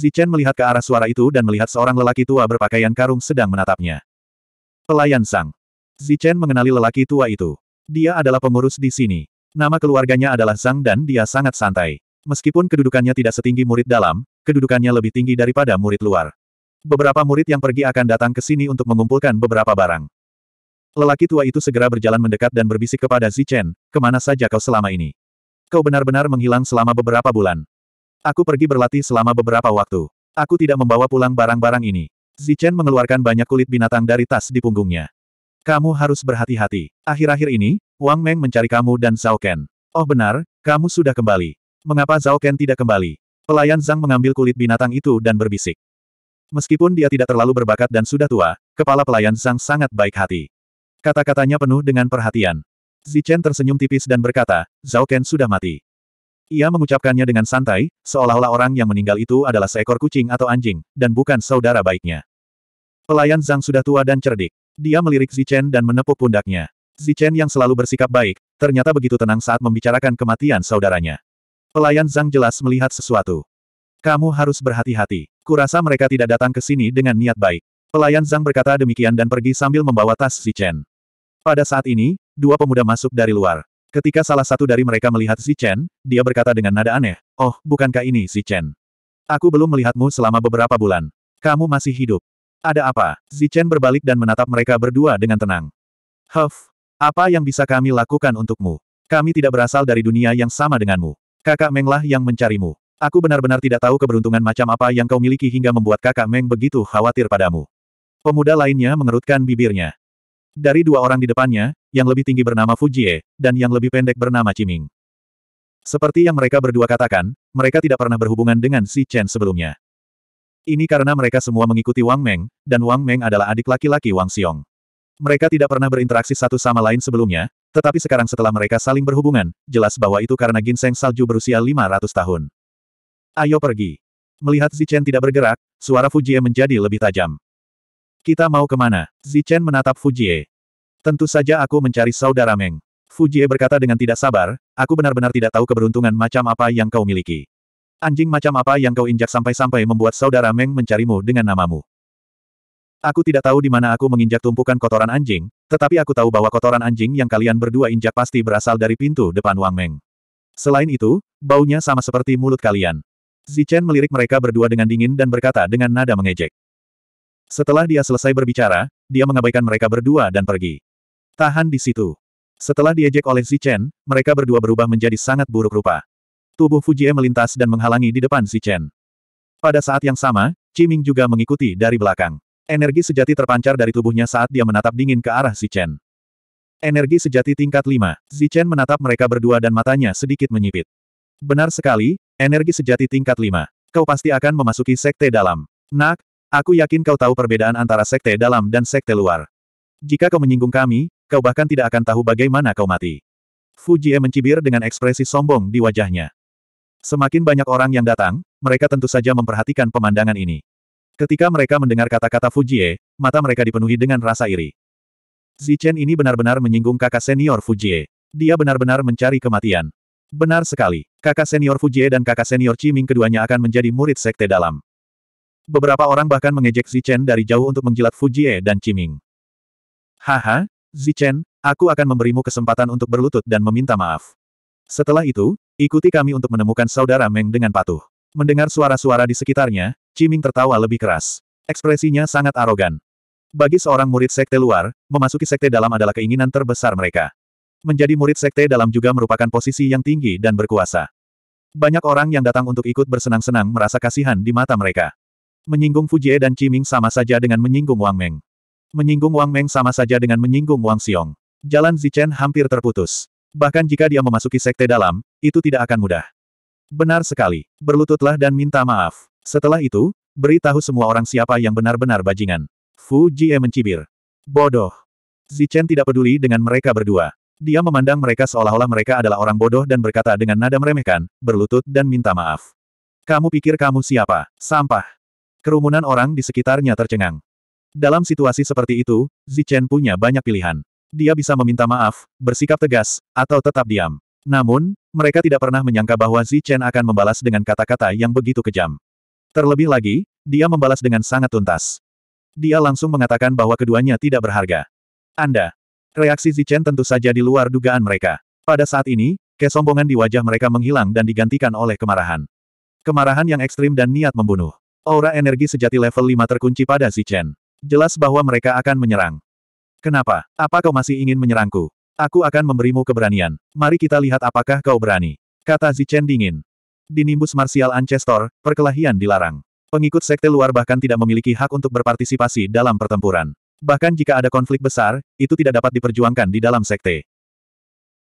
Zichen melihat ke arah suara itu dan melihat seorang lelaki tua berpakaian karung sedang menatapnya. Pelayan Sang. Zichen mengenali lelaki tua itu. Dia adalah pengurus di sini. Nama keluarganya adalah Zhang dan dia sangat santai. Meskipun kedudukannya tidak setinggi murid dalam, kedudukannya lebih tinggi daripada murid luar. Beberapa murid yang pergi akan datang ke sini untuk mengumpulkan beberapa barang. Lelaki tua itu segera berjalan mendekat dan berbisik kepada Zichen, kemana saja kau selama ini? Kau benar-benar menghilang selama beberapa bulan. Aku pergi berlatih selama beberapa waktu. Aku tidak membawa pulang barang-barang ini. Zichen mengeluarkan banyak kulit binatang dari tas di punggungnya. Kamu harus berhati-hati. Akhir-akhir ini, Wang Meng mencari kamu dan Zhao Ken. Oh benar, kamu sudah kembali. Mengapa Zhao Ken tidak kembali? Pelayan Zhang mengambil kulit binatang itu dan berbisik. Meskipun dia tidak terlalu berbakat dan sudah tua, kepala pelayan Zhang sangat baik hati. Kata-katanya penuh dengan perhatian. Zichen tersenyum tipis dan berkata, Zhao Ken sudah mati. Ia mengucapkannya dengan santai, seolah-olah orang yang meninggal itu adalah seekor kucing atau anjing, dan bukan saudara baiknya. Pelayan Zhang sudah tua dan cerdik. Dia melirik Zichen dan menepuk pundaknya. Zichen yang selalu bersikap baik, ternyata begitu tenang saat membicarakan kematian saudaranya. Pelayan Zhang jelas melihat sesuatu. Kamu harus berhati-hati. Kurasa mereka tidak datang ke sini dengan niat baik. Pelayan Zhang berkata demikian dan pergi sambil membawa tas Zichen. Pada saat ini, dua pemuda masuk dari luar. Ketika salah satu dari mereka melihat Xi Chen, dia berkata dengan nada aneh, Oh, bukankah ini Xi Chen? Aku belum melihatmu selama beberapa bulan. Kamu masih hidup. Ada apa? Xi Chen berbalik dan menatap mereka berdua dengan tenang. Huff, apa yang bisa kami lakukan untukmu? Kami tidak berasal dari dunia yang sama denganmu. Kakak Menglah yang mencarimu. Aku benar-benar tidak tahu keberuntungan macam apa yang kau miliki hingga membuat kakak Meng begitu khawatir padamu. Pemuda lainnya mengerutkan bibirnya. Dari dua orang di depannya, yang lebih tinggi bernama Fujie, dan yang lebih pendek bernama Ciming. Seperti yang mereka berdua katakan, mereka tidak pernah berhubungan dengan Si Chen sebelumnya. Ini karena mereka semua mengikuti Wang Meng, dan Wang Meng adalah adik laki-laki Wang Xiong. Mereka tidak pernah berinteraksi satu sama lain sebelumnya, tetapi sekarang setelah mereka saling berhubungan, jelas bahwa itu karena ginseng salju berusia 500 tahun. Ayo pergi. Melihat Si Chen tidak bergerak, suara Fujie menjadi lebih tajam. Kita mau kemana? Zichen menatap Fujie. Tentu saja aku mencari saudara Meng. Fujie berkata dengan tidak sabar, aku benar-benar tidak tahu keberuntungan macam apa yang kau miliki. Anjing macam apa yang kau injak sampai-sampai membuat saudara Meng mencarimu dengan namamu. Aku tidak tahu di mana aku menginjak tumpukan kotoran anjing, tetapi aku tahu bahwa kotoran anjing yang kalian berdua injak pasti berasal dari pintu depan Wang Meng. Selain itu, baunya sama seperti mulut kalian. Zichen melirik mereka berdua dengan dingin dan berkata dengan nada mengejek. Setelah dia selesai berbicara, dia mengabaikan mereka berdua dan pergi. Tahan di situ. Setelah diejek oleh Xi Chen, mereka berdua berubah menjadi sangat buruk rupa. Tubuh Fujie melintas dan menghalangi di depan Xi Chen. Pada saat yang sama, Ming juga mengikuti dari belakang. Energi sejati terpancar dari tubuhnya saat dia menatap dingin ke arah Xi Chen. Energi sejati tingkat 5. Xi Chen menatap mereka berdua dan matanya sedikit menyipit. Benar sekali, energi sejati tingkat 5. Kau pasti akan memasuki sekte dalam. Nak, Aku yakin kau tahu perbedaan antara sekte dalam dan sekte luar. Jika kau menyinggung kami, kau bahkan tidak akan tahu bagaimana kau mati. Fujie mencibir dengan ekspresi sombong di wajahnya. Semakin banyak orang yang datang, mereka tentu saja memperhatikan pemandangan ini. Ketika mereka mendengar kata-kata Fujie, mata mereka dipenuhi dengan rasa iri. Zichen ini benar-benar menyinggung kakak senior Fujie. Dia benar-benar mencari kematian. Benar sekali, kakak senior Fujie dan kakak senior Ciming keduanya akan menjadi murid sekte dalam. Beberapa orang bahkan mengejek Zichen dari jauh untuk menjilat Fujie dan Ciming. Haha, Zichen, aku akan memberimu kesempatan untuk berlutut dan meminta maaf. Setelah itu, ikuti kami untuk menemukan saudara Meng dengan patuh. Mendengar suara-suara di sekitarnya, Ciming tertawa lebih keras. Ekspresinya sangat arogan. Bagi seorang murid sekte luar, memasuki sekte dalam adalah keinginan terbesar mereka. Menjadi murid sekte dalam juga merupakan posisi yang tinggi dan berkuasa. Banyak orang yang datang untuk ikut bersenang-senang merasa kasihan di mata mereka. Menyinggung Fujie dan Ciming sama saja dengan menyinggung Wang Meng. Menyinggung Wang Meng sama saja dengan menyinggung Wang Xiong. Jalan Zichen hampir terputus. Bahkan jika dia memasuki sekte dalam, itu tidak akan mudah. Benar sekali. Berlututlah dan minta maaf. Setelah itu, beritahu semua orang siapa yang benar-benar bajingan. Fu Jie mencibir. Bodoh. Zichen tidak peduli dengan mereka berdua. Dia memandang mereka seolah-olah mereka adalah orang bodoh dan berkata dengan nada meremehkan, berlutut dan minta maaf. Kamu pikir kamu siapa? Sampah. Kerumunan orang di sekitarnya tercengang. Dalam situasi seperti itu, Zichen punya banyak pilihan. Dia bisa meminta maaf, bersikap tegas, atau tetap diam. Namun, mereka tidak pernah menyangka bahwa Zichen akan membalas dengan kata-kata yang begitu kejam. Terlebih lagi, dia membalas dengan sangat tuntas. Dia langsung mengatakan bahwa keduanya tidak berharga. Anda. Reaksi Zichen tentu saja di luar dugaan mereka. Pada saat ini, kesombongan di wajah mereka menghilang dan digantikan oleh kemarahan. Kemarahan yang ekstrim dan niat membunuh. Aura energi sejati level 5 terkunci pada Zichen. Jelas bahwa mereka akan menyerang. Kenapa? Apa kau masih ingin menyerangku? Aku akan memberimu keberanian. Mari kita lihat apakah kau berani. Kata Zichen dingin. Di nimbus Martial Ancestor, perkelahian dilarang. Pengikut sekte luar bahkan tidak memiliki hak untuk berpartisipasi dalam pertempuran. Bahkan jika ada konflik besar, itu tidak dapat diperjuangkan di dalam sekte.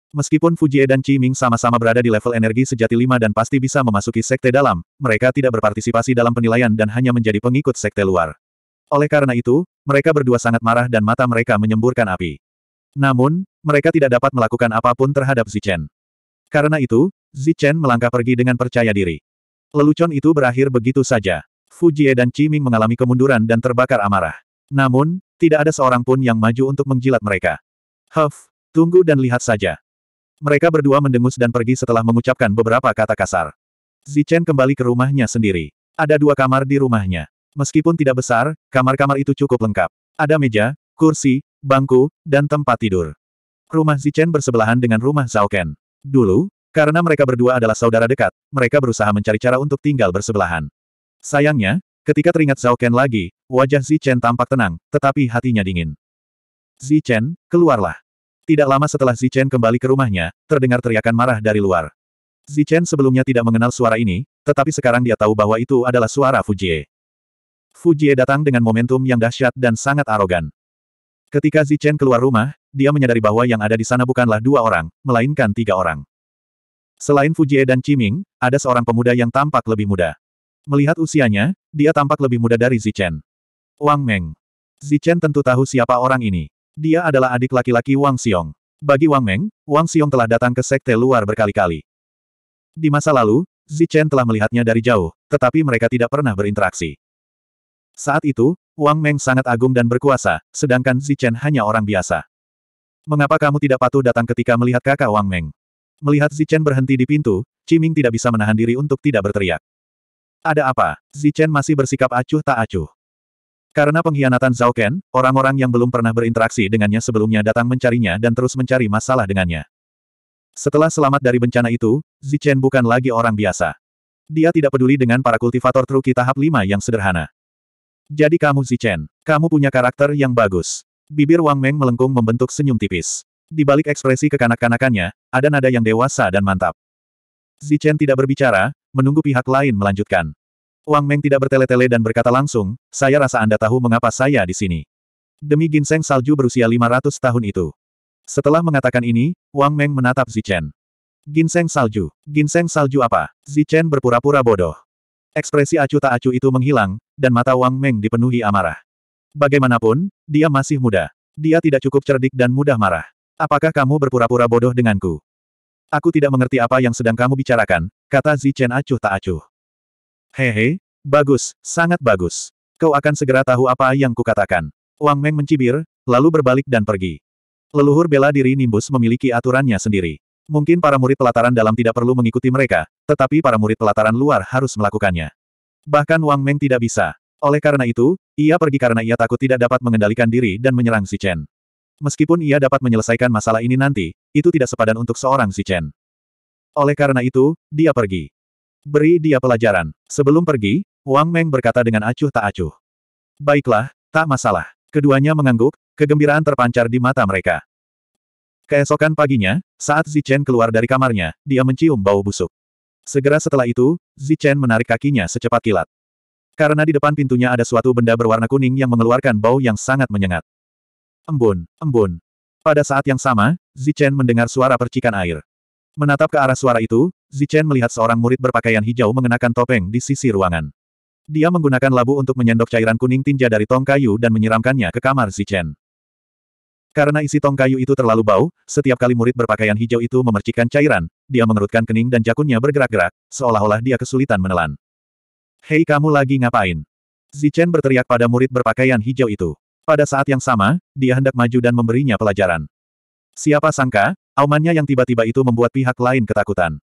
Meskipun Fujie dan Qi Ming sama-sama berada di level energi sejati lima dan pasti bisa memasuki sekte dalam, mereka tidak berpartisipasi dalam penilaian dan hanya menjadi pengikut sekte luar. Oleh karena itu, mereka berdua sangat marah dan mata mereka menyemburkan api. Namun, mereka tidak dapat melakukan apapun terhadap Zichen. Karena itu, Zichen melangkah pergi dengan percaya diri. Lelucon itu berakhir begitu saja. Fujie dan Qi Ming mengalami kemunduran dan terbakar amarah. Namun, tidak ada seorang pun yang maju untuk menjilat mereka. Huff, tunggu dan lihat saja. Mereka berdua mendengus dan pergi setelah mengucapkan beberapa kata kasar. Zichen kembali ke rumahnya sendiri. Ada dua kamar di rumahnya. Meskipun tidak besar, kamar-kamar itu cukup lengkap. Ada meja, kursi, bangku, dan tempat tidur. Rumah Zichen bersebelahan dengan rumah Zhao Ken. Dulu, karena mereka berdua adalah saudara dekat, mereka berusaha mencari cara untuk tinggal bersebelahan. Sayangnya, ketika teringat Zhao Ken lagi, wajah Zichen tampak tenang, tetapi hatinya dingin. Zichen, keluarlah. Tidak lama setelah Zichen kembali ke rumahnya, terdengar teriakan marah dari luar. Zichen sebelumnya tidak mengenal suara ini, tetapi sekarang dia tahu bahwa itu adalah suara Fujie. Fujie datang dengan momentum yang dahsyat dan sangat arogan. Ketika Zichen keluar rumah, dia menyadari bahwa yang ada di sana bukanlah dua orang, melainkan tiga orang. Selain Fujie dan Ciming, ada seorang pemuda yang tampak lebih muda. Melihat usianya, dia tampak lebih muda dari Zichen. Wang Meng. Zichen tentu tahu siapa orang ini. Dia adalah adik laki-laki Wang Xiong. Bagi Wang Meng, Wang Xiong telah datang ke sekte luar berkali-kali. Di masa lalu, Zichen telah melihatnya dari jauh, tetapi mereka tidak pernah berinteraksi. Saat itu, Wang Meng sangat agung dan berkuasa, sedangkan Zichen hanya orang biasa. Mengapa kamu tidak patuh datang ketika melihat kakak Wang Meng? Melihat Zichen berhenti di pintu, Ciming tidak bisa menahan diri untuk tidak berteriak. Ada apa? Zichen masih bersikap acuh tak acuh. Karena pengkhianatan Zhao Ken, orang-orang yang belum pernah berinteraksi dengannya sebelumnya datang mencarinya dan terus mencari masalah dengannya. Setelah selamat dari bencana itu, Zichen bukan lagi orang biasa. Dia tidak peduli dengan para kultivator truki tahap 5 yang sederhana. Jadi kamu Zichen, kamu punya karakter yang bagus. Bibir Wang Meng melengkung membentuk senyum tipis. Di balik ekspresi kekanak-kanakannya, ada nada yang dewasa dan mantap. Zichen tidak berbicara, menunggu pihak lain melanjutkan. Wang Meng tidak bertele-tele dan berkata langsung, saya rasa Anda tahu mengapa saya di sini. Demi ginseng salju berusia 500 tahun itu. Setelah mengatakan ini, Wang Meng menatap Zichen. Ginseng salju. Ginseng salju apa? Zichen berpura-pura bodoh. Ekspresi acuh tak acuh itu menghilang, dan mata Wang Meng dipenuhi amarah. Bagaimanapun, dia masih muda. Dia tidak cukup cerdik dan mudah marah. Apakah kamu berpura-pura bodoh denganku? Aku tidak mengerti apa yang sedang kamu bicarakan, kata Zichen acuh tak acuh. Hehe, bagus, sangat bagus. Kau akan segera tahu apa yang kukatakan. Wang Meng mencibir, lalu berbalik dan pergi. Leluhur bela diri Nimbus memiliki aturannya sendiri. Mungkin para murid pelataran dalam tidak perlu mengikuti mereka, tetapi para murid pelataran luar harus melakukannya. Bahkan Wang Meng tidak bisa. Oleh karena itu, ia pergi karena ia takut tidak dapat mengendalikan diri dan menyerang si Chen. Meskipun ia dapat menyelesaikan masalah ini nanti, itu tidak sepadan untuk seorang si Chen. Oleh karena itu, dia pergi. Beri dia pelajaran. Sebelum pergi, Wang Meng berkata dengan acuh tak acuh. Baiklah, tak masalah. Keduanya mengangguk, kegembiraan terpancar di mata mereka. Keesokan paginya, saat Zichen keluar dari kamarnya, dia mencium bau busuk. Segera setelah itu, Zichen menarik kakinya secepat kilat. Karena di depan pintunya ada suatu benda berwarna kuning yang mengeluarkan bau yang sangat menyengat. Embun, embun. Pada saat yang sama, Zichen mendengar suara percikan air. Menatap ke arah suara itu, Zichen melihat seorang murid berpakaian hijau mengenakan topeng di sisi ruangan. Dia menggunakan labu untuk menyendok cairan kuning tinja dari tong kayu dan menyiramkannya ke kamar Zichen. Karena isi tong kayu itu terlalu bau, setiap kali murid berpakaian hijau itu memercikan cairan, dia mengerutkan kening dan jakunnya bergerak-gerak, seolah-olah dia kesulitan menelan. Hei kamu lagi ngapain? Zichen berteriak pada murid berpakaian hijau itu. Pada saat yang sama, dia hendak maju dan memberinya pelajaran. Siapa sangka, Aumannya yang tiba-tiba itu membuat pihak lain ketakutan.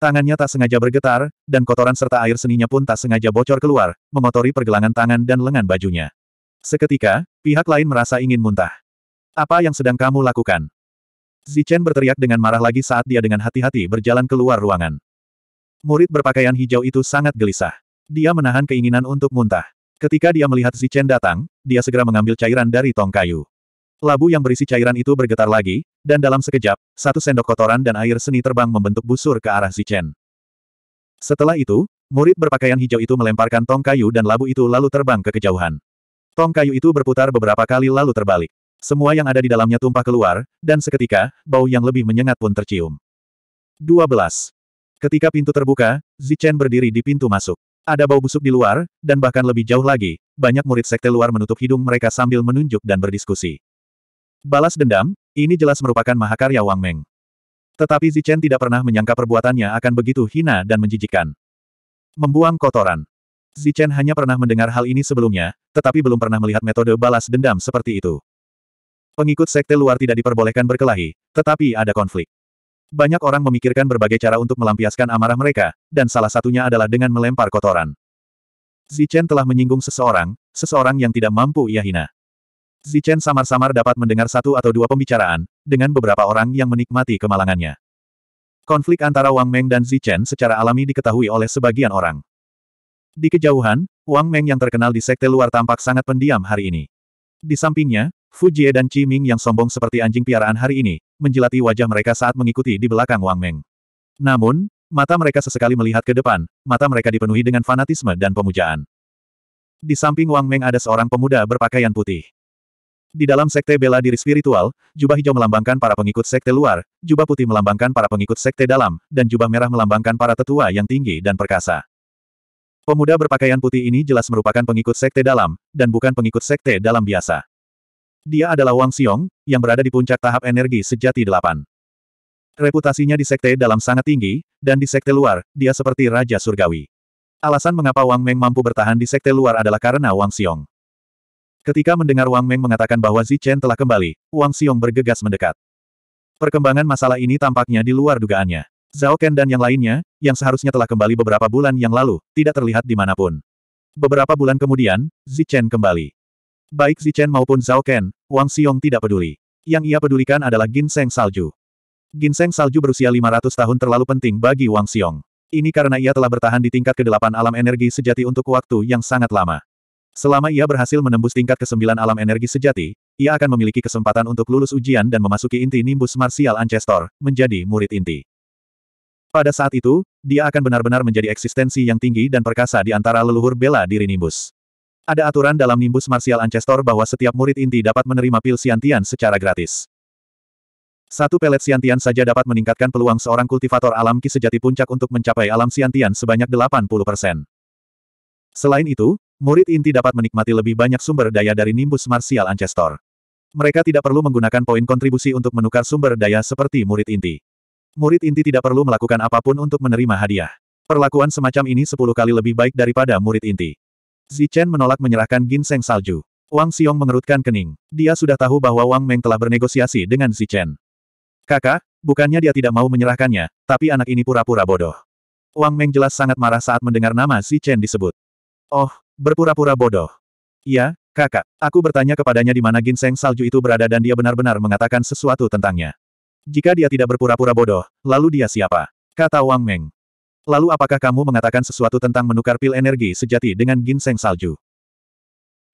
Tangannya tak sengaja bergetar, dan kotoran serta air seninya pun tak sengaja bocor keluar, mengotori pergelangan tangan dan lengan bajunya. Seketika, pihak lain merasa ingin muntah. Apa yang sedang kamu lakukan? Zichen berteriak dengan marah lagi saat dia dengan hati-hati berjalan keluar ruangan. Murid berpakaian hijau itu sangat gelisah. Dia menahan keinginan untuk muntah. Ketika dia melihat Zichen datang, dia segera mengambil cairan dari tong kayu. Labu yang berisi cairan itu bergetar lagi, dan dalam sekejap, satu sendok kotoran dan air seni terbang membentuk busur ke arah Zichen. Setelah itu, murid berpakaian hijau itu melemparkan tong kayu dan labu itu lalu terbang ke kejauhan. Tong kayu itu berputar beberapa kali lalu terbalik. Semua yang ada di dalamnya tumpah keluar, dan seketika, bau yang lebih menyengat pun tercium. 12. Ketika pintu terbuka, Zichen berdiri di pintu masuk. Ada bau busuk di luar, dan bahkan lebih jauh lagi, banyak murid sekte luar menutup hidung mereka sambil menunjuk dan berdiskusi. Balas dendam, ini jelas merupakan mahakarya Wang Meng. Tetapi Zichen tidak pernah menyangka perbuatannya akan begitu hina dan menjijikkan. Membuang kotoran. Zichen hanya pernah mendengar hal ini sebelumnya, tetapi belum pernah melihat metode balas dendam seperti itu. Pengikut sekte luar tidak diperbolehkan berkelahi, tetapi ada konflik. Banyak orang memikirkan berbagai cara untuk melampiaskan amarah mereka, dan salah satunya adalah dengan melempar kotoran. Zichen telah menyinggung seseorang, seseorang yang tidak mampu ia hina. Zichen samar-samar dapat mendengar satu atau dua pembicaraan, dengan beberapa orang yang menikmati kemalangannya. Konflik antara Wang Meng dan Zichen secara alami diketahui oleh sebagian orang. Di kejauhan, Wang Meng yang terkenal di sekte luar tampak sangat pendiam hari ini. Di sampingnya, Fu Jie dan Qi Ming yang sombong seperti anjing piaraan hari ini, menjilati wajah mereka saat mengikuti di belakang Wang Meng. Namun, mata mereka sesekali melihat ke depan, mata mereka dipenuhi dengan fanatisme dan pemujaan. Di samping Wang Meng ada seorang pemuda berpakaian putih. Di dalam sekte bela diri spiritual, jubah hijau melambangkan para pengikut sekte luar, jubah putih melambangkan para pengikut sekte dalam, dan jubah merah melambangkan para tetua yang tinggi dan perkasa. Pemuda berpakaian putih ini jelas merupakan pengikut sekte dalam, dan bukan pengikut sekte dalam biasa. Dia adalah Wang Xiong, yang berada di puncak tahap energi sejati delapan. Reputasinya di sekte dalam sangat tinggi, dan di sekte luar, dia seperti Raja Surgawi. Alasan mengapa Wang Meng mampu bertahan di sekte luar adalah karena Wang Xiong. Ketika mendengar Wang Meng mengatakan bahwa Zichen telah kembali, Wang Xiong bergegas mendekat. Perkembangan masalah ini tampaknya di luar dugaannya. Zhao Ken dan yang lainnya, yang seharusnya telah kembali beberapa bulan yang lalu, tidak terlihat di dimanapun. Beberapa bulan kemudian, Zichen kembali. Baik Zichen maupun Zhao Ken, Wang Xiong tidak peduli. Yang ia pedulikan adalah ginseng salju. Ginseng salju berusia 500 tahun terlalu penting bagi Wang Xiong. Ini karena ia telah bertahan di tingkat kedelapan alam energi sejati untuk waktu yang sangat lama. Selama ia berhasil menembus tingkat ke-9 alam energi sejati, ia akan memiliki kesempatan untuk lulus ujian dan memasuki inti nimbus martial ancestor, menjadi murid inti. Pada saat itu, dia akan benar-benar menjadi eksistensi yang tinggi dan perkasa di antara leluhur bela diri nimbus. Ada aturan dalam nimbus martial ancestor bahwa setiap murid inti dapat menerima pil siantian secara gratis. Satu pelet siantian saja dapat meningkatkan peluang seorang kultivator alam ki sejati puncak untuk mencapai alam siantian sebanyak 80%. Selain itu, Murid inti dapat menikmati lebih banyak sumber daya dari nimbus Martial ancestor. Mereka tidak perlu menggunakan poin kontribusi untuk menukar sumber daya seperti murid inti. Murid inti tidak perlu melakukan apapun untuk menerima hadiah. Perlakuan semacam ini sepuluh kali lebih baik daripada murid inti. Zichen menolak menyerahkan ginseng salju. Wang Xiong mengerutkan kening. Dia sudah tahu bahwa Wang Meng telah bernegosiasi dengan Zichen. Kakak, bukannya dia tidak mau menyerahkannya, tapi anak ini pura-pura bodoh. Wang Meng jelas sangat marah saat mendengar nama Zichen disebut. Oh, Berpura-pura bodoh. Ya, kakak, aku bertanya kepadanya di mana ginseng salju itu berada dan dia benar-benar mengatakan sesuatu tentangnya. Jika dia tidak berpura-pura bodoh, lalu dia siapa? Kata Wang Meng. Lalu apakah kamu mengatakan sesuatu tentang menukar pil energi sejati dengan ginseng salju?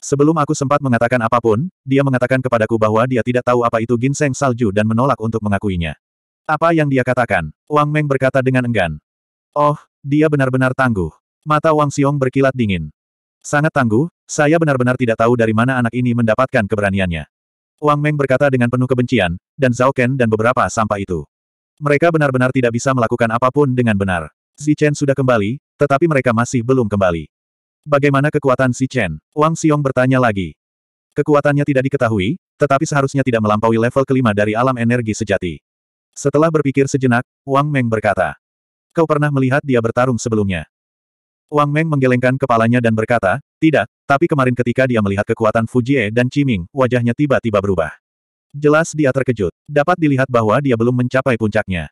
Sebelum aku sempat mengatakan apapun, dia mengatakan kepadaku bahwa dia tidak tahu apa itu ginseng salju dan menolak untuk mengakuinya. Apa yang dia katakan? Wang Meng berkata dengan enggan. Oh, dia benar-benar tangguh. Mata Wang Xiong berkilat dingin. Sangat tangguh, saya benar-benar tidak tahu dari mana anak ini mendapatkan keberaniannya. Wang Meng berkata dengan penuh kebencian, dan Zhao Ken dan beberapa sampah itu. Mereka benar-benar tidak bisa melakukan apapun dengan benar. Si Chen sudah kembali, tetapi mereka masih belum kembali. Bagaimana kekuatan si Chen? Wang Xiong bertanya lagi. Kekuatannya tidak diketahui, tetapi seharusnya tidak melampaui level kelima dari alam energi sejati. Setelah berpikir sejenak, Wang Meng berkata. Kau pernah melihat dia bertarung sebelumnya. Wang Meng menggelengkan kepalanya dan berkata, tidak, tapi kemarin ketika dia melihat kekuatan Fujie dan Ciming, wajahnya tiba-tiba berubah. Jelas dia terkejut. Dapat dilihat bahwa dia belum mencapai puncaknya.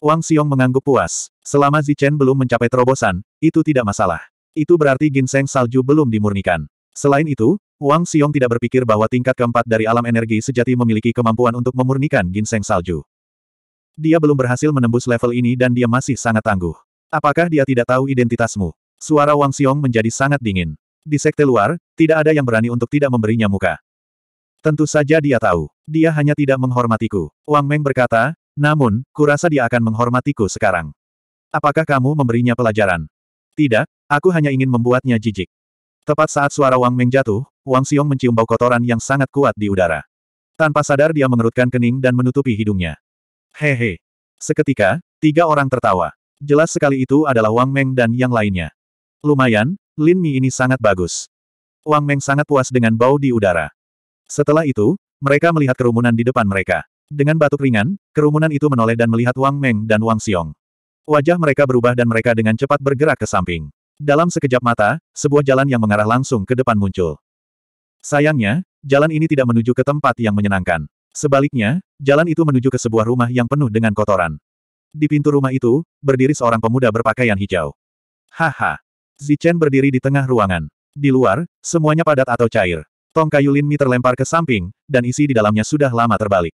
Wang Xiong mengangguk puas. Selama Zichen belum mencapai terobosan, itu tidak masalah. Itu berarti ginseng salju belum dimurnikan. Selain itu, Wang Xiong tidak berpikir bahwa tingkat keempat dari alam energi sejati memiliki kemampuan untuk memurnikan ginseng salju. Dia belum berhasil menembus level ini dan dia masih sangat tangguh. Apakah dia tidak tahu identitasmu? Suara Wang Xiong menjadi sangat dingin. Di sekte luar, tidak ada yang berani untuk tidak memberinya muka. Tentu saja dia tahu. Dia hanya tidak menghormatiku. Wang Meng berkata, namun, kurasa dia akan menghormatiku sekarang. Apakah kamu memberinya pelajaran? Tidak, aku hanya ingin membuatnya jijik. Tepat saat suara Wang Meng jatuh, Wang Xiong mencium bau kotoran yang sangat kuat di udara. Tanpa sadar dia mengerutkan kening dan menutupi hidungnya. Hehe. Seketika, tiga orang tertawa. Jelas sekali itu adalah Wang Meng dan yang lainnya. Lumayan, Lin Mi ini sangat bagus. Wang Meng sangat puas dengan bau di udara. Setelah itu, mereka melihat kerumunan di depan mereka. Dengan batuk ringan, kerumunan itu menoleh dan melihat Wang Meng dan Wang Xiong. Wajah mereka berubah dan mereka dengan cepat bergerak ke samping. Dalam sekejap mata, sebuah jalan yang mengarah langsung ke depan muncul. Sayangnya, jalan ini tidak menuju ke tempat yang menyenangkan. Sebaliknya, jalan itu menuju ke sebuah rumah yang penuh dengan kotoran. Di pintu rumah itu, berdiri seorang pemuda berpakaian hijau. Haha, Zichen berdiri di tengah ruangan. Di luar, semuanya padat atau cair. Tong kayu Linmi terlempar ke samping, dan isi di dalamnya sudah lama terbalik.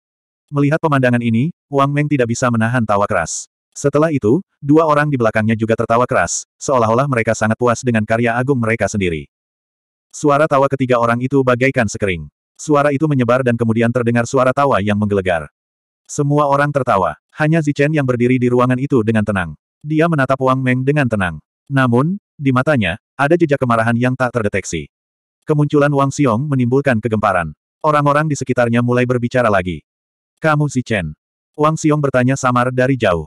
Melihat pemandangan ini, Wang Meng tidak bisa menahan tawa keras. Setelah itu, dua orang di belakangnya juga tertawa keras, seolah-olah mereka sangat puas dengan karya agung mereka sendiri. Suara tawa ketiga orang itu bagaikan sekering. Suara itu menyebar dan kemudian terdengar suara tawa yang menggelegar. Semua orang tertawa. Hanya Zichen yang berdiri di ruangan itu dengan tenang. Dia menatap Wang Meng dengan tenang. Namun, di matanya, ada jejak kemarahan yang tak terdeteksi. Kemunculan Wang Xiong menimbulkan kegemparan. Orang-orang di sekitarnya mulai berbicara lagi. Kamu Zichen. Wang Xiong bertanya samar dari jauh.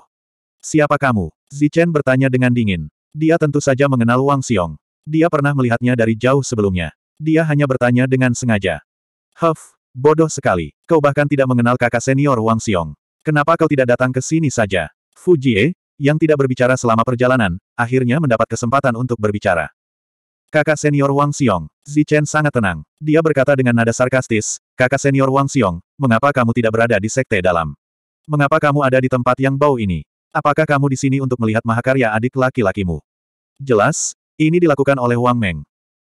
Siapa kamu? Zichen bertanya dengan dingin. Dia tentu saja mengenal Wang Xiong. Dia pernah melihatnya dari jauh sebelumnya. Dia hanya bertanya dengan sengaja. Huff, bodoh sekali. Kau bahkan tidak mengenal kakak senior Wang Xiong. Kenapa kau tidak datang ke sini saja? Fujie, yang tidak berbicara selama perjalanan, akhirnya mendapat kesempatan untuk berbicara. Kakak senior Wang Xiong, Zichen sangat tenang. Dia berkata dengan nada sarkastis, kakak senior Wang Xiong, mengapa kamu tidak berada di sekte dalam? Mengapa kamu ada di tempat yang bau ini? Apakah kamu di sini untuk melihat mahakarya adik laki-lakimu? Jelas, ini dilakukan oleh Wang Meng.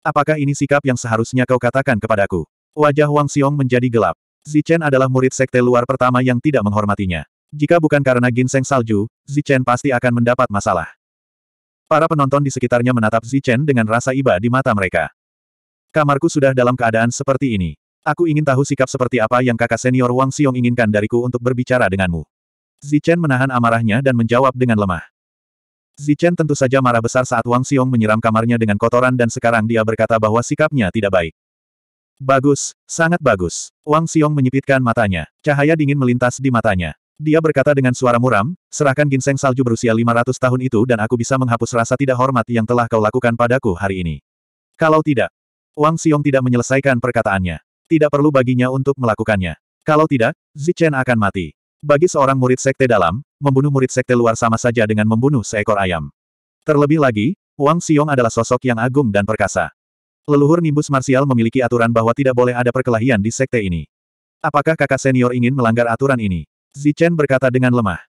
Apakah ini sikap yang seharusnya kau katakan kepadaku? Wajah Wang Xiong menjadi gelap. Zichen adalah murid sekte luar pertama yang tidak menghormatinya. Jika bukan karena ginseng salju, Zichen pasti akan mendapat masalah. Para penonton di sekitarnya menatap Zichen dengan rasa iba di mata mereka. Kamarku sudah dalam keadaan seperti ini. Aku ingin tahu sikap seperti apa yang kakak senior Wang Xiong inginkan dariku untuk berbicara denganmu. Zichen menahan amarahnya dan menjawab dengan lemah. Zichen tentu saja marah besar saat Wang Xiong menyiram kamarnya dengan kotoran dan sekarang dia berkata bahwa sikapnya tidak baik. Bagus, sangat bagus. Wang Xiong menyipitkan matanya. Cahaya dingin melintas di matanya. Dia berkata dengan suara muram, serahkan ginseng salju berusia 500 tahun itu dan aku bisa menghapus rasa tidak hormat yang telah kau lakukan padaku hari ini. Kalau tidak, Wang Xiong tidak menyelesaikan perkataannya. Tidak perlu baginya untuk melakukannya. Kalau tidak, Zichen akan mati. Bagi seorang murid sekte dalam, membunuh murid sekte luar sama saja dengan membunuh seekor ayam. Terlebih lagi, Wang Xiong adalah sosok yang agung dan perkasa. Leluhur Nimbus Marsial memiliki aturan bahwa tidak boleh ada perkelahian di sekte ini. Apakah kakak senior ingin melanggar aturan ini? Zichen berkata dengan lemah.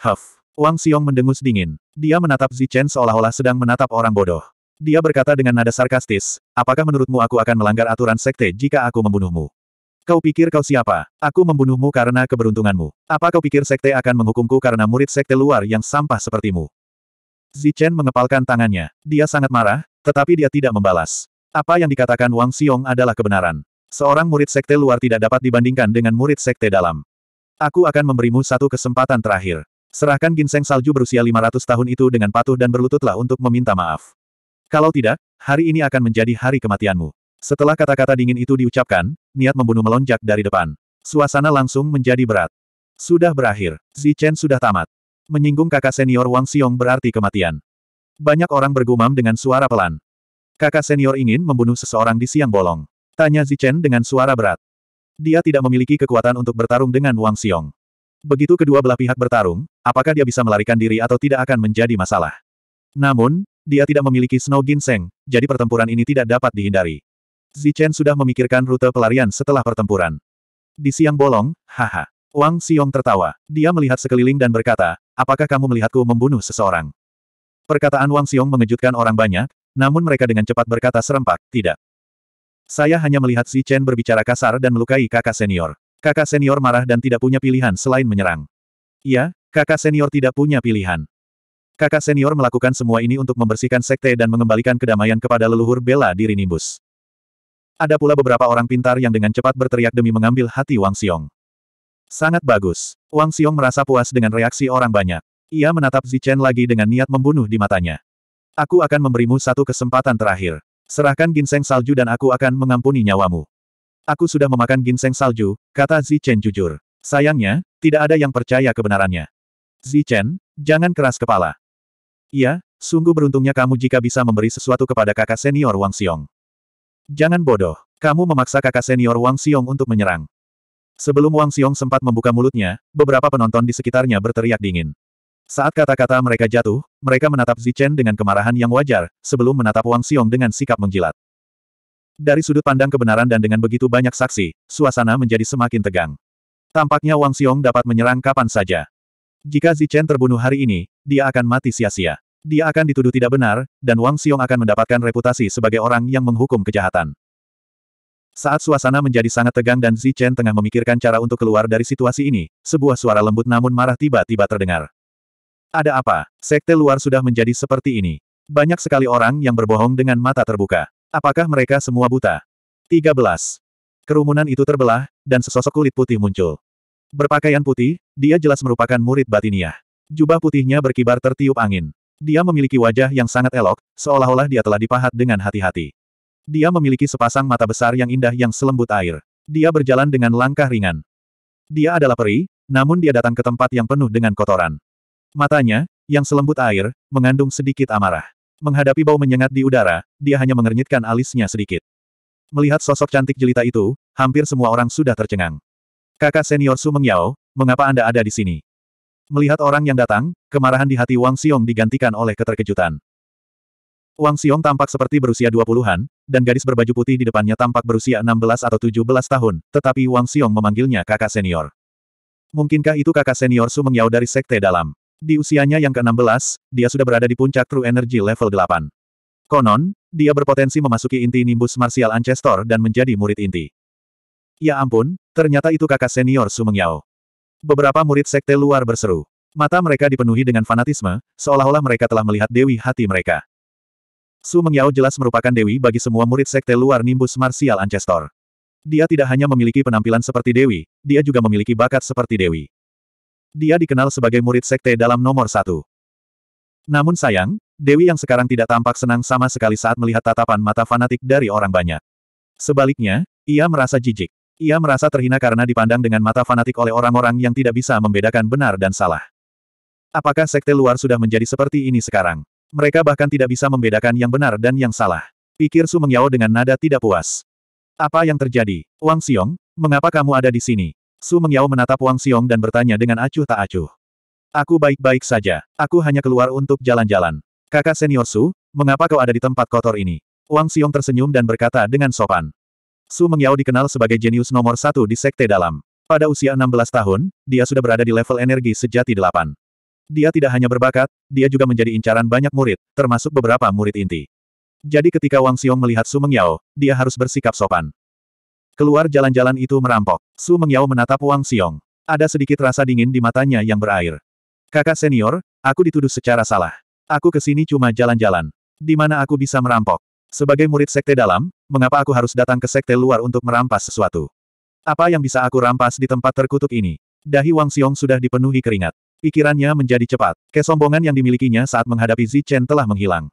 Huff. Wang Xiong mendengus dingin. Dia menatap Zichen seolah-olah sedang menatap orang bodoh. Dia berkata dengan nada sarkastis, apakah menurutmu aku akan melanggar aturan sekte jika aku membunuhmu? Kau pikir kau siapa? Aku membunuhmu karena keberuntunganmu. Apa kau pikir sekte akan menghukumku karena murid sekte luar yang sampah sepertimu? Zichen mengepalkan tangannya. Dia sangat marah, tetapi dia tidak membalas. Apa yang dikatakan Wang Xiong adalah kebenaran. Seorang murid sekte luar tidak dapat dibandingkan dengan murid sekte dalam. Aku akan memberimu satu kesempatan terakhir. Serahkan ginseng salju berusia 500 tahun itu dengan patuh dan berlututlah untuk meminta maaf. Kalau tidak, hari ini akan menjadi hari kematianmu. Setelah kata-kata dingin itu diucapkan, niat membunuh melonjak dari depan. Suasana langsung menjadi berat. Sudah berakhir. Zichen sudah tamat. Menyinggung kakak senior Wang Xiong berarti kematian. Banyak orang bergumam dengan suara pelan. Kakak senior ingin membunuh seseorang di siang bolong. Tanya Zichen dengan suara berat. Dia tidak memiliki kekuatan untuk bertarung dengan Wang Xiong. Begitu kedua belah pihak bertarung, apakah dia bisa melarikan diri atau tidak akan menjadi masalah. Namun, dia tidak memiliki Snow Ginseng, jadi pertempuran ini tidak dapat dihindari. Zichen sudah memikirkan rute pelarian setelah pertempuran. Di siang bolong, haha. Wang Xiong tertawa. Dia melihat sekeliling dan berkata, apakah kamu melihatku membunuh seseorang? Perkataan Wang Xiong mengejutkan orang banyak, namun mereka dengan cepat berkata serempak, tidak. Saya hanya melihat si Chen berbicara kasar dan melukai kakak senior. Kakak senior marah dan tidak punya pilihan selain menyerang. Iya, kakak senior tidak punya pilihan. Kakak senior melakukan semua ini untuk membersihkan sekte dan mengembalikan kedamaian kepada leluhur bela diri Nimbus. Ada pula beberapa orang pintar yang dengan cepat berteriak demi mengambil hati Wang Xiong. Sangat bagus. Wang Xiong merasa puas dengan reaksi orang banyak. Ia menatap Zichen lagi dengan niat membunuh di matanya. Aku akan memberimu satu kesempatan terakhir. Serahkan ginseng salju dan aku akan mengampuni nyawamu. Aku sudah memakan ginseng salju, kata Zi Chen jujur. Sayangnya, tidak ada yang percaya kebenarannya. Zi Chen, jangan keras kepala. Iya, sungguh beruntungnya kamu jika bisa memberi sesuatu kepada kakak senior Wang Xiong. Jangan bodoh, kamu memaksa kakak senior Wang Xiong untuk menyerang. Sebelum Wang Xiong sempat membuka mulutnya, beberapa penonton di sekitarnya berteriak dingin. Saat kata-kata mereka jatuh, mereka menatap Zichen dengan kemarahan yang wajar, sebelum menatap Wang Xiong dengan sikap menjilat. Dari sudut pandang kebenaran dan dengan begitu banyak saksi, suasana menjadi semakin tegang. Tampaknya Wang Xiong dapat menyerang kapan saja. Jika Zichen terbunuh hari ini, dia akan mati sia-sia. Dia akan dituduh tidak benar, dan Wang Xiong akan mendapatkan reputasi sebagai orang yang menghukum kejahatan. Saat suasana menjadi sangat tegang dan Zichen tengah memikirkan cara untuk keluar dari situasi ini, sebuah suara lembut namun marah tiba-tiba terdengar. Ada apa? Sekte luar sudah menjadi seperti ini. Banyak sekali orang yang berbohong dengan mata terbuka. Apakah mereka semua buta? 13. Kerumunan itu terbelah, dan sesosok kulit putih muncul. Berpakaian putih, dia jelas merupakan murid Batiniah. Jubah putihnya berkibar tertiup angin. Dia memiliki wajah yang sangat elok, seolah-olah dia telah dipahat dengan hati-hati. Dia memiliki sepasang mata besar yang indah yang selembut air. Dia berjalan dengan langkah ringan. Dia adalah peri, namun dia datang ke tempat yang penuh dengan kotoran. Matanya, yang selembut air, mengandung sedikit amarah. Menghadapi bau menyengat di udara, dia hanya mengernyitkan alisnya sedikit. Melihat sosok cantik jelita itu, hampir semua orang sudah tercengang. Kakak senior Su Mengyao, mengapa Anda ada di sini? Melihat orang yang datang, kemarahan di hati Wang Xiong digantikan oleh keterkejutan. Wang Xiong tampak seperti berusia 20-an, dan gadis berbaju putih di depannya tampak berusia 16 atau 17 tahun, tetapi Wang Xiong memanggilnya kakak senior. Mungkinkah itu kakak senior Su Mengyao dari Sekte Dalam? Di usianya yang ke-16, dia sudah berada di puncak True Energy level 8. Konon, dia berpotensi memasuki inti nimbus martial ancestor dan menjadi murid inti. Ya ampun, ternyata itu kakak senior Yao. Beberapa murid sekte luar berseru. Mata mereka dipenuhi dengan fanatisme, seolah-olah mereka telah melihat dewi hati mereka. Su Mengyao jelas merupakan dewi bagi semua murid sekte luar nimbus martial ancestor. Dia tidak hanya memiliki penampilan seperti dewi, dia juga memiliki bakat seperti dewi. Dia dikenal sebagai murid sekte dalam nomor satu. Namun sayang, Dewi yang sekarang tidak tampak senang sama sekali saat melihat tatapan mata fanatik dari orang banyak. Sebaliknya, ia merasa jijik. Ia merasa terhina karena dipandang dengan mata fanatik oleh orang-orang yang tidak bisa membedakan benar dan salah. Apakah sekte luar sudah menjadi seperti ini sekarang? Mereka bahkan tidak bisa membedakan yang benar dan yang salah. Pikir Su Mengyao dengan nada tidak puas. Apa yang terjadi? Wang Xiong, mengapa kamu ada di sini? Su Mengyao menatap Wang Xiong dan bertanya dengan acuh tak acuh. Aku baik-baik saja. Aku hanya keluar untuk jalan-jalan. Kakak senior Su, mengapa kau ada di tempat kotor ini? Wang Xiong tersenyum dan berkata dengan sopan. Su Mengyao dikenal sebagai jenius nomor satu di Sekte Dalam. Pada usia 16 tahun, dia sudah berada di level energi sejati delapan. Dia tidak hanya berbakat, dia juga menjadi incaran banyak murid, termasuk beberapa murid inti. Jadi ketika Wang Xiong melihat Su Mengyao, dia harus bersikap sopan. Keluar jalan-jalan itu merampok. Su Mengyao menatap Wang Xiong. Ada sedikit rasa dingin di matanya yang berair. Kakak senior, aku dituduh secara salah. Aku kesini cuma jalan-jalan. Di mana aku bisa merampok? Sebagai murid sekte dalam, mengapa aku harus datang ke sekte luar untuk merampas sesuatu? Apa yang bisa aku rampas di tempat terkutuk ini? Dahi Wang Xiong sudah dipenuhi keringat. Pikirannya menjadi cepat. Kesombongan yang dimilikinya saat menghadapi Zi Chen telah menghilang.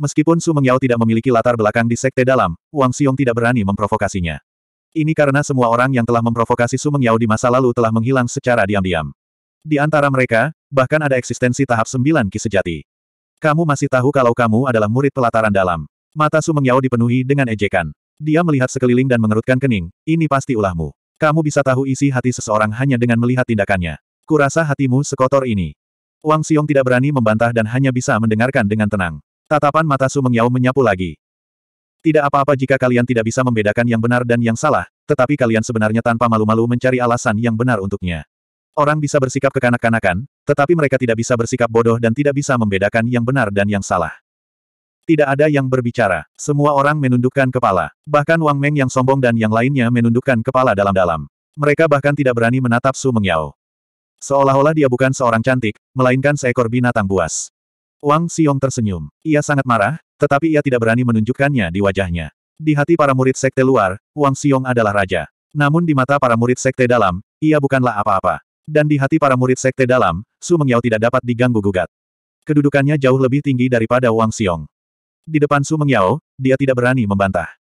Meskipun Su Mengyao tidak memiliki latar belakang di sekte dalam, Wang Xiong tidak berani memprovokasinya. Ini karena semua orang yang telah memprovokasi Sumeng Yao di masa lalu telah menghilang secara diam-diam. Di antara mereka, bahkan ada eksistensi tahap sembilan ki sejati. Kamu masih tahu kalau kamu adalah murid pelataran dalam. Mata Sumeng Yao dipenuhi dengan ejekan. Dia melihat sekeliling dan mengerutkan kening, ini pasti ulahmu. Kamu bisa tahu isi hati seseorang hanya dengan melihat tindakannya. Kurasa hatimu sekotor ini. Wang Xiong tidak berani membantah dan hanya bisa mendengarkan dengan tenang. Tatapan mata Sumeng Yao menyapu lagi. Tidak apa-apa jika kalian tidak bisa membedakan yang benar dan yang salah, tetapi kalian sebenarnya tanpa malu-malu mencari alasan yang benar untuknya. Orang bisa bersikap kekanak-kanakan, tetapi mereka tidak bisa bersikap bodoh dan tidak bisa membedakan yang benar dan yang salah. Tidak ada yang berbicara. Semua orang menundukkan kepala. Bahkan Wang Meng yang sombong dan yang lainnya menundukkan kepala dalam-dalam. Mereka bahkan tidak berani menatap Su Mengyao. Seolah-olah dia bukan seorang cantik, melainkan seekor binatang buas. Wang Xiong tersenyum. Ia sangat marah, tetapi ia tidak berani menunjukkannya di wajahnya. Di hati para murid sekte luar, Wang Xiong adalah raja. Namun di mata para murid sekte dalam, ia bukanlah apa-apa. Dan di hati para murid sekte dalam, Su Mengyao tidak dapat diganggu-gugat. Kedudukannya jauh lebih tinggi daripada Wang Xiong. Di depan Su Mengyao, dia tidak berani membantah.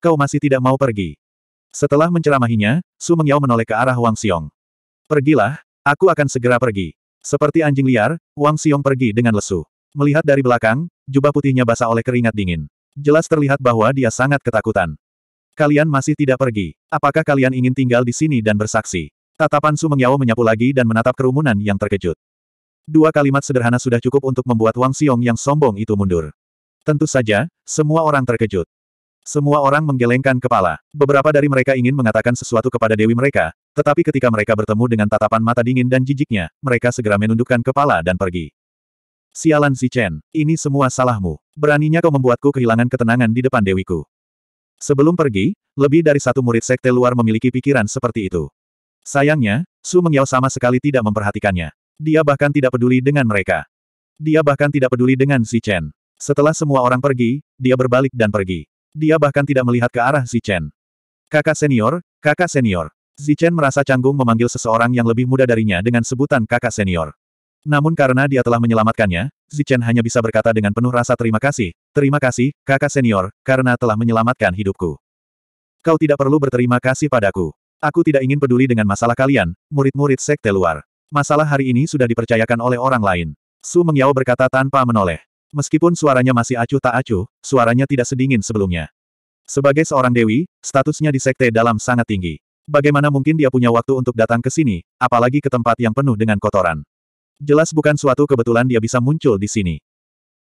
Kau masih tidak mau pergi. Setelah menceramahinya, Su Mengyao menoleh ke arah Wang Xiong. Pergilah, aku akan segera pergi. Seperti anjing liar, Wang Xiong pergi dengan lesu. Melihat dari belakang, jubah putihnya basah oleh keringat dingin. Jelas terlihat bahwa dia sangat ketakutan. Kalian masih tidak pergi. Apakah kalian ingin tinggal di sini dan bersaksi? Tatapan Su Mengyao menyapu lagi dan menatap kerumunan yang terkejut. Dua kalimat sederhana sudah cukup untuk membuat Wang Xiong yang sombong itu mundur. Tentu saja, semua orang terkejut. Semua orang menggelengkan kepala. Beberapa dari mereka ingin mengatakan sesuatu kepada dewi mereka, tetapi ketika mereka bertemu dengan tatapan mata dingin dan jijiknya, mereka segera menundukkan kepala dan pergi. Sialan si Chen, ini semua salahmu. Beraninya kau membuatku kehilangan ketenangan di depan dewiku. Sebelum pergi, lebih dari satu murid sekte luar memiliki pikiran seperti itu. Sayangnya, Su Mengyao sama sekali tidak memperhatikannya. Dia bahkan tidak peduli dengan mereka. Dia bahkan tidak peduli dengan si Chen. Setelah semua orang pergi, dia berbalik dan pergi. Dia bahkan tidak melihat ke arah si Chen. Kakak senior, kakak senior. Zichen merasa canggung memanggil seseorang yang lebih muda darinya dengan sebutan kakak senior. Namun karena dia telah menyelamatkannya, Zichen hanya bisa berkata dengan penuh rasa terima kasih, terima kasih, kakak senior, karena telah menyelamatkan hidupku. Kau tidak perlu berterima kasih padaku. Aku tidak ingin peduli dengan masalah kalian, murid-murid sekte luar. Masalah hari ini sudah dipercayakan oleh orang lain. Su Mengyao berkata tanpa menoleh. Meskipun suaranya masih acuh tak acuh, suaranya tidak sedingin sebelumnya. Sebagai seorang dewi, statusnya di sekte dalam sangat tinggi. Bagaimana mungkin dia punya waktu untuk datang ke sini, apalagi ke tempat yang penuh dengan kotoran. Jelas bukan suatu kebetulan dia bisa muncul di sini.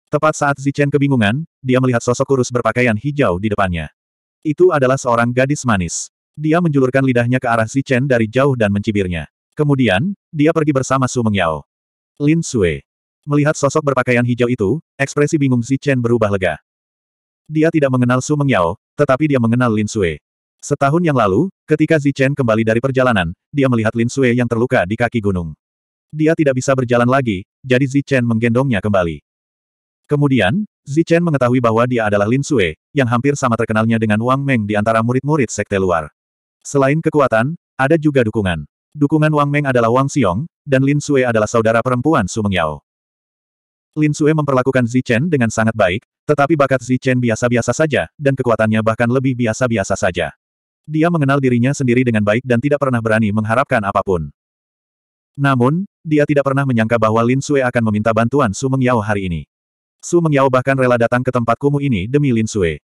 Tepat saat Zichen kebingungan, dia melihat sosok kurus berpakaian hijau di depannya. Itu adalah seorang gadis manis. Dia menjulurkan lidahnya ke arah Zichen dari jauh dan mencibirnya. Kemudian, dia pergi bersama Su Mengyao. Lin Sui. Melihat sosok berpakaian hijau itu, ekspresi bingung Zichen berubah lega. Dia tidak mengenal Su Mengyao, tetapi dia mengenal Lin Sui. Setahun yang lalu, ketika Zichen kembali dari perjalanan, dia melihat Lin Sui yang terluka di kaki gunung. Dia tidak bisa berjalan lagi, jadi Zichen menggendongnya kembali. Kemudian, Zichen mengetahui bahwa dia adalah Lin Sue, yang hampir sama terkenalnya dengan Wang Meng di antara murid-murid sekte luar. Selain kekuatan, ada juga dukungan. Dukungan Wang Meng adalah Wang Xiong, dan Lin Sue adalah saudara perempuan Su Mengyao. Lin Sue memperlakukan Zichen dengan sangat baik, tetapi bakat Zichen biasa-biasa saja, dan kekuatannya bahkan lebih biasa-biasa saja. Dia mengenal dirinya sendiri dengan baik dan tidak pernah berani mengharapkan apapun. Namun, dia tidak pernah menyangka bahwa Lin Sui akan meminta bantuan Su Mengyao hari ini. Su Mengyao bahkan rela datang ke tempat kumuh ini demi Lin Sui.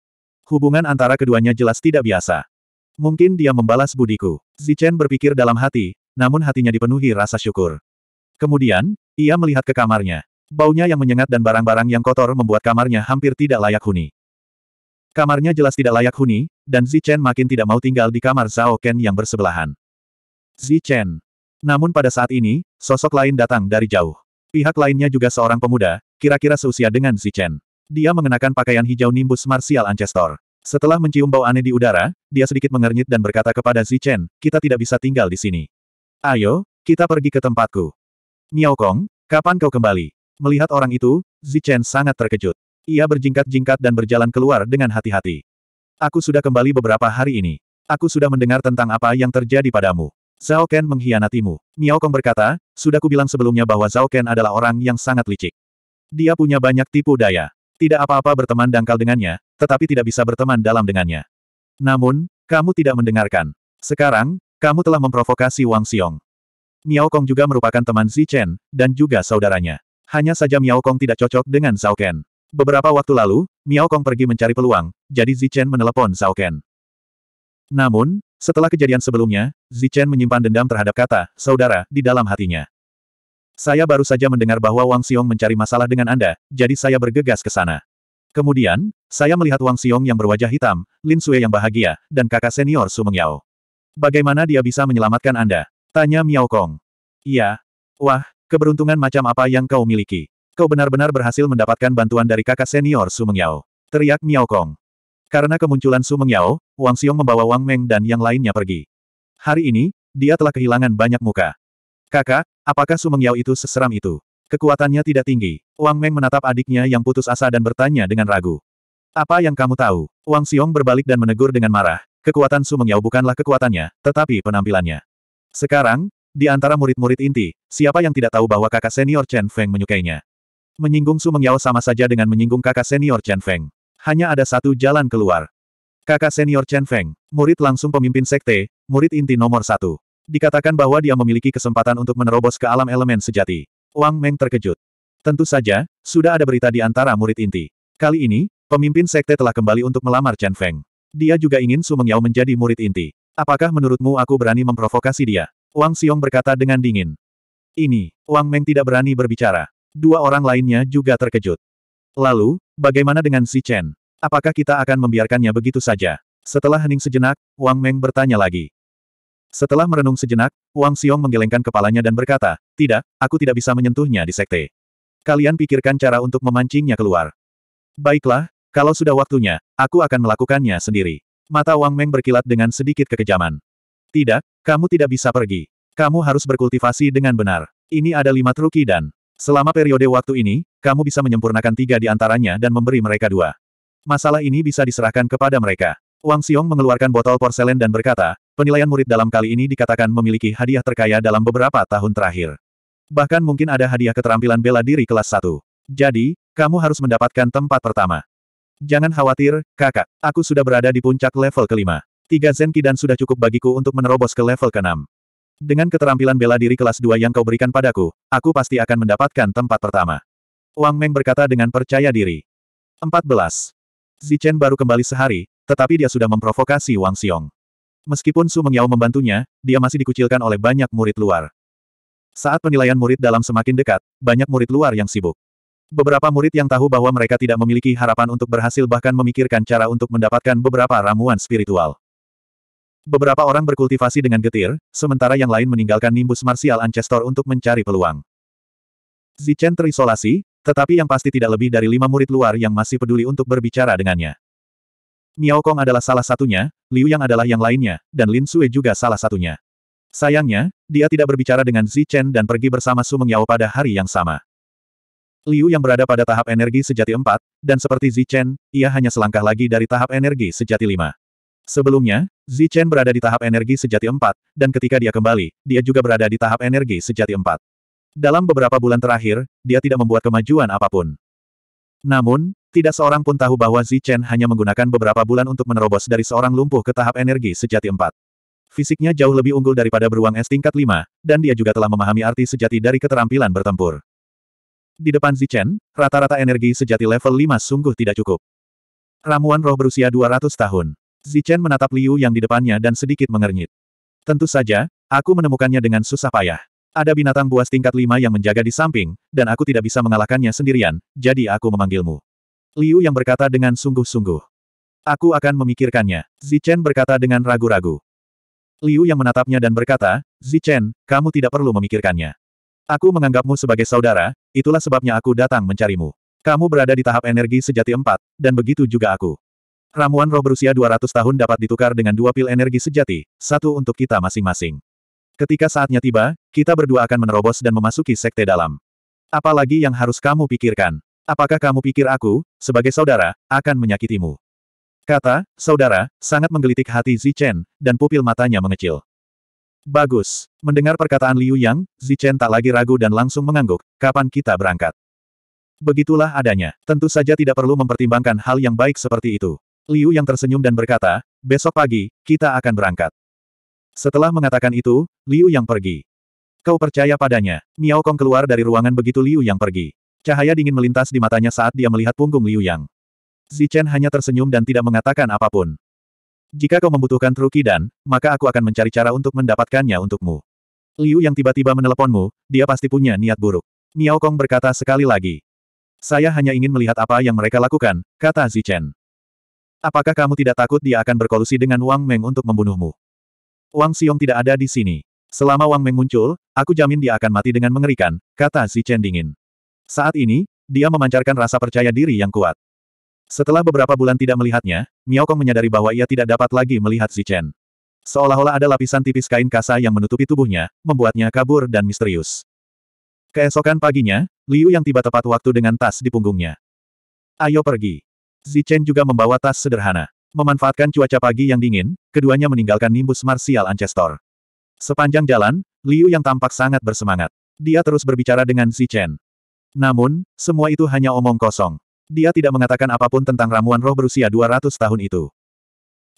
Hubungan antara keduanya jelas tidak biasa. Mungkin dia membalas budiku. Zichen berpikir dalam hati, namun hatinya dipenuhi rasa syukur. Kemudian, ia melihat ke kamarnya. Baunya yang menyengat dan barang-barang yang kotor membuat kamarnya hampir tidak layak huni. Kamarnya jelas tidak layak huni, dan Zichen makin tidak mau tinggal di kamar Zhao Ken yang bersebelahan. Zichen, namun pada saat ini, sosok lain datang dari jauh. Pihak lainnya juga seorang pemuda, kira-kira seusia dengan si Chen. Dia mengenakan pakaian hijau nimbus martial Ancestor. Setelah mencium bau aneh di udara, dia sedikit mengernyit dan berkata kepada Zi Chen, kita tidak bisa tinggal di sini. Ayo, kita pergi ke tempatku. Miao Kong, kapan kau kembali? Melihat orang itu, Zi Chen sangat terkejut. Ia berjingkat-jingkat dan berjalan keluar dengan hati-hati. Aku sudah kembali beberapa hari ini. Aku sudah mendengar tentang apa yang terjadi padamu. Zhao Ken mengkhianatimu. Miao Kong berkata, sudah kubilang sebelumnya bahwa Zhao Ken adalah orang yang sangat licik. Dia punya banyak tipu daya. Tidak apa-apa berteman dangkal dengannya, tetapi tidak bisa berteman dalam dengannya. Namun, kamu tidak mendengarkan. Sekarang, kamu telah memprovokasi Wang Xiong. Miao Kong juga merupakan teman Zi Chen, dan juga saudaranya. Hanya saja Miao Kong tidak cocok dengan Zhao Ken. Beberapa waktu lalu, Miao Kong pergi mencari peluang, jadi Zi Chen menelepon Zhao Ken. Namun, setelah kejadian sebelumnya, Zichen menyimpan dendam terhadap kata, saudara, di dalam hatinya. Saya baru saja mendengar bahwa Wang Xiong mencari masalah dengan Anda, jadi saya bergegas ke sana. Kemudian, saya melihat Wang Xiong yang berwajah hitam, Lin Sue yang bahagia, dan kakak senior Su Mengyao. Bagaimana dia bisa menyelamatkan Anda? Tanya Miao Kong. Iya. Wah, keberuntungan macam apa yang kau miliki? Kau benar-benar berhasil mendapatkan bantuan dari kakak senior Su Mengyao. Teriak Miao Kong. Karena kemunculan Su Mengyao, Wang Xiong membawa Wang Meng dan yang lainnya pergi. Hari ini, dia telah kehilangan banyak muka. Kakak, apakah Su Mengyao itu seseram itu? Kekuatannya tidak tinggi. Wang Meng menatap adiknya yang putus asa dan bertanya dengan ragu. Apa yang kamu tahu? Wang Xiong berbalik dan menegur dengan marah. Kekuatan Su Mengyao bukanlah kekuatannya, tetapi penampilannya. Sekarang, di antara murid-murid inti, siapa yang tidak tahu bahwa kakak senior Chen Feng menyukainya? Menyinggung Su Mengyao sama saja dengan menyinggung kakak senior Chen Feng hanya ada satu jalan keluar. Kakak senior Chen Feng, murid langsung pemimpin sekte, murid inti nomor satu. Dikatakan bahwa dia memiliki kesempatan untuk menerobos ke alam elemen sejati. Wang Meng terkejut. Tentu saja, sudah ada berita di antara murid inti. Kali ini, pemimpin sekte telah kembali untuk melamar Chen Feng. Dia juga ingin Su Mengyao menjadi murid inti. Apakah menurutmu aku berani memprovokasi dia? Wang Xiong berkata dengan dingin. Ini, Wang Meng tidak berani berbicara. Dua orang lainnya juga terkejut. Lalu, bagaimana dengan si Chen? Apakah kita akan membiarkannya begitu saja? Setelah hening sejenak, Wang Meng bertanya lagi. Setelah merenung sejenak, Wang Xiong menggelengkan kepalanya dan berkata, Tidak, aku tidak bisa menyentuhnya di sekte. Kalian pikirkan cara untuk memancingnya keluar. Baiklah, kalau sudah waktunya, aku akan melakukannya sendiri. Mata Wang Meng berkilat dengan sedikit kekejaman. Tidak, kamu tidak bisa pergi. Kamu harus berkultivasi dengan benar. Ini ada lima truki dan Selama periode waktu ini, kamu bisa menyempurnakan tiga di antaranya dan memberi mereka dua. Masalah ini bisa diserahkan kepada mereka. Wang Xiong mengeluarkan botol porselen dan berkata, penilaian murid dalam kali ini dikatakan memiliki hadiah terkaya dalam beberapa tahun terakhir. Bahkan mungkin ada hadiah keterampilan bela diri kelas 1. Jadi, kamu harus mendapatkan tempat pertama. Jangan khawatir, kakak. Aku sudah berada di puncak level kelima. Tiga Zenki dan sudah cukup bagiku untuk menerobos ke level keenam. Dengan keterampilan bela diri kelas 2 yang kau berikan padaku, aku pasti akan mendapatkan tempat pertama. Wang Meng berkata dengan percaya diri. 14. Zichen baru kembali sehari, tetapi dia sudah memprovokasi Wang Xiong. Meskipun Su Mengyao membantunya, dia masih dikucilkan oleh banyak murid luar. Saat penilaian murid dalam semakin dekat, banyak murid luar yang sibuk. Beberapa murid yang tahu bahwa mereka tidak memiliki harapan untuk berhasil bahkan memikirkan cara untuk mendapatkan beberapa ramuan spiritual. Beberapa orang berkultivasi dengan getir, sementara yang lain meninggalkan nimbus Martial Ancestor untuk mencari peluang. Zichen terisolasi, tetapi yang pasti tidak lebih dari lima murid luar yang masih peduli untuk berbicara dengannya. Miao Kong adalah salah satunya, Liu Yang adalah yang lainnya, dan Lin Sui juga salah satunya. Sayangnya, dia tidak berbicara dengan Zichen dan pergi bersama Su Mengyao pada hari yang sama. Liu yang berada pada tahap energi sejati 4, dan seperti Zichen, ia hanya selangkah lagi dari tahap energi sejati 5. Sebelumnya, Zichen berada di tahap energi sejati empat, dan ketika dia kembali, dia juga berada di tahap energi sejati empat. Dalam beberapa bulan terakhir, dia tidak membuat kemajuan apapun. Namun, tidak seorang pun tahu bahwa Zichen hanya menggunakan beberapa bulan untuk menerobos dari seorang lumpuh ke tahap energi sejati empat. Fisiknya jauh lebih unggul daripada beruang es tingkat 5, dan dia juga telah memahami arti sejati dari keterampilan bertempur. Di depan Zichen, rata-rata energi sejati level lima sungguh tidak cukup. Ramuan roh berusia 200 tahun. Zichen menatap Liu yang di depannya dan sedikit mengernyit. Tentu saja, aku menemukannya dengan susah payah. Ada binatang buas tingkat lima yang menjaga di samping, dan aku tidak bisa mengalahkannya sendirian, jadi aku memanggilmu. Liu yang berkata dengan sungguh-sungguh. Aku akan memikirkannya, Zichen berkata dengan ragu-ragu. Liu yang menatapnya dan berkata, Zichen, kamu tidak perlu memikirkannya. Aku menganggapmu sebagai saudara, itulah sebabnya aku datang mencarimu. Kamu berada di tahap energi sejati empat, dan begitu juga aku. Ramuan roh berusia 200 tahun dapat ditukar dengan dua pil energi sejati, satu untuk kita masing-masing. Ketika saatnya tiba, kita berdua akan menerobos dan memasuki sekte dalam. Apalagi yang harus kamu pikirkan? Apakah kamu pikir aku, sebagai saudara, akan menyakitimu? Kata, saudara, sangat menggelitik hati Zichen, dan pupil matanya mengecil. Bagus. Mendengar perkataan Liu Yang, Zichen tak lagi ragu dan langsung mengangguk, kapan kita berangkat? Begitulah adanya. Tentu saja tidak perlu mempertimbangkan hal yang baik seperti itu. Liu yang tersenyum dan berkata, besok pagi, kita akan berangkat. Setelah mengatakan itu, Liu yang pergi. Kau percaya padanya. Miao Kong keluar dari ruangan begitu Liu yang pergi. Cahaya dingin melintas di matanya saat dia melihat punggung Liu yang. Zichen hanya tersenyum dan tidak mengatakan apapun. Jika kau membutuhkan truki dan, maka aku akan mencari cara untuk mendapatkannya untukmu. Liu yang tiba-tiba meneleponmu, dia pasti punya niat buruk. Miao Kong berkata sekali lagi. Saya hanya ingin melihat apa yang mereka lakukan, kata Zichen. Apakah kamu tidak takut dia akan berkolusi dengan Wang Meng untuk membunuhmu? Wang Xiong tidak ada di sini. Selama Wang Meng muncul, aku jamin dia akan mati dengan mengerikan, kata si Chen dingin. Saat ini, dia memancarkan rasa percaya diri yang kuat. Setelah beberapa bulan tidak melihatnya, Miao Kong menyadari bahwa ia tidak dapat lagi melihat si Chen. Seolah-olah ada lapisan tipis kain kasa yang menutupi tubuhnya, membuatnya kabur dan misterius. Keesokan paginya, Liu yang tiba tepat waktu dengan tas di punggungnya. Ayo pergi. Zichen juga membawa tas sederhana. Memanfaatkan cuaca pagi yang dingin, keduanya meninggalkan nimbus marsial Ancestor. Sepanjang jalan, Liu yang tampak sangat bersemangat. Dia terus berbicara dengan Zichen. Namun, semua itu hanya omong kosong. Dia tidak mengatakan apapun tentang ramuan roh berusia 200 tahun itu.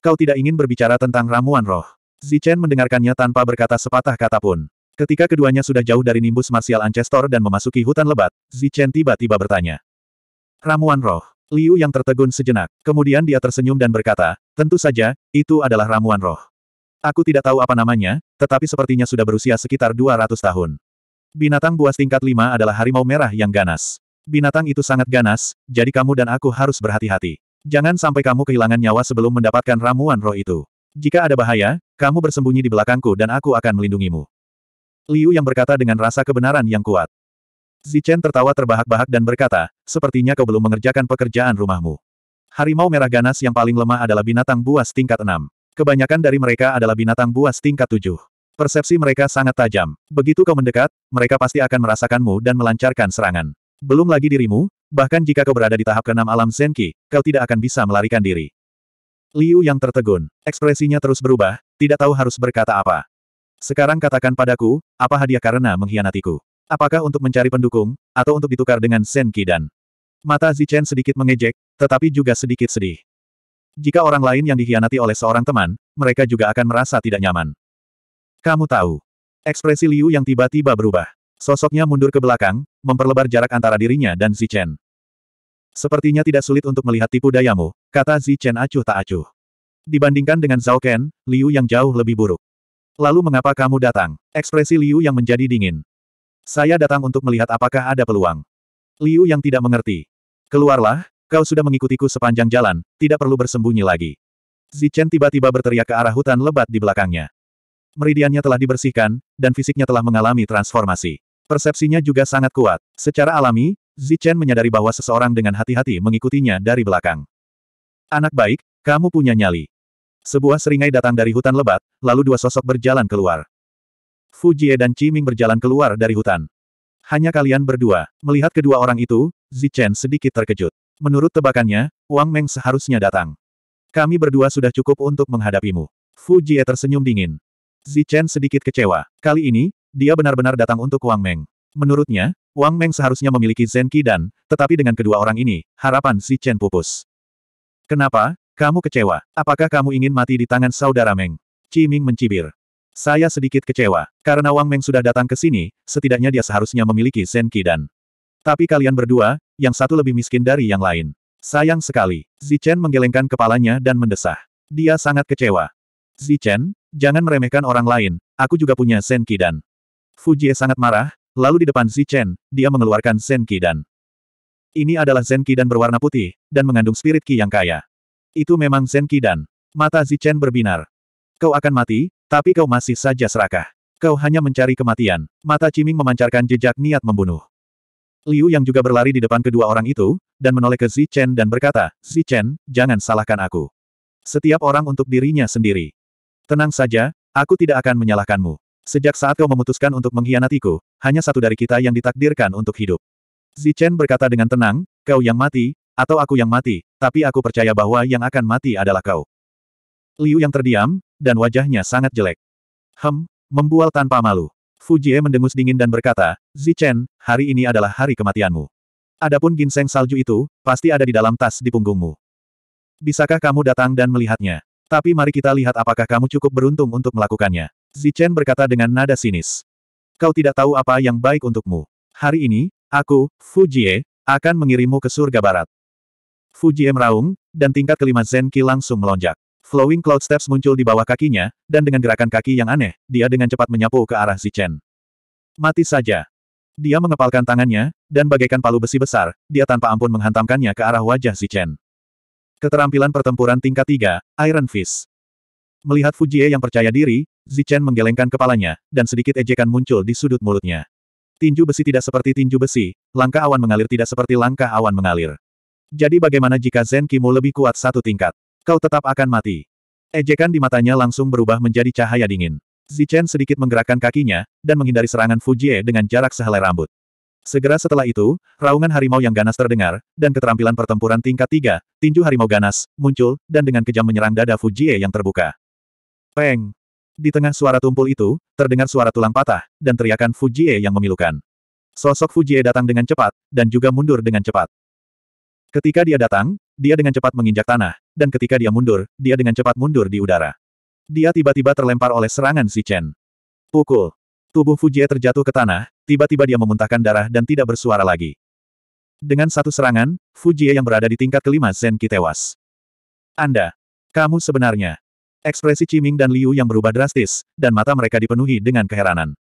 Kau tidak ingin berbicara tentang ramuan roh. Zichen mendengarkannya tanpa berkata sepatah kata pun. Ketika keduanya sudah jauh dari nimbus marsial Ancestor dan memasuki hutan lebat, Zichen tiba-tiba bertanya. Ramuan roh. Liu yang tertegun sejenak, kemudian dia tersenyum dan berkata, tentu saja, itu adalah ramuan roh. Aku tidak tahu apa namanya, tetapi sepertinya sudah berusia sekitar 200 tahun. Binatang buas tingkat 5 adalah harimau merah yang ganas. Binatang itu sangat ganas, jadi kamu dan aku harus berhati-hati. Jangan sampai kamu kehilangan nyawa sebelum mendapatkan ramuan roh itu. Jika ada bahaya, kamu bersembunyi di belakangku dan aku akan melindungimu. Liu yang berkata dengan rasa kebenaran yang kuat. Zichen tertawa terbahak-bahak dan berkata, sepertinya kau belum mengerjakan pekerjaan rumahmu. Harimau merah ganas yang paling lemah adalah binatang buas tingkat 6. Kebanyakan dari mereka adalah binatang buas tingkat 7. Persepsi mereka sangat tajam. Begitu kau mendekat, mereka pasti akan merasakanmu dan melancarkan serangan. Belum lagi dirimu, bahkan jika kau berada di tahap keenam alam Zenki, kau tidak akan bisa melarikan diri. Liu yang tertegun, ekspresinya terus berubah, tidak tahu harus berkata apa. Sekarang katakan padaku, apa hadiah karena mengkhianatiku? Apakah untuk mencari pendukung, atau untuk ditukar dengan Senki? Kidan? Mata Zichen sedikit mengejek, tetapi juga sedikit sedih. Jika orang lain yang dihianati oleh seorang teman, mereka juga akan merasa tidak nyaman. Kamu tahu. Ekspresi Liu yang tiba-tiba berubah. Sosoknya mundur ke belakang, memperlebar jarak antara dirinya dan Zichen. Sepertinya tidak sulit untuk melihat tipu dayamu, kata Zichen acuh tak acuh. Dibandingkan dengan Zhao Ken, Liu yang jauh lebih buruk. Lalu mengapa kamu datang? Ekspresi Liu yang menjadi dingin. Saya datang untuk melihat apakah ada peluang. Liu yang tidak mengerti. Keluarlah, kau sudah mengikutiku sepanjang jalan, tidak perlu bersembunyi lagi. Zichen tiba-tiba berteriak ke arah hutan lebat di belakangnya. Meridiannya telah dibersihkan, dan fisiknya telah mengalami transformasi. Persepsinya juga sangat kuat. Secara alami, Zichen menyadari bahwa seseorang dengan hati-hati mengikutinya dari belakang. Anak baik, kamu punya nyali. Sebuah seringai datang dari hutan lebat, lalu dua sosok berjalan keluar. Fu Jie dan Ming berjalan keluar dari hutan. Hanya kalian berdua. Melihat kedua orang itu, Zichen sedikit terkejut. Menurut tebakannya, Wang Meng seharusnya datang. Kami berdua sudah cukup untuk menghadapimu. Fu Jie tersenyum dingin. Zichen sedikit kecewa. Kali ini, dia benar-benar datang untuk Wang Meng. Menurutnya, Wang Meng seharusnya memiliki Zenki dan, tetapi dengan kedua orang ini, harapan Zichen pupus. Kenapa, kamu kecewa? Apakah kamu ingin mati di tangan saudara Meng? Qi Ming mencibir. Saya sedikit kecewa, karena Wang Meng sudah datang ke sini, setidaknya dia seharusnya memiliki Zen dan. Tapi kalian berdua, yang satu lebih miskin dari yang lain. Sayang sekali, Zichen menggelengkan kepalanya dan mendesah. Dia sangat kecewa. Zichen, jangan meremehkan orang lain, aku juga punya Zen dan. Fujie sangat marah, lalu di depan Zichen, dia mengeluarkan Zen dan. Ini adalah Zen dan berwarna putih, dan mengandung spirit Qi yang kaya. Itu memang Zen dan. Mata Zichen berbinar. Kau akan mati, tapi kau masih saja serakah. Kau hanya mencari kematian. Mata Ciming memancarkan jejak niat membunuh. Liu yang juga berlari di depan kedua orang itu, dan menoleh ke Zichen dan berkata, Zichen, jangan salahkan aku. Setiap orang untuk dirinya sendiri. Tenang saja, aku tidak akan menyalahkanmu. Sejak saat kau memutuskan untuk mengkhianatiku, hanya satu dari kita yang ditakdirkan untuk hidup. Zichen berkata dengan tenang, kau yang mati, atau aku yang mati, tapi aku percaya bahwa yang akan mati adalah kau. Liu yang terdiam, dan wajahnya sangat jelek. Hem, membual tanpa malu. Fujie mendengus dingin dan berkata, Zichen, hari ini adalah hari kematianmu. Adapun ginseng salju itu, pasti ada di dalam tas di punggungmu. Bisakah kamu datang dan melihatnya? Tapi mari kita lihat apakah kamu cukup beruntung untuk melakukannya. Zichen berkata dengan nada sinis. Kau tidak tahu apa yang baik untukmu. Hari ini, aku, Fujie, akan mengirimmu ke surga barat. Fujie meraung, dan tingkat kelima Zenki langsung melonjak. Flowing Cloud Steps muncul di bawah kakinya, dan dengan gerakan kaki yang aneh, dia dengan cepat menyapu ke arah Zichen. Mati saja. Dia mengepalkan tangannya, dan bagaikan palu besi besar, dia tanpa ampun menghantamkannya ke arah wajah Zichen. Keterampilan pertempuran tingkat 3, Iron Fist. Melihat Fujie yang percaya diri, Zichen menggelengkan kepalanya, dan sedikit ejekan muncul di sudut mulutnya. Tinju besi tidak seperti tinju besi, langkah awan mengalir tidak seperti langkah awan mengalir. Jadi bagaimana jika Zen Kimu lebih kuat satu tingkat? Kau tetap akan mati. Ejekan di matanya langsung berubah menjadi cahaya dingin. Zichen sedikit menggerakkan kakinya, dan menghindari serangan Fujie dengan jarak sehelai rambut. Segera setelah itu, raungan harimau yang ganas terdengar, dan keterampilan pertempuran tingkat tiga, tinju harimau ganas, muncul, dan dengan kejam menyerang dada Fujie yang terbuka. Peng! Di tengah suara tumpul itu, terdengar suara tulang patah, dan teriakan Fujie yang memilukan. Sosok Fujie datang dengan cepat, dan juga mundur dengan cepat. Ketika dia datang, dia dengan cepat menginjak tanah, dan ketika dia mundur, dia dengan cepat mundur di udara. Dia tiba-tiba terlempar oleh serangan si Chen. Pukul. Tubuh Fujie terjatuh ke tanah, tiba-tiba dia memuntahkan darah dan tidak bersuara lagi. Dengan satu serangan, Fujie yang berada di tingkat kelima Zenki tewas. Anda. Kamu sebenarnya. Ekspresi Ciming dan Liu yang berubah drastis, dan mata mereka dipenuhi dengan keheranan.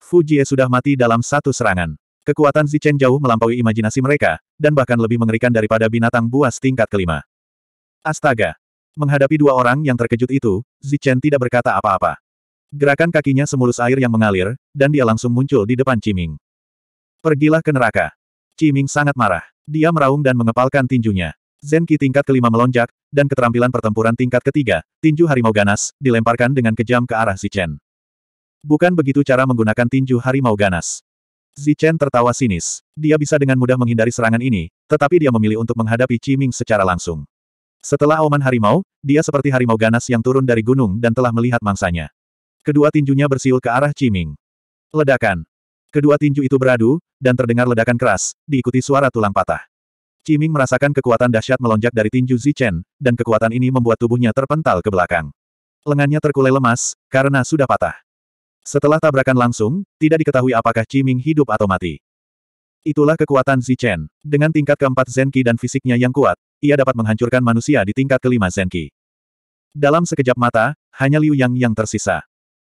Fujie sudah mati dalam satu serangan. Kekuatan Zichen jauh melampaui imajinasi mereka, dan bahkan lebih mengerikan daripada binatang buas tingkat kelima. Astaga! Menghadapi dua orang yang terkejut itu, Zichen tidak berkata apa-apa. Gerakan kakinya semulus air yang mengalir, dan dia langsung muncul di depan Ciming. Pergilah ke neraka. Ciming sangat marah. Dia meraung dan mengepalkan tinjunya. Zenki tingkat kelima melonjak, dan keterampilan pertempuran tingkat ketiga, tinju harimau ganas, dilemparkan dengan kejam ke arah Zichen. Bukan begitu cara menggunakan tinju harimau ganas. Zichen tertawa sinis. Dia bisa dengan mudah menghindari serangan ini, tetapi dia memilih untuk menghadapi Ciming secara langsung. Setelah oman harimau, dia seperti harimau ganas yang turun dari gunung dan telah melihat mangsanya. Kedua tinjunya bersiul ke arah Ciming. Ledakan. Kedua tinju itu beradu, dan terdengar ledakan keras, diikuti suara tulang patah. Ciming merasakan kekuatan dahsyat melonjak dari tinju Zichen, dan kekuatan ini membuat tubuhnya terpental ke belakang. Lengannya terkulai lemas, karena sudah patah. Setelah tabrakan langsung, tidak diketahui apakah Ciming hidup atau mati. Itulah kekuatan Zichen. Dengan tingkat keempat Zenki dan fisiknya yang kuat, ia dapat menghancurkan manusia di tingkat kelima Zenki. Dalam sekejap mata, hanya Liu Yang yang tersisa.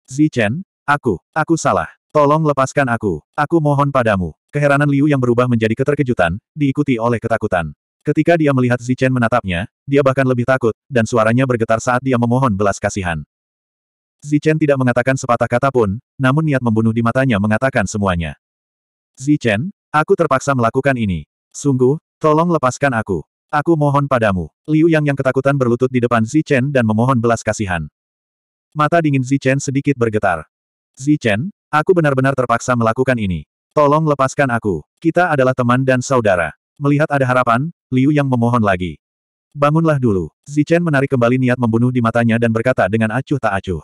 Zichen, aku, aku salah. Tolong lepaskan aku. Aku mohon padamu. Keheranan Liu yang berubah menjadi keterkejutan, diikuti oleh ketakutan. Ketika dia melihat Zichen menatapnya, dia bahkan lebih takut, dan suaranya bergetar saat dia memohon belas kasihan. Zichen tidak mengatakan sepatah kata pun, namun niat membunuh di matanya mengatakan semuanya. Zichen, aku terpaksa melakukan ini. Sungguh, tolong lepaskan aku. Aku mohon padamu. Liu Yang yang ketakutan berlutut di depan Zi Chen dan memohon belas kasihan. Mata dingin Zi Chen sedikit bergetar. Zi Chen, aku benar-benar terpaksa melakukan ini. Tolong lepaskan aku. Kita adalah teman dan saudara. Melihat ada harapan, Liu Yang memohon lagi. Bangunlah dulu. Zi Chen menarik kembali niat membunuh di matanya dan berkata dengan acuh tak acuh.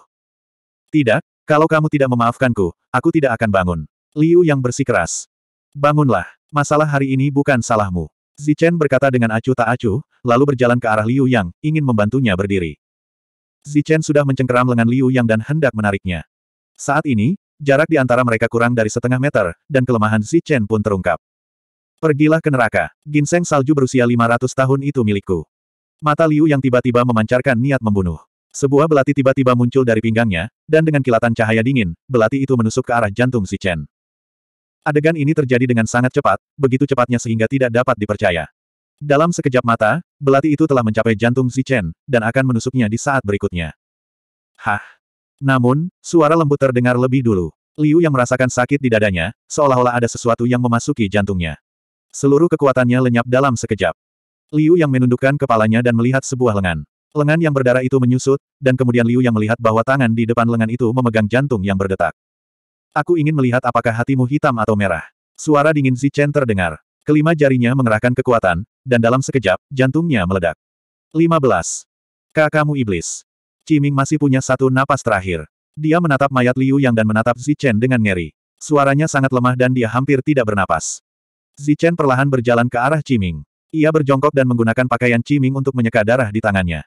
Tidak, kalau kamu tidak memaafkanku, aku tidak akan bangun. Liu Yang bersikeras. Bangunlah. Masalah hari ini bukan salahmu. Zichen berkata dengan acuh tak acuh, lalu berjalan ke arah Liu Yang, ingin membantunya berdiri. Zichen sudah mencengkeram lengan Liu Yang dan hendak menariknya. Saat ini, jarak di antara mereka kurang dari setengah meter, dan kelemahan Zichen pun terungkap. Pergilah ke neraka, ginseng salju berusia 500 tahun itu milikku. Mata Liu Yang tiba-tiba memancarkan niat membunuh. Sebuah belati tiba-tiba muncul dari pinggangnya, dan dengan kilatan cahaya dingin, belati itu menusuk ke arah jantung Zichen. Adegan ini terjadi dengan sangat cepat, begitu cepatnya sehingga tidak dapat dipercaya. Dalam sekejap mata, belati itu telah mencapai jantung Zichen, dan akan menusuknya di saat berikutnya. Hah! Namun, suara lembut terdengar lebih dulu. Liu yang merasakan sakit di dadanya, seolah-olah ada sesuatu yang memasuki jantungnya. Seluruh kekuatannya lenyap dalam sekejap. Liu yang menundukkan kepalanya dan melihat sebuah lengan. Lengan yang berdarah itu menyusut, dan kemudian Liu yang melihat bahwa tangan di depan lengan itu memegang jantung yang berdetak. Aku ingin melihat apakah hatimu hitam atau merah. Suara dingin Chen terdengar. Kelima jarinya mengerahkan kekuatan, dan dalam sekejap, jantungnya meledak. 15. Kakamu iblis. Ciming masih punya satu napas terakhir. Dia menatap mayat Liu Yang dan menatap Chen dengan ngeri. Suaranya sangat lemah dan dia hampir tidak bernapas. Chen perlahan berjalan ke arah Ciming. Ia berjongkok dan menggunakan pakaian Ciming untuk menyeka darah di tangannya.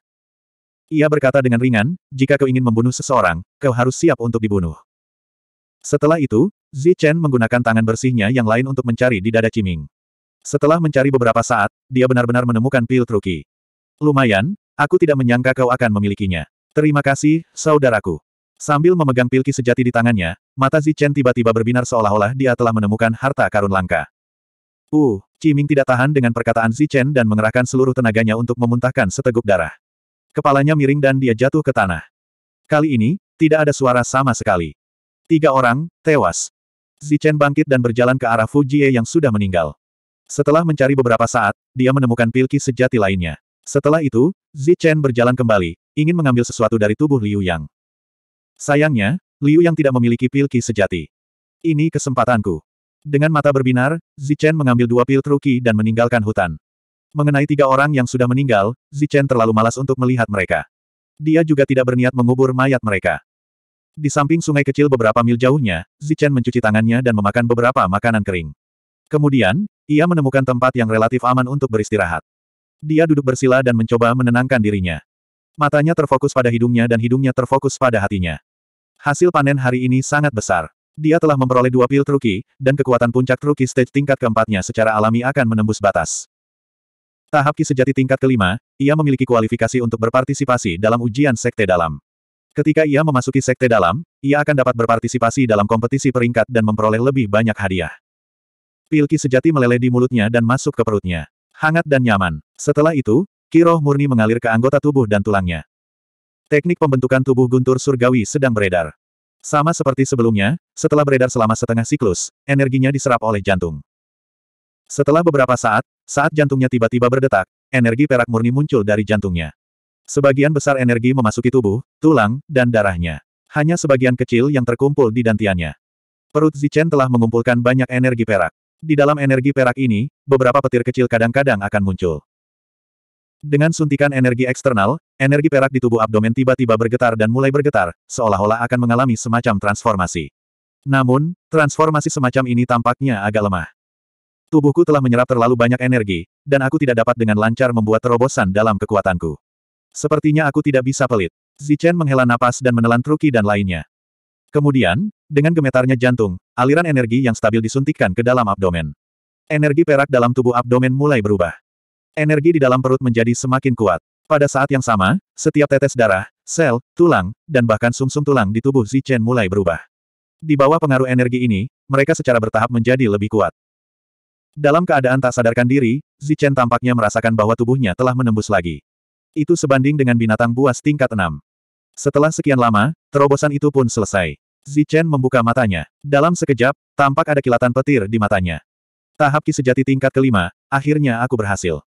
Ia berkata dengan ringan, jika kau ingin membunuh seseorang, kau harus siap untuk dibunuh. Setelah itu, Zi Chen menggunakan tangan bersihnya yang lain untuk mencari di dada Ciming. Setelah mencari beberapa saat, dia benar-benar menemukan pil truki. Lumayan, aku tidak menyangka kau akan memilikinya. Terima kasih, saudaraku. Sambil memegang pilki sejati di tangannya, mata Zi Chen tiba-tiba berbinar seolah-olah dia telah menemukan harta karun langka. Uh, Ciming tidak tahan dengan perkataan Zi Chen dan mengerahkan seluruh tenaganya untuk memuntahkan seteguk darah. Kepalanya miring dan dia jatuh ke tanah. Kali ini, tidak ada suara sama sekali. Tiga orang, tewas. Zichen bangkit dan berjalan ke arah Fujie yang sudah meninggal. Setelah mencari beberapa saat, dia menemukan pilki sejati lainnya. Setelah itu, Zichen berjalan kembali, ingin mengambil sesuatu dari tubuh Liu Yang. Sayangnya, Liu Yang tidak memiliki pilki sejati. Ini kesempatanku. Dengan mata berbinar, Zichen mengambil dua pil truki dan meninggalkan hutan. Mengenai tiga orang yang sudah meninggal, Zichen terlalu malas untuk melihat mereka. Dia juga tidak berniat mengubur mayat mereka. Di samping sungai kecil beberapa mil jauhnya, Zichen mencuci tangannya dan memakan beberapa makanan kering. Kemudian, ia menemukan tempat yang relatif aman untuk beristirahat. Dia duduk bersila dan mencoba menenangkan dirinya. Matanya terfokus pada hidungnya dan hidungnya terfokus pada hatinya. Hasil panen hari ini sangat besar. Dia telah memperoleh dua pil truki, dan kekuatan puncak truki stage tingkat keempatnya secara alami akan menembus batas. Tahap ki sejati tingkat kelima, ia memiliki kualifikasi untuk berpartisipasi dalam ujian sekte dalam. Ketika ia memasuki sekte dalam, ia akan dapat berpartisipasi dalam kompetisi peringkat dan memperoleh lebih banyak hadiah. Pilki sejati meleleh di mulutnya dan masuk ke perutnya. Hangat dan nyaman. Setelah itu, kiroh murni mengalir ke anggota tubuh dan tulangnya. Teknik pembentukan tubuh guntur surgawi sedang beredar. Sama seperti sebelumnya, setelah beredar selama setengah siklus, energinya diserap oleh jantung. Setelah beberapa saat, saat jantungnya tiba-tiba berdetak, energi perak murni muncul dari jantungnya. Sebagian besar energi memasuki tubuh, tulang, dan darahnya. Hanya sebagian kecil yang terkumpul di dantiannya. Perut Zichen telah mengumpulkan banyak energi perak. Di dalam energi perak ini, beberapa petir kecil kadang-kadang akan muncul. Dengan suntikan energi eksternal, energi perak di tubuh abdomen tiba-tiba bergetar dan mulai bergetar, seolah-olah akan mengalami semacam transformasi. Namun, transformasi semacam ini tampaknya agak lemah. Tubuhku telah menyerap terlalu banyak energi, dan aku tidak dapat dengan lancar membuat terobosan dalam kekuatanku. Sepertinya aku tidak bisa pelit. Zichen menghela napas dan menelan Truki dan lainnya. Kemudian, dengan gemetarnya jantung, aliran energi yang stabil disuntikkan ke dalam abdomen. Energi perak dalam tubuh abdomen mulai berubah. Energi di dalam perut menjadi semakin kuat. Pada saat yang sama, setiap tetes darah, sel, tulang, dan bahkan sumsum -sum tulang di tubuh Zichen mulai berubah. Di bawah pengaruh energi ini, mereka secara bertahap menjadi lebih kuat. Dalam keadaan tak sadarkan diri, Zichen tampaknya merasakan bahwa tubuhnya telah menembus lagi. Itu sebanding dengan binatang buas tingkat enam. Setelah sekian lama, terobosan itu pun selesai. Zichen membuka matanya. Dalam sekejap, tampak ada kilatan petir di matanya. Tahap ki sejati tingkat kelima, akhirnya aku berhasil.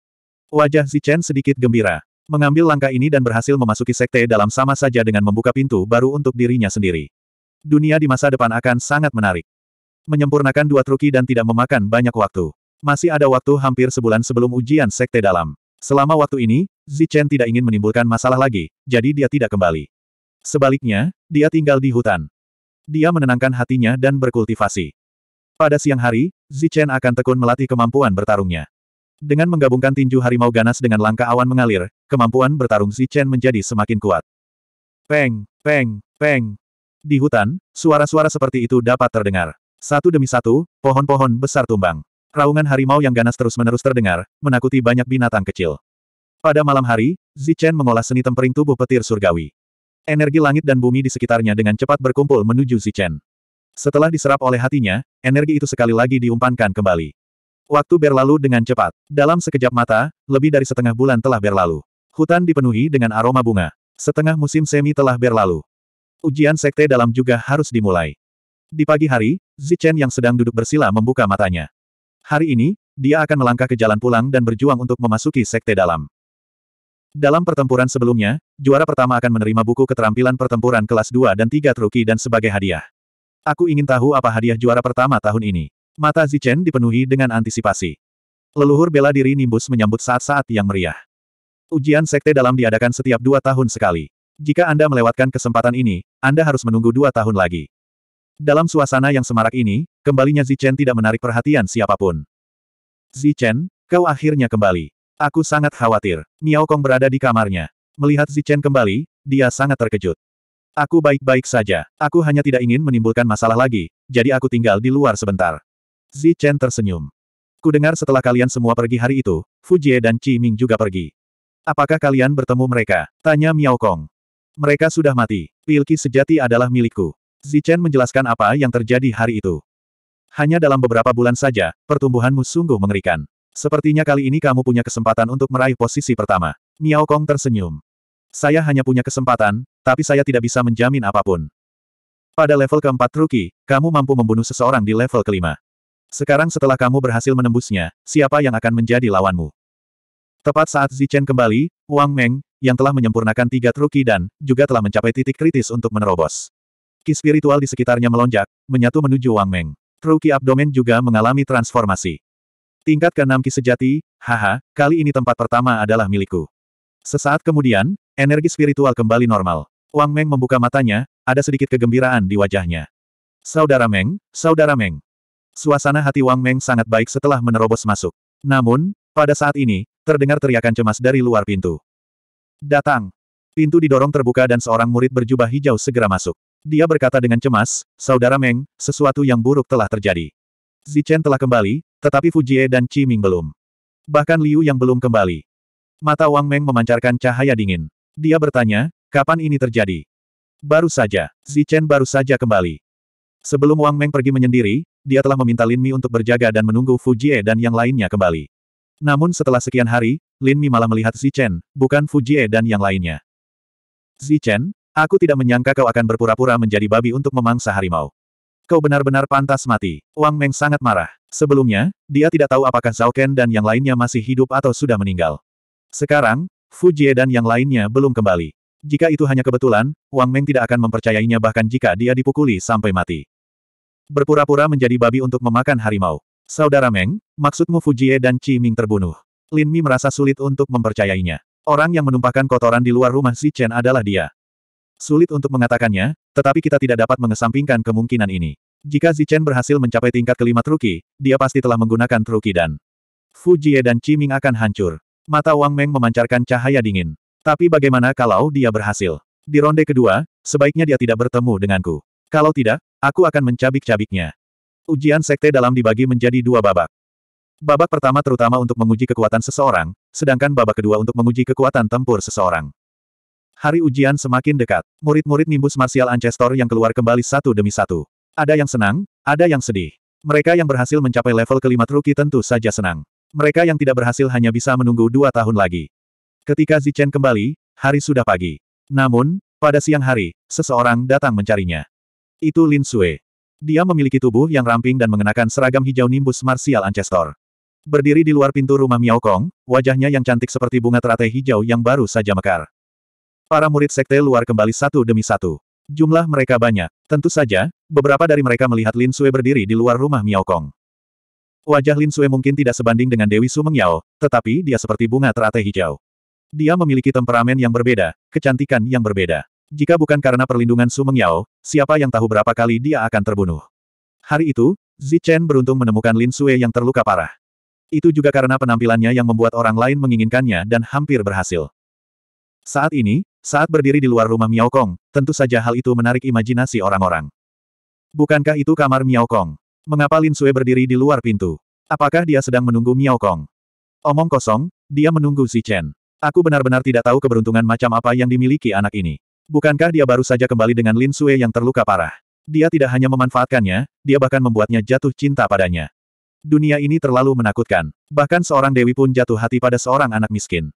Wajah Zichen sedikit gembira. Mengambil langkah ini dan berhasil memasuki sekte dalam sama saja dengan membuka pintu baru untuk dirinya sendiri. Dunia di masa depan akan sangat menarik. Menyempurnakan dua truki dan tidak memakan banyak waktu. Masih ada waktu hampir sebulan sebelum ujian sekte dalam. Selama waktu ini, Zichen tidak ingin menimbulkan masalah lagi, jadi dia tidak kembali. Sebaliknya, dia tinggal di hutan. Dia menenangkan hatinya dan berkultivasi. Pada siang hari, Zichen akan tekun melatih kemampuan bertarungnya. Dengan menggabungkan tinju harimau ganas dengan langkah awan mengalir, kemampuan bertarung Zichen menjadi semakin kuat. Peng, peng, peng. Di hutan, suara-suara seperti itu dapat terdengar. Satu demi satu, pohon-pohon besar tumbang. Raungan harimau yang ganas terus-menerus terdengar, menakuti banyak binatang kecil. Pada malam hari, Zichen mengolah seni tempering tubuh petir surgawi. Energi langit dan bumi di sekitarnya dengan cepat berkumpul menuju Zichen. Setelah diserap oleh hatinya, energi itu sekali lagi diumpankan kembali. Waktu berlalu dengan cepat. Dalam sekejap mata, lebih dari setengah bulan telah berlalu. Hutan dipenuhi dengan aroma bunga. Setengah musim semi telah berlalu. Ujian sekte dalam juga harus dimulai. Di pagi hari, Zichen yang sedang duduk bersila membuka matanya. Hari ini, dia akan melangkah ke jalan pulang dan berjuang untuk memasuki sekte dalam. Dalam pertempuran sebelumnya, juara pertama akan menerima buku keterampilan pertempuran kelas 2 dan 3 truki dan sebagai hadiah. Aku ingin tahu apa hadiah juara pertama tahun ini. Mata Zichen dipenuhi dengan antisipasi. Leluhur bela diri Nimbus menyambut saat-saat yang meriah. Ujian sekte dalam diadakan setiap dua tahun sekali. Jika Anda melewatkan kesempatan ini, Anda harus menunggu dua tahun lagi. Dalam suasana yang semarak ini, Kembalinya Zichen tidak menarik perhatian siapapun. Zichen, kau akhirnya kembali. Aku sangat khawatir. Miao Kong berada di kamarnya. Melihat Zichen kembali, dia sangat terkejut. Aku baik-baik saja. Aku hanya tidak ingin menimbulkan masalah lagi, jadi aku tinggal di luar sebentar. Zichen tersenyum. Ku dengar setelah kalian semua pergi hari itu, Fujie dan Qi Ming juga pergi. Apakah kalian bertemu mereka? Tanya Miao Kong. Mereka sudah mati. Pilki sejati adalah milikku. Zichen menjelaskan apa yang terjadi hari itu. Hanya dalam beberapa bulan saja, pertumbuhanmu sungguh mengerikan. Sepertinya kali ini kamu punya kesempatan untuk meraih posisi pertama. Miao Kong tersenyum. Saya hanya punya kesempatan, tapi saya tidak bisa menjamin apapun. Pada level keempat truki, kamu mampu membunuh seseorang di level kelima. Sekarang setelah kamu berhasil menembusnya, siapa yang akan menjadi lawanmu? Tepat saat Zichen kembali, Wang Meng, yang telah menyempurnakan tiga truki dan juga telah mencapai titik kritis untuk menerobos. Ki spiritual di sekitarnya melonjak, menyatu menuju Wang Meng. Ruki abdomen juga mengalami transformasi. Tingkat ke-6 Ki sejati, haha, kali ini tempat pertama adalah milikku. Sesaat kemudian, energi spiritual kembali normal. Wang Meng membuka matanya, ada sedikit kegembiraan di wajahnya. Saudara Meng, Saudara Meng. Suasana hati Wang Meng sangat baik setelah menerobos masuk. Namun, pada saat ini, terdengar teriakan cemas dari luar pintu. Datang. Pintu didorong terbuka dan seorang murid berjubah hijau segera masuk. Dia berkata dengan cemas, Saudara Meng, sesuatu yang buruk telah terjadi. Zichen telah kembali, tetapi Fujie dan Qi Ming belum. Bahkan Liu yang belum kembali. Mata Wang Meng memancarkan cahaya dingin. Dia bertanya, kapan ini terjadi? Baru saja, Zichen baru saja kembali. Sebelum Wang Meng pergi menyendiri, dia telah meminta Lin Mi untuk berjaga dan menunggu Fujie dan yang lainnya kembali. Namun setelah sekian hari, Lin Mi malah melihat Zichen, bukan Fujie dan yang lainnya. Zichen, aku tidak menyangka kau akan berpura-pura menjadi babi untuk memangsa harimau. Kau benar-benar pantas mati. Wang Meng sangat marah. Sebelumnya, dia tidak tahu apakah Zhao Ken dan yang lainnya masih hidup atau sudah meninggal. Sekarang, Fu Jie dan yang lainnya belum kembali. Jika itu hanya kebetulan, Wang Meng tidak akan mempercayainya bahkan jika dia dipukuli sampai mati. Berpura-pura menjadi babi untuk memakan harimau. Saudara Meng, maksudmu Fu Jie dan Qi Ming terbunuh. Lin Mi merasa sulit untuk mempercayainya. Orang yang menumpahkan kotoran di luar rumah Zichen Chen adalah dia. Sulit untuk mengatakannya, tetapi kita tidak dapat mengesampingkan kemungkinan ini. Jika Zichen berhasil mencapai tingkat kelima truki, dia pasti telah menggunakan truki dan Fujie dan Ming akan hancur. Mata Wang Meng memancarkan cahaya dingin. Tapi bagaimana kalau dia berhasil? Di ronde kedua, sebaiknya dia tidak bertemu denganku. Kalau tidak, aku akan mencabik-cabiknya. Ujian sekte dalam dibagi menjadi dua babak. Babak pertama terutama untuk menguji kekuatan seseorang, sedangkan babak kedua untuk menguji kekuatan tempur seseorang. Hari ujian semakin dekat. Murid-murid nimbus martial Ancestor yang keluar kembali satu demi satu. Ada yang senang, ada yang sedih. Mereka yang berhasil mencapai level kelima Truki tentu saja senang. Mereka yang tidak berhasil hanya bisa menunggu dua tahun lagi. Ketika Zichen kembali, hari sudah pagi. Namun, pada siang hari, seseorang datang mencarinya. Itu Lin Sue. Dia memiliki tubuh yang ramping dan mengenakan seragam hijau nimbus martial Ancestor. Berdiri di luar pintu rumah Miao Kong, wajahnya yang cantik seperti bunga teratai hijau yang baru saja mekar. Para murid sekte luar kembali satu demi satu. Jumlah mereka banyak. Tentu saja, beberapa dari mereka melihat Lin Sue berdiri di luar rumah Miao Kong. Wajah Lin Sue mungkin tidak sebanding dengan Dewi Sumengyao, tetapi dia seperti bunga teratai hijau. Dia memiliki temperamen yang berbeda, kecantikan yang berbeda. Jika bukan karena perlindungan Sumengyao, siapa yang tahu berapa kali dia akan terbunuh. Hari itu, Zi Chen beruntung menemukan Lin Sue yang terluka parah. Itu juga karena penampilannya yang membuat orang lain menginginkannya dan hampir berhasil. Saat ini, saat berdiri di luar rumah Miao Kong, tentu saja hal itu menarik imajinasi orang-orang. Bukankah itu kamar Miao Kong? Mengapa Lin Sue berdiri di luar pintu? Apakah dia sedang menunggu Miao Kong? Omong kosong, dia menunggu si Chen. Aku benar-benar tidak tahu keberuntungan macam apa yang dimiliki anak ini. Bukankah dia baru saja kembali dengan Lin Sue yang terluka parah? Dia tidak hanya memanfaatkannya, dia bahkan membuatnya jatuh cinta padanya. Dunia ini terlalu menakutkan. Bahkan seorang dewi pun jatuh hati pada seorang anak miskin.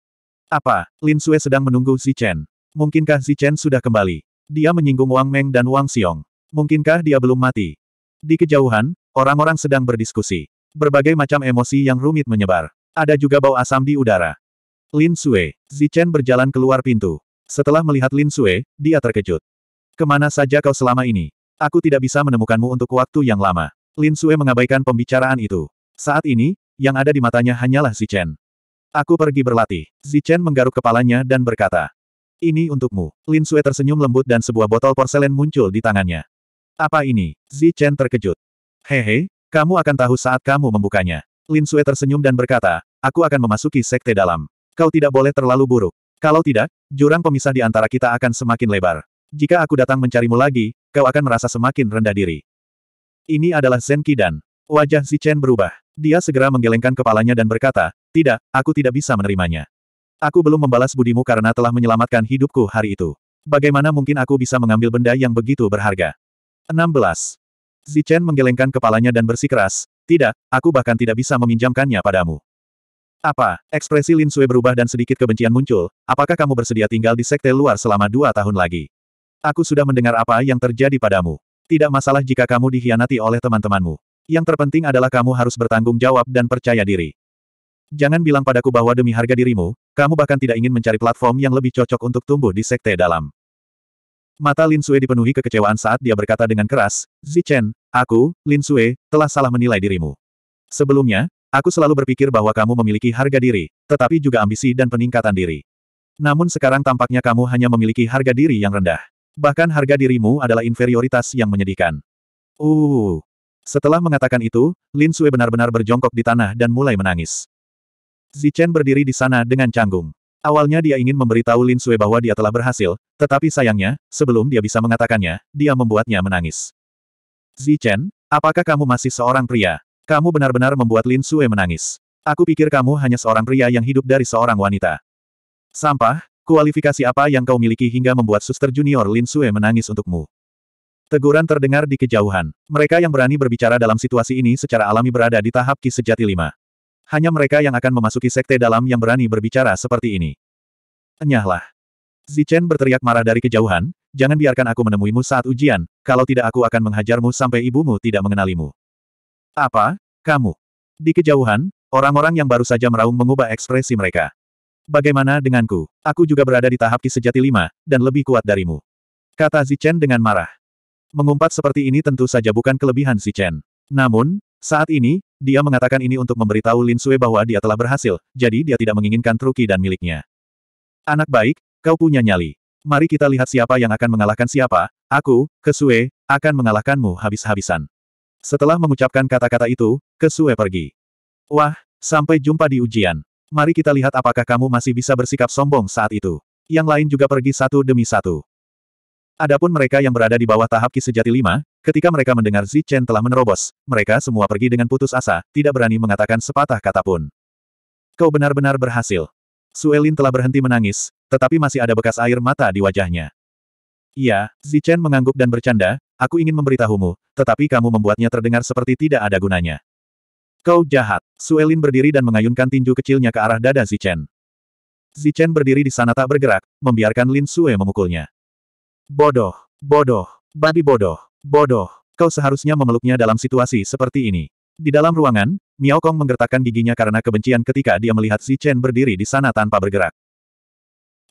Apa, Lin Sue sedang menunggu Chen. Mungkinkah Chen sudah kembali? Dia menyinggung Wang Meng dan Wang Xiong. Mungkinkah dia belum mati? Di kejauhan, orang-orang sedang berdiskusi. Berbagai macam emosi yang rumit menyebar. Ada juga bau asam di udara. Lin Sue, Chen berjalan keluar pintu. Setelah melihat Lin Sue, dia terkejut. Kemana saja kau selama ini? Aku tidak bisa menemukanmu untuk waktu yang lama. Lin Sue mengabaikan pembicaraan itu. Saat ini, yang ada di matanya hanyalah Zichen. Aku pergi berlatih. Zichen menggaruk kepalanya dan berkata. Ini untukmu. Lin Sue tersenyum lembut dan sebuah botol porselen muncul di tangannya. Apa ini? Zichen terkejut. Hehe, kamu akan tahu saat kamu membukanya. Lin Sue tersenyum dan berkata, aku akan memasuki sekte dalam. Kau tidak boleh terlalu buruk. Kalau tidak, jurang pemisah di antara kita akan semakin lebar. Jika aku datang mencarimu lagi, kau akan merasa semakin rendah diri. Ini adalah Zen Kidan. Wajah si Chen berubah. Dia segera menggelengkan kepalanya dan berkata, tidak, aku tidak bisa menerimanya. Aku belum membalas budimu karena telah menyelamatkan hidupku hari itu. Bagaimana mungkin aku bisa mengambil benda yang begitu berharga? 16. Zichen menggelengkan kepalanya dan bersikeras, tidak, aku bahkan tidak bisa meminjamkannya padamu. Apa? Ekspresi Lin Sui berubah dan sedikit kebencian muncul, apakah kamu bersedia tinggal di sekte luar selama dua tahun lagi? Aku sudah mendengar apa yang terjadi padamu. Tidak masalah jika kamu dikhianati oleh teman-temanmu. Yang terpenting adalah kamu harus bertanggung jawab dan percaya diri. Jangan bilang padaku bahwa demi harga dirimu, kamu bahkan tidak ingin mencari platform yang lebih cocok untuk tumbuh di sekte dalam. Mata Lin Sui dipenuhi kekecewaan saat dia berkata dengan keras, Zichen, aku, Lin Sui, telah salah menilai dirimu. Sebelumnya, aku selalu berpikir bahwa kamu memiliki harga diri, tetapi juga ambisi dan peningkatan diri. Namun sekarang tampaknya kamu hanya memiliki harga diri yang rendah. Bahkan harga dirimu adalah inferioritas yang menyedihkan. Uh. Setelah mengatakan itu, Lin Sue benar-benar berjongkok di tanah dan mulai menangis. Zichen berdiri di sana dengan canggung. Awalnya dia ingin memberitahu Lin Sue bahwa dia telah berhasil, tetapi sayangnya, sebelum dia bisa mengatakannya, dia membuatnya menangis. Zichen, apakah kamu masih seorang pria? Kamu benar-benar membuat Lin Sue menangis. Aku pikir kamu hanya seorang pria yang hidup dari seorang wanita. Sampah, Kualifikasi apa yang kau miliki hingga membuat suster junior Lin Sue menangis untukmu? Teguran terdengar di kejauhan. Mereka yang berani berbicara dalam situasi ini secara alami berada di tahap Ki Sejati 5. Hanya mereka yang akan memasuki sekte dalam yang berani berbicara seperti ini. Enyahlah. Zichen berteriak marah dari kejauhan, jangan biarkan aku menemuimu saat ujian, kalau tidak aku akan menghajarmu sampai ibumu tidak mengenalimu. Apa? Kamu? Di kejauhan, orang-orang yang baru saja meraung mengubah ekspresi mereka. Bagaimana denganku? Aku juga berada di tahap ki sejati lima, dan lebih kuat darimu. Kata Zichen dengan marah. Mengumpat seperti ini tentu saja bukan kelebihan Zichen. Namun, saat ini, dia mengatakan ini untuk memberitahu Lin Sui bahwa dia telah berhasil, jadi dia tidak menginginkan truki dan miliknya. Anak baik, kau punya nyali. Mari kita lihat siapa yang akan mengalahkan siapa, aku, Kesue, akan mengalahkanmu habis-habisan. Setelah mengucapkan kata-kata itu, Kesue pergi. Wah, sampai jumpa di ujian. Mari kita lihat apakah kamu masih bisa bersikap sombong saat itu. Yang lain juga pergi satu demi satu. Adapun mereka yang berada di bawah tahap Ki Sejati 5, ketika mereka mendengar Zi Chen telah menerobos, mereka semua pergi dengan putus asa, tidak berani mengatakan sepatah kata pun. Kau benar-benar berhasil. Suelin telah berhenti menangis, tetapi masih ada bekas air mata di wajahnya. Iya, Chen mengangguk dan bercanda, aku ingin memberitahumu, tetapi kamu membuatnya terdengar seperti tidak ada gunanya. Kau jahat. Suelin berdiri dan mengayunkan tinju kecilnya ke arah dada Zichen. Zichen berdiri di sana tak bergerak, membiarkan Lin Sue memukulnya. Bodoh, bodoh, babi bodoh, bodoh. Kau seharusnya memeluknya dalam situasi seperti ini. Di dalam ruangan, Miao Kong menggertakkan giginya karena kebencian ketika dia melihat Zichen berdiri di sana tanpa bergerak.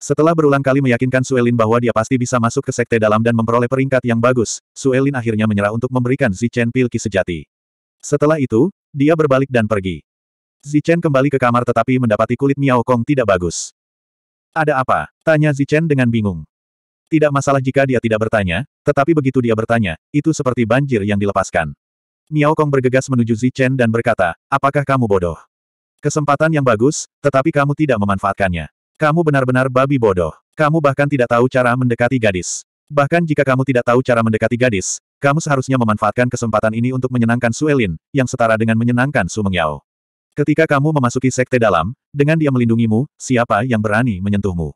Setelah berulang kali meyakinkan Suelin bahwa dia pasti bisa masuk ke sekte dalam dan memperoleh peringkat yang bagus, Suelin akhirnya menyerah untuk memberikan Zichen pilki sejati. Setelah itu, dia berbalik dan pergi. Zichen kembali ke kamar tetapi mendapati kulit Miao Kong tidak bagus. Ada apa? Tanya Zichen dengan bingung. Tidak masalah jika dia tidak bertanya, tetapi begitu dia bertanya, itu seperti banjir yang dilepaskan. Miao Kong bergegas menuju Zichen dan berkata, apakah kamu bodoh? Kesempatan yang bagus, tetapi kamu tidak memanfaatkannya. Kamu benar-benar babi bodoh. Kamu bahkan tidak tahu cara mendekati gadis. Bahkan jika kamu tidak tahu cara mendekati gadis, kamu seharusnya memanfaatkan kesempatan ini untuk menyenangkan Suelin, yang setara dengan menyenangkan Su Mengyao. Ketika kamu memasuki sekte dalam, dengan dia melindungimu, siapa yang berani menyentuhmu?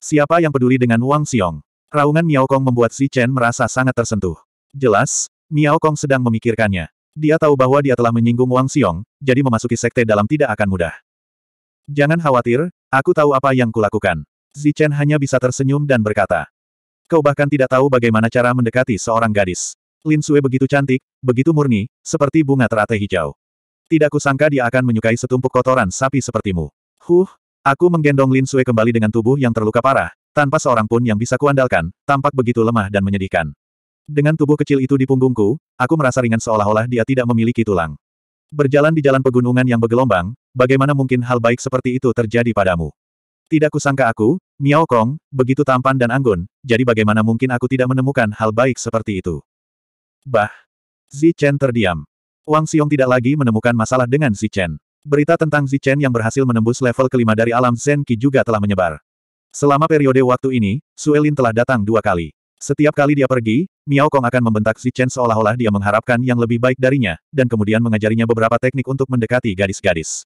Siapa yang peduli dengan Wang Xiong? Raungan Miao Kong membuat Si Chen merasa sangat tersentuh. Jelas, Miao Kong sedang memikirkannya. Dia tahu bahwa dia telah menyinggung Wang Xiong, jadi memasuki sekte dalam tidak akan mudah. Jangan khawatir, aku tahu apa yang kulakukan. Zichen hanya bisa tersenyum dan berkata, Kau bahkan tidak tahu bagaimana cara mendekati seorang gadis. Lin Sue begitu cantik, begitu murni, seperti bunga teratai hijau. Tidak kusangka dia akan menyukai setumpuk kotoran sapi sepertimu. Huh, aku menggendong Lin Sue kembali dengan tubuh yang terluka parah, tanpa seorang pun yang bisa kuandalkan, tampak begitu lemah dan menyedihkan. Dengan tubuh kecil itu di punggungku, aku merasa ringan seolah-olah dia tidak memiliki tulang. Berjalan di jalan pegunungan yang bergelombang, bagaimana mungkin hal baik seperti itu terjadi padamu? Tidak kusangka aku, Miao Kong, begitu tampan dan anggun, jadi bagaimana mungkin aku tidak menemukan hal baik seperti itu? Bah! Zichen terdiam. Wang Xiong tidak lagi menemukan masalah dengan Zichen. Berita tentang Zichen yang berhasil menembus level kelima dari alam Zen Qi juga telah menyebar. Selama periode waktu ini, Suelin Elin telah datang dua kali. Setiap kali dia pergi, Miao Kong akan membentak Zichen seolah-olah dia mengharapkan yang lebih baik darinya, dan kemudian mengajarinya beberapa teknik untuk mendekati gadis-gadis.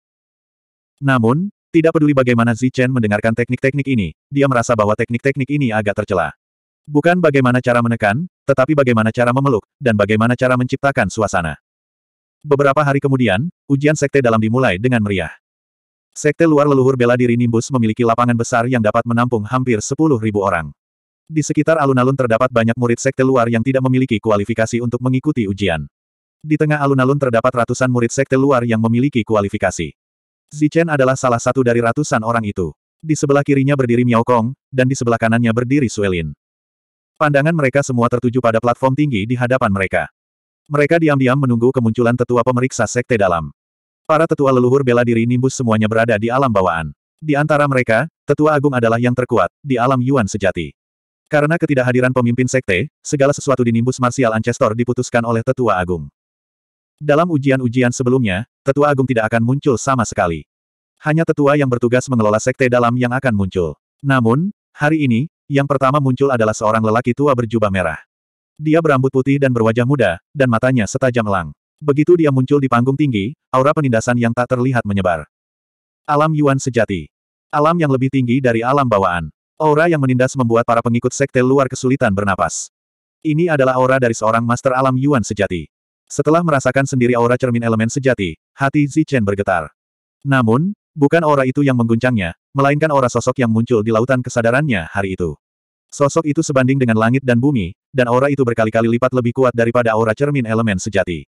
Namun, tidak peduli bagaimana Zichen mendengarkan teknik-teknik ini, dia merasa bahwa teknik-teknik ini agak tercela. Bukan bagaimana cara menekan, tetapi bagaimana cara memeluk, dan bagaimana cara menciptakan suasana. Beberapa hari kemudian, ujian sekte dalam dimulai dengan meriah. Sekte luar leluhur bela diri Nimbus memiliki lapangan besar yang dapat menampung hampir 10.000 orang. Di sekitar alun-alun terdapat banyak murid sekte luar yang tidak memiliki kualifikasi untuk mengikuti ujian. Di tengah alun-alun terdapat ratusan murid sekte luar yang memiliki kualifikasi. Zichen adalah salah satu dari ratusan orang itu. Di sebelah kirinya berdiri Miao Kong, dan di sebelah kanannya berdiri Suelin. Pandangan mereka semua tertuju pada platform tinggi di hadapan mereka. Mereka diam-diam menunggu kemunculan tetua pemeriksa sekte dalam. Para tetua leluhur bela diri nimbus semuanya berada di alam bawaan. Di antara mereka, tetua agung adalah yang terkuat, di alam Yuan sejati. Karena ketidakhadiran pemimpin sekte, segala sesuatu di nimbus martial Ancestor diputuskan oleh tetua agung. Dalam ujian-ujian sebelumnya, tetua agung tidak akan muncul sama sekali. Hanya tetua yang bertugas mengelola sekte dalam yang akan muncul. Namun, hari ini, yang pertama muncul adalah seorang lelaki tua berjubah merah. Dia berambut putih dan berwajah muda, dan matanya setajam elang. Begitu dia muncul di panggung tinggi, aura penindasan yang tak terlihat menyebar. Alam Yuan sejati. Alam yang lebih tinggi dari alam bawaan. Aura yang menindas membuat para pengikut sekte luar kesulitan bernapas. Ini adalah aura dari seorang master alam Yuan sejati. Setelah merasakan sendiri aura cermin elemen sejati, hati Zichen bergetar. Namun, bukan aura itu yang mengguncangnya, melainkan aura sosok yang muncul di lautan kesadarannya hari itu. Sosok itu sebanding dengan langit dan bumi, dan aura itu berkali-kali lipat lebih kuat daripada aura cermin elemen sejati.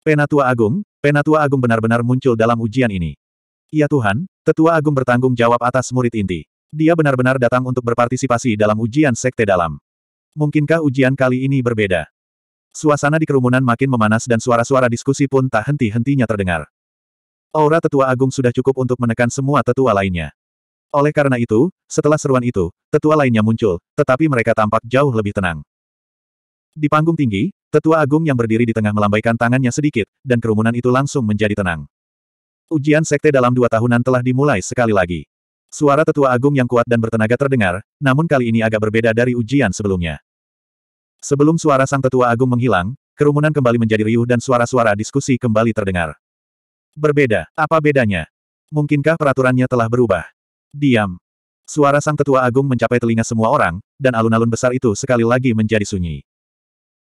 Penatua Agung, Penatua Agung benar-benar muncul dalam ujian ini. Ya Tuhan, Tetua Agung bertanggung jawab atas murid inti. Dia benar-benar datang untuk berpartisipasi dalam ujian sekte dalam. Mungkinkah ujian kali ini berbeda? Suasana di kerumunan makin memanas dan suara-suara diskusi pun tak henti-hentinya terdengar. Aura tetua agung sudah cukup untuk menekan semua tetua lainnya. Oleh karena itu, setelah seruan itu, tetua lainnya muncul, tetapi mereka tampak jauh lebih tenang. Di panggung tinggi, tetua agung yang berdiri di tengah melambaikan tangannya sedikit, dan kerumunan itu langsung menjadi tenang. Ujian sekte dalam dua tahunan telah dimulai sekali lagi. Suara tetua agung yang kuat dan bertenaga terdengar, namun kali ini agak berbeda dari ujian sebelumnya. Sebelum suara sang tetua agung menghilang, kerumunan kembali menjadi riuh dan suara-suara diskusi kembali terdengar. Berbeda, apa bedanya? Mungkinkah peraturannya telah berubah? Diam. Suara sang tetua agung mencapai telinga semua orang, dan alun-alun besar itu sekali lagi menjadi sunyi.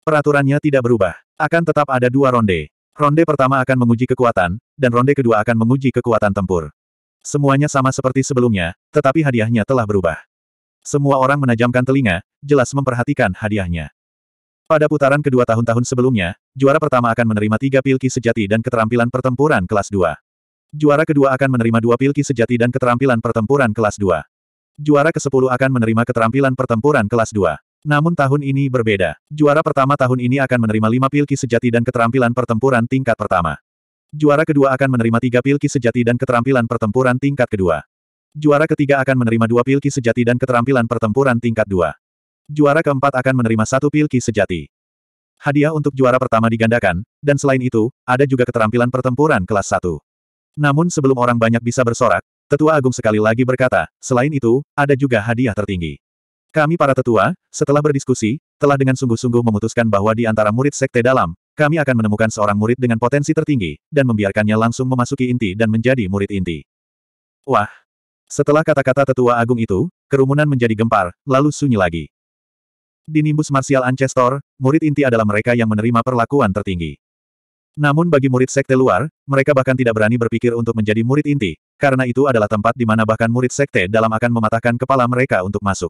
Peraturannya tidak berubah. Akan tetap ada dua ronde. Ronde pertama akan menguji kekuatan, dan ronde kedua akan menguji kekuatan tempur. Semuanya sama seperti sebelumnya, tetapi hadiahnya telah berubah. Semua orang menajamkan telinga, jelas memperhatikan hadiahnya. Pada putaran kedua tahun-tahun sebelumnya, juara pertama akan menerima tiga pilki sejati dan keterampilan pertempuran kelas 2. Juara kedua akan menerima dua pilki sejati dan keterampilan pertempuran kelas 2. Juara ke-10 akan menerima keterampilan pertempuran kelas 2. Namun tahun ini berbeda. Juara pertama tahun ini akan menerima lima pilki sejati dan keterampilan pertempuran tingkat pertama. Juara kedua akan menerima tiga pilki sejati dan keterampilan pertempuran tingkat kedua. Juara ketiga akan menerima dua pilki sejati dan keterampilan pertempuran tingkat dua juara keempat akan menerima satu pilki sejati. Hadiah untuk juara pertama digandakan, dan selain itu, ada juga keterampilan pertempuran kelas 1. Namun sebelum orang banyak bisa bersorak, Tetua Agung sekali lagi berkata, selain itu, ada juga hadiah tertinggi. Kami para tetua, setelah berdiskusi, telah dengan sungguh-sungguh memutuskan bahwa di antara murid sekte dalam, kami akan menemukan seorang murid dengan potensi tertinggi, dan membiarkannya langsung memasuki inti dan menjadi murid inti. Wah! Setelah kata-kata tetua agung itu, kerumunan menjadi gempar, lalu sunyi lagi. Di nimbus Martial Ancestor, murid inti adalah mereka yang menerima perlakuan tertinggi. Namun bagi murid sekte luar, mereka bahkan tidak berani berpikir untuk menjadi murid inti, karena itu adalah tempat di mana bahkan murid sekte dalam akan mematahkan kepala mereka untuk masuk.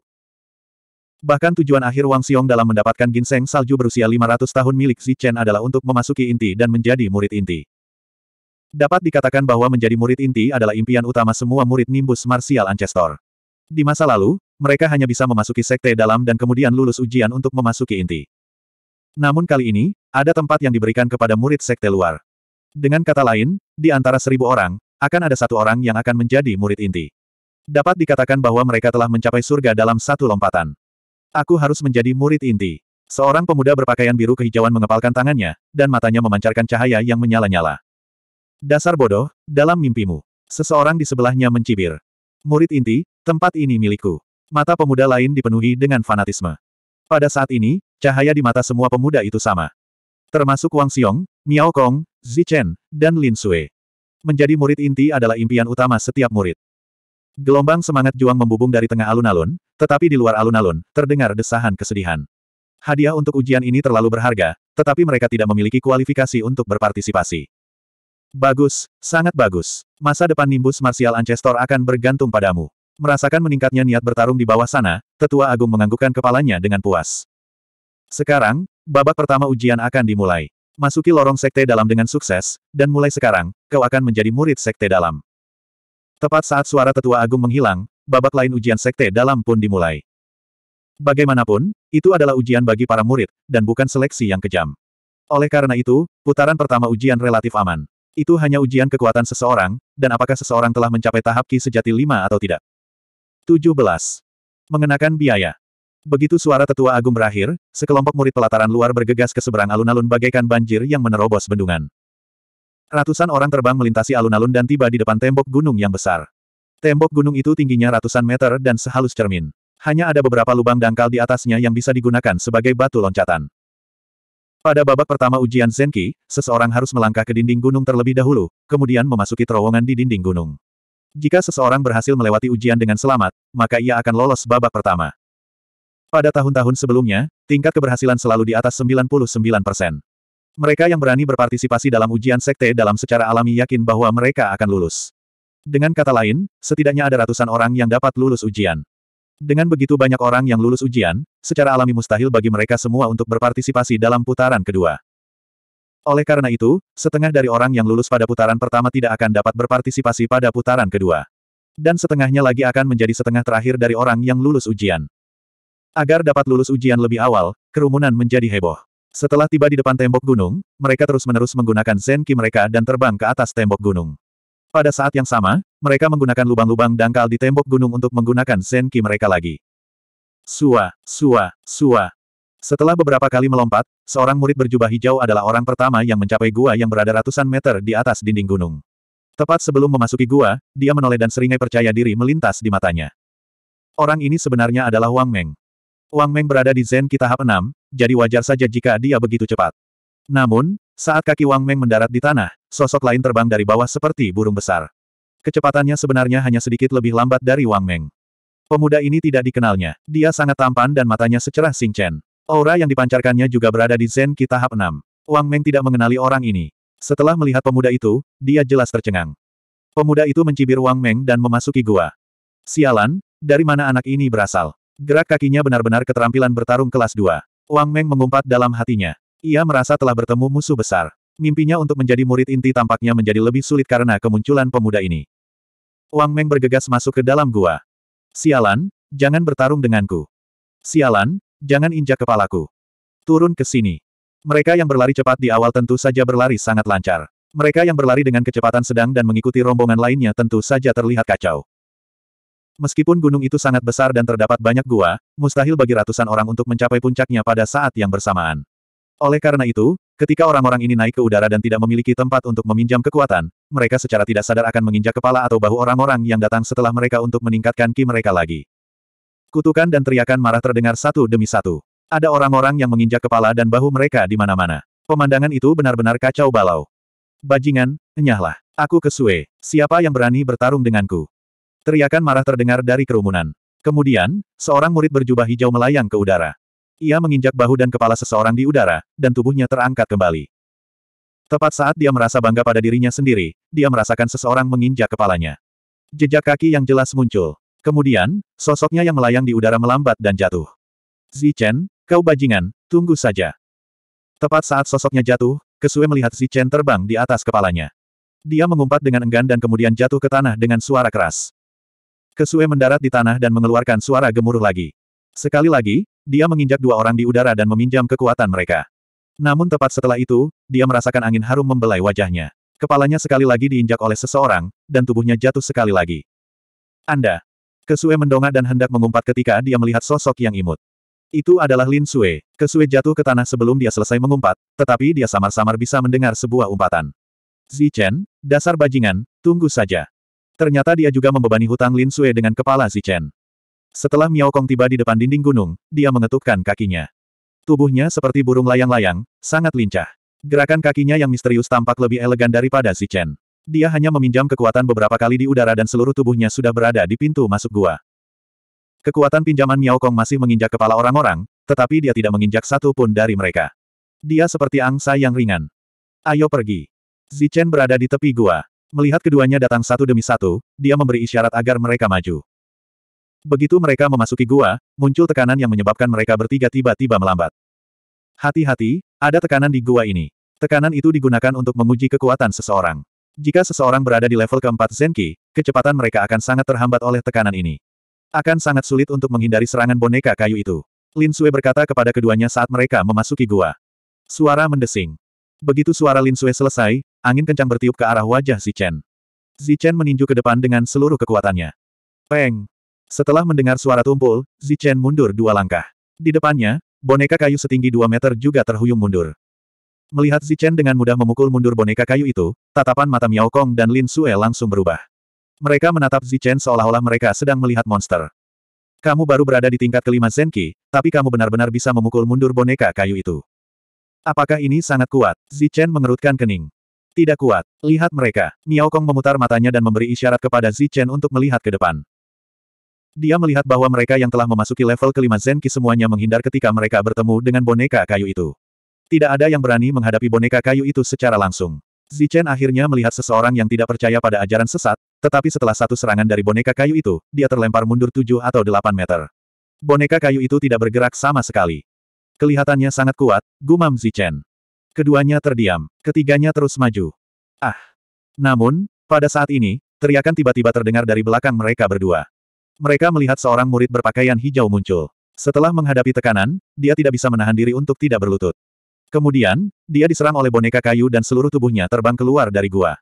Bahkan tujuan akhir Wang Xiong dalam mendapatkan ginseng salju berusia 500 tahun milik Xi Chen adalah untuk memasuki inti dan menjadi murid inti. Dapat dikatakan bahwa menjadi murid inti adalah impian utama semua murid nimbus Martial Ancestor. Di masa lalu, mereka hanya bisa memasuki sekte dalam dan kemudian lulus ujian untuk memasuki inti. Namun kali ini, ada tempat yang diberikan kepada murid sekte luar. Dengan kata lain, di antara seribu orang, akan ada satu orang yang akan menjadi murid inti. Dapat dikatakan bahwa mereka telah mencapai surga dalam satu lompatan. Aku harus menjadi murid inti. Seorang pemuda berpakaian biru kehijauan mengepalkan tangannya, dan matanya memancarkan cahaya yang menyala-nyala. Dasar bodoh, dalam mimpimu. Seseorang di sebelahnya mencibir. Murid inti, tempat ini milikku. Mata pemuda lain dipenuhi dengan fanatisme. Pada saat ini, cahaya di mata semua pemuda itu sama. Termasuk Wang Xiong, Miao Kong, Zichen, dan Lin Sui. Menjadi murid inti adalah impian utama setiap murid. Gelombang semangat juang membubung dari tengah alun-alun, tetapi di luar alun-alun, terdengar desahan kesedihan. Hadiah untuk ujian ini terlalu berharga, tetapi mereka tidak memiliki kualifikasi untuk berpartisipasi. Bagus, sangat bagus. Masa depan nimbus Martial Ancestor akan bergantung padamu. Merasakan meningkatnya niat bertarung di bawah sana, tetua agung menganggukkan kepalanya dengan puas. Sekarang, babak pertama ujian akan dimulai. Masuki lorong sekte dalam dengan sukses, dan mulai sekarang, kau akan menjadi murid sekte dalam. Tepat saat suara tetua agung menghilang, babak lain ujian sekte dalam pun dimulai. Bagaimanapun, itu adalah ujian bagi para murid, dan bukan seleksi yang kejam. Oleh karena itu, putaran pertama ujian relatif aman. Itu hanya ujian kekuatan seseorang, dan apakah seseorang telah mencapai tahap ki sejati lima atau tidak. 17. Mengenakan biaya. Begitu suara tetua agung berakhir, sekelompok murid pelataran luar bergegas ke seberang alun-alun bagaikan banjir yang menerobos bendungan. Ratusan orang terbang melintasi alun-alun dan tiba di depan tembok gunung yang besar. Tembok gunung itu tingginya ratusan meter dan sehalus cermin. Hanya ada beberapa lubang dangkal di atasnya yang bisa digunakan sebagai batu loncatan. Pada babak pertama ujian Zenki, seseorang harus melangkah ke dinding gunung terlebih dahulu, kemudian memasuki terowongan di dinding gunung. Jika seseorang berhasil melewati ujian dengan selamat, maka ia akan lolos babak pertama. Pada tahun-tahun sebelumnya, tingkat keberhasilan selalu di atas 99 persen. Mereka yang berani berpartisipasi dalam ujian sekte dalam secara alami yakin bahwa mereka akan lulus. Dengan kata lain, setidaknya ada ratusan orang yang dapat lulus ujian. Dengan begitu banyak orang yang lulus ujian, secara alami mustahil bagi mereka semua untuk berpartisipasi dalam putaran kedua. Oleh karena itu, setengah dari orang yang lulus pada putaran pertama tidak akan dapat berpartisipasi pada putaran kedua. Dan setengahnya lagi akan menjadi setengah terakhir dari orang yang lulus ujian. Agar dapat lulus ujian lebih awal, kerumunan menjadi heboh. Setelah tiba di depan tembok gunung, mereka terus-menerus menggunakan zenki mereka dan terbang ke atas tembok gunung. Pada saat yang sama, mereka menggunakan lubang-lubang dangkal di tembok gunung untuk menggunakan zenki mereka lagi. Sua, sua, sua, setelah beberapa kali melompat, seorang murid berjubah hijau adalah orang pertama yang mencapai gua yang berada ratusan meter di atas dinding gunung. Tepat sebelum memasuki gua, dia menoleh dan seringai percaya diri melintas di matanya. Orang ini sebenarnya adalah Wang Meng. Wang Meng berada di Zen Kitab tahap 6, jadi wajar saja jika dia begitu cepat. Namun, saat kaki Wang Meng mendarat di tanah, sosok lain terbang dari bawah seperti burung besar. Kecepatannya sebenarnya hanya sedikit lebih lambat dari Wang Meng. Pemuda ini tidak dikenalnya, dia sangat tampan dan matanya secerah Xing Chen. Aura yang dipancarkannya juga berada di Zen Ki tahap 6. Wang Meng tidak mengenali orang ini. Setelah melihat pemuda itu, dia jelas tercengang. Pemuda itu mencibir Wang Meng dan memasuki gua. Sialan, dari mana anak ini berasal? Gerak kakinya benar-benar keterampilan bertarung kelas 2. Wang Meng mengumpat dalam hatinya. Ia merasa telah bertemu musuh besar. Mimpinya untuk menjadi murid inti tampaknya menjadi lebih sulit karena kemunculan pemuda ini. Wang Meng bergegas masuk ke dalam gua. Sialan, jangan bertarung denganku. Sialan, Jangan injak kepalaku. Turun ke sini. Mereka yang berlari cepat di awal tentu saja berlari sangat lancar. Mereka yang berlari dengan kecepatan sedang dan mengikuti rombongan lainnya tentu saja terlihat kacau. Meskipun gunung itu sangat besar dan terdapat banyak gua, mustahil bagi ratusan orang untuk mencapai puncaknya pada saat yang bersamaan. Oleh karena itu, ketika orang-orang ini naik ke udara dan tidak memiliki tempat untuk meminjam kekuatan, mereka secara tidak sadar akan menginjak kepala atau bahu orang-orang yang datang setelah mereka untuk meningkatkan ki mereka lagi. Kutukan dan teriakan marah terdengar satu demi satu. Ada orang-orang yang menginjak kepala dan bahu mereka di mana-mana. Pemandangan itu benar-benar kacau balau. Bajingan, enyahlah. Aku kesue. Siapa yang berani bertarung denganku? Teriakan marah terdengar dari kerumunan. Kemudian, seorang murid berjubah hijau melayang ke udara. Ia menginjak bahu dan kepala seseorang di udara, dan tubuhnya terangkat kembali. Tepat saat dia merasa bangga pada dirinya sendiri, dia merasakan seseorang menginjak kepalanya. Jejak kaki yang jelas muncul. Kemudian, sosoknya yang melayang di udara melambat dan jatuh. Zichen, kau bajingan, tunggu saja. Tepat saat sosoknya jatuh, Kesue melihat Zichen terbang di atas kepalanya. Dia mengumpat dengan enggan dan kemudian jatuh ke tanah dengan suara keras. Kesue mendarat di tanah dan mengeluarkan suara gemuruh lagi. Sekali lagi, dia menginjak dua orang di udara dan meminjam kekuatan mereka. Namun tepat setelah itu, dia merasakan angin harum membelai wajahnya. Kepalanya sekali lagi diinjak oleh seseorang, dan tubuhnya jatuh sekali lagi. Anda, Kesue mendongak dan hendak mengumpat ketika dia melihat sosok yang imut. Itu adalah Lin Sue. Kesue jatuh ke tanah sebelum dia selesai mengumpat, tetapi dia samar-samar bisa mendengar sebuah umpatan. Zichen, dasar bajingan, tunggu saja. Ternyata dia juga membebani hutang Lin Sue dengan kepala Zichen. Setelah Miao Kong tiba di depan dinding gunung, dia mengetukkan kakinya. Tubuhnya seperti burung layang-layang, sangat lincah. Gerakan kakinya yang misterius tampak lebih elegan daripada Zichen. Dia hanya meminjam kekuatan beberapa kali di udara dan seluruh tubuhnya sudah berada di pintu masuk gua. Kekuatan pinjaman Miao Kong masih menginjak kepala orang-orang, tetapi dia tidak menginjak satu pun dari mereka. Dia seperti angsa yang ringan. Ayo pergi. Zichen berada di tepi gua. Melihat keduanya datang satu demi satu, dia memberi isyarat agar mereka maju. Begitu mereka memasuki gua, muncul tekanan yang menyebabkan mereka bertiga tiba-tiba melambat. Hati-hati, ada tekanan di gua ini. Tekanan itu digunakan untuk menguji kekuatan seseorang. Jika seseorang berada di level keempat Zenki, kecepatan mereka akan sangat terhambat oleh tekanan ini. Akan sangat sulit untuk menghindari serangan boneka kayu itu. Lin Sui berkata kepada keduanya saat mereka memasuki gua. Suara mendesing. Begitu suara Lin Sui selesai, angin kencang bertiup ke arah wajah Zichen. Zichen meninju ke depan dengan seluruh kekuatannya. Peng! Setelah mendengar suara tumpul, Zichen mundur dua langkah. Di depannya, boneka kayu setinggi dua meter juga terhuyung mundur. Melihat Zichen dengan mudah memukul mundur boneka kayu itu, tatapan mata Miao Kong dan Lin Sue langsung berubah. Mereka menatap Zichen seolah-olah mereka sedang melihat monster. Kamu baru berada di tingkat kelima Zenki, tapi kamu benar-benar bisa memukul mundur boneka kayu itu. Apakah ini sangat kuat? Zichen mengerutkan kening. Tidak kuat. Lihat mereka. Miao Kong memutar matanya dan memberi isyarat kepada Zichen untuk melihat ke depan. Dia melihat bahwa mereka yang telah memasuki level kelima Zenki semuanya menghindar ketika mereka bertemu dengan boneka kayu itu. Tidak ada yang berani menghadapi boneka kayu itu secara langsung. Zichen akhirnya melihat seseorang yang tidak percaya pada ajaran sesat, tetapi setelah satu serangan dari boneka kayu itu, dia terlempar mundur tujuh atau delapan meter. Boneka kayu itu tidak bergerak sama sekali. Kelihatannya sangat kuat, gumam Zichen. Keduanya terdiam, ketiganya terus maju. Ah! Namun, pada saat ini, teriakan tiba-tiba terdengar dari belakang mereka berdua. Mereka melihat seorang murid berpakaian hijau muncul. Setelah menghadapi tekanan, dia tidak bisa menahan diri untuk tidak berlutut. Kemudian, dia diserang oleh boneka kayu dan seluruh tubuhnya terbang keluar dari gua.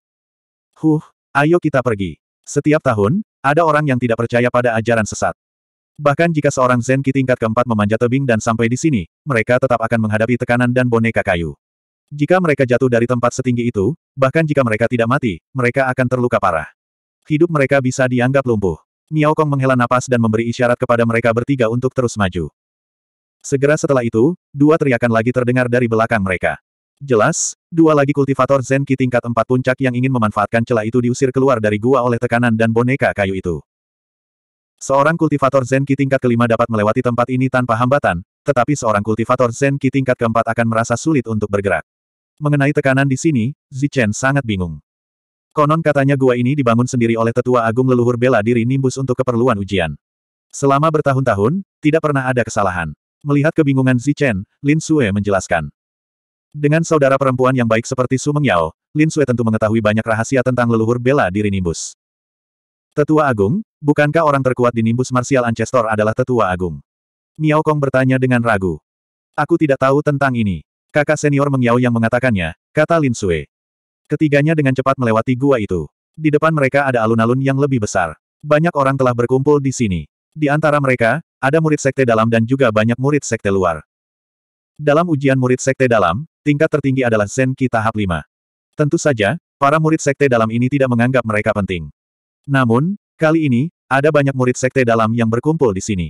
Huh, ayo kita pergi. Setiap tahun, ada orang yang tidak percaya pada ajaran sesat. Bahkan jika seorang Zenki tingkat keempat memanjat tebing dan sampai di sini, mereka tetap akan menghadapi tekanan dan boneka kayu. Jika mereka jatuh dari tempat setinggi itu, bahkan jika mereka tidak mati, mereka akan terluka parah. Hidup mereka bisa dianggap lumpuh. Miao Kong menghela napas dan memberi isyarat kepada mereka bertiga untuk terus maju. Segera setelah itu, dua teriakan lagi terdengar dari belakang mereka. Jelas, dua lagi kultivator Zenki tingkat empat puncak yang ingin memanfaatkan celah itu diusir keluar dari gua oleh tekanan dan boneka kayu itu. Seorang kultivator Zenki tingkat kelima dapat melewati tempat ini tanpa hambatan, tetapi seorang kultivator Zenki tingkat keempat akan merasa sulit untuk bergerak. Mengenai tekanan di sini, Zichen sangat bingung. Konon katanya gua ini dibangun sendiri oleh tetua agung leluhur bela diri Nimbus untuk keperluan ujian. Selama bertahun-tahun, tidak pernah ada kesalahan. Melihat kebingungan Zichen, Lin Sue menjelaskan. Dengan saudara perempuan yang baik seperti Su Mengyao, Lin Sue tentu mengetahui banyak rahasia tentang leluhur bela diri Nimbus. Tetua Agung, bukankah orang terkuat di Nimbus Martial Ancestor adalah Tetua Agung? Miao Kong bertanya dengan ragu. Aku tidak tahu tentang ini. Kakak senior Mengyao yang mengatakannya, kata Lin Sue. Ketiganya dengan cepat melewati gua itu. Di depan mereka ada alun-alun yang lebih besar. Banyak orang telah berkumpul di sini. Di antara mereka, ada murid sekte dalam dan juga banyak murid sekte luar. Dalam ujian murid sekte dalam, tingkat tertinggi adalah Zenki tahap 5. Tentu saja, para murid sekte dalam ini tidak menganggap mereka penting. Namun, kali ini, ada banyak murid sekte dalam yang berkumpul di sini.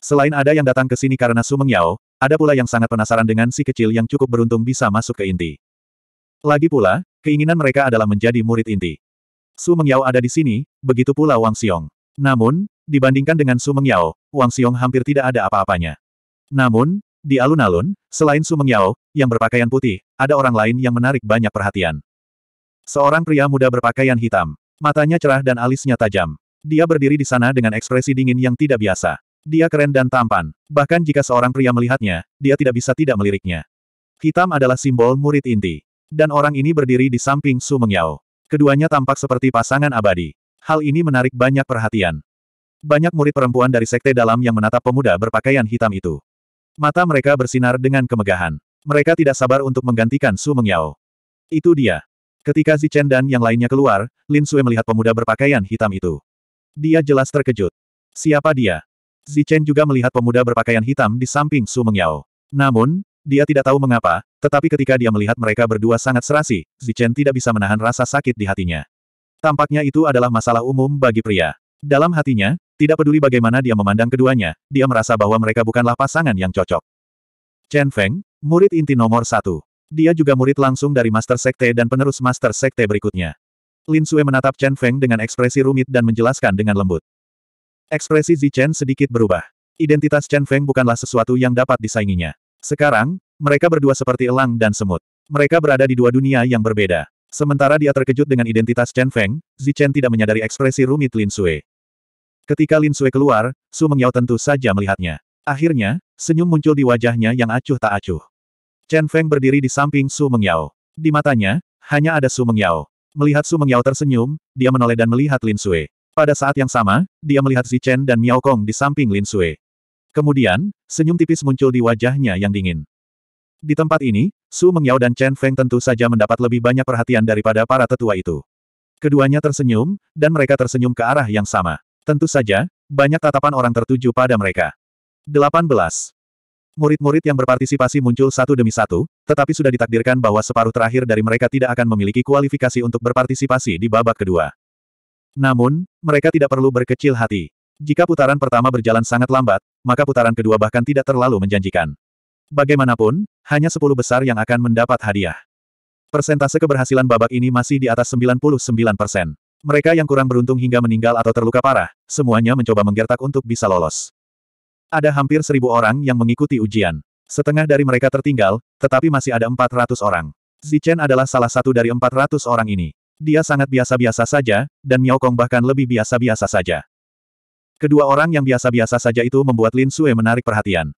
Selain ada yang datang ke sini karena Sumeng Yao, ada pula yang sangat penasaran dengan si kecil yang cukup beruntung bisa masuk ke inti. Lagi pula, keinginan mereka adalah menjadi murid inti. Su Mengyao ada di sini, begitu pula Wang Xiong. Namun, dibandingkan dengan Sumeng Yao, Wang Xiong hampir tidak ada apa-apanya. Namun, di alun-alun, selain Sumeng Yao, yang berpakaian putih, ada orang lain yang menarik banyak perhatian. Seorang pria muda berpakaian hitam. Matanya cerah dan alisnya tajam. Dia berdiri di sana dengan ekspresi dingin yang tidak biasa. Dia keren dan tampan. Bahkan jika seorang pria melihatnya, dia tidak bisa tidak meliriknya. Hitam adalah simbol murid inti. Dan orang ini berdiri di samping Su Mengyao. Keduanya tampak seperti pasangan abadi. Hal ini menarik banyak perhatian. Banyak murid perempuan dari sekte dalam yang menatap pemuda berpakaian hitam itu. Mata mereka bersinar dengan kemegahan. Mereka tidak sabar untuk menggantikan Su Mengyao. Itu dia. Ketika Zichen dan yang lainnya keluar, Lin Sui melihat pemuda berpakaian hitam itu. Dia jelas terkejut. Siapa dia? Zichen juga melihat pemuda berpakaian hitam di samping Su Mengyao. Namun, dia tidak tahu mengapa, tetapi ketika dia melihat mereka berdua sangat serasi, Zichen tidak bisa menahan rasa sakit di hatinya. Tampaknya itu adalah masalah umum bagi pria. Dalam hatinya, tidak peduli bagaimana dia memandang keduanya, dia merasa bahwa mereka bukanlah pasangan yang cocok. Chen Feng, murid inti nomor satu. Dia juga murid langsung dari Master Sekte dan penerus Master Sekte berikutnya. Lin Sue menatap Chen Feng dengan ekspresi rumit dan menjelaskan dengan lembut. Ekspresi Zi Chen sedikit berubah. Identitas Chen Feng bukanlah sesuatu yang dapat disainginya. Sekarang, mereka berdua seperti elang dan semut. Mereka berada di dua dunia yang berbeda. Sementara dia terkejut dengan identitas Chen Feng, Zichen tidak menyadari ekspresi rumit Lin Sui. Ketika Lin Sui keluar, Su Mengyao tentu saja melihatnya. Akhirnya, senyum muncul di wajahnya yang acuh tak acuh. Chen Feng berdiri di samping Su Mengyao. Di matanya, hanya ada Su Mengyao. Melihat Su Mengyao tersenyum, dia menoleh dan melihat Lin Sui. Pada saat yang sama, dia melihat Zichen dan Miao Kong di samping Lin Sui. Kemudian, senyum tipis muncul di wajahnya yang dingin. Di tempat ini, Su Mengyao dan Chen Feng tentu saja mendapat lebih banyak perhatian daripada para tetua itu. Keduanya tersenyum, dan mereka tersenyum ke arah yang sama. Tentu saja, banyak tatapan orang tertuju pada mereka. 18. Murid-murid yang berpartisipasi muncul satu demi satu, tetapi sudah ditakdirkan bahwa separuh terakhir dari mereka tidak akan memiliki kualifikasi untuk berpartisipasi di babak kedua. Namun, mereka tidak perlu berkecil hati. Jika putaran pertama berjalan sangat lambat, maka putaran kedua bahkan tidak terlalu menjanjikan. Bagaimanapun, hanya 10 besar yang akan mendapat hadiah. Persentase keberhasilan babak ini masih di atas 99 persen. Mereka yang kurang beruntung hingga meninggal atau terluka parah, semuanya mencoba menggertak untuk bisa lolos. Ada hampir seribu orang yang mengikuti ujian. Setengah dari mereka tertinggal, tetapi masih ada 400 orang. Zichen adalah salah satu dari 400 orang ini. Dia sangat biasa-biasa saja, dan Miao Kong bahkan lebih biasa-biasa saja. Kedua orang yang biasa-biasa saja itu membuat Lin Sue menarik perhatian.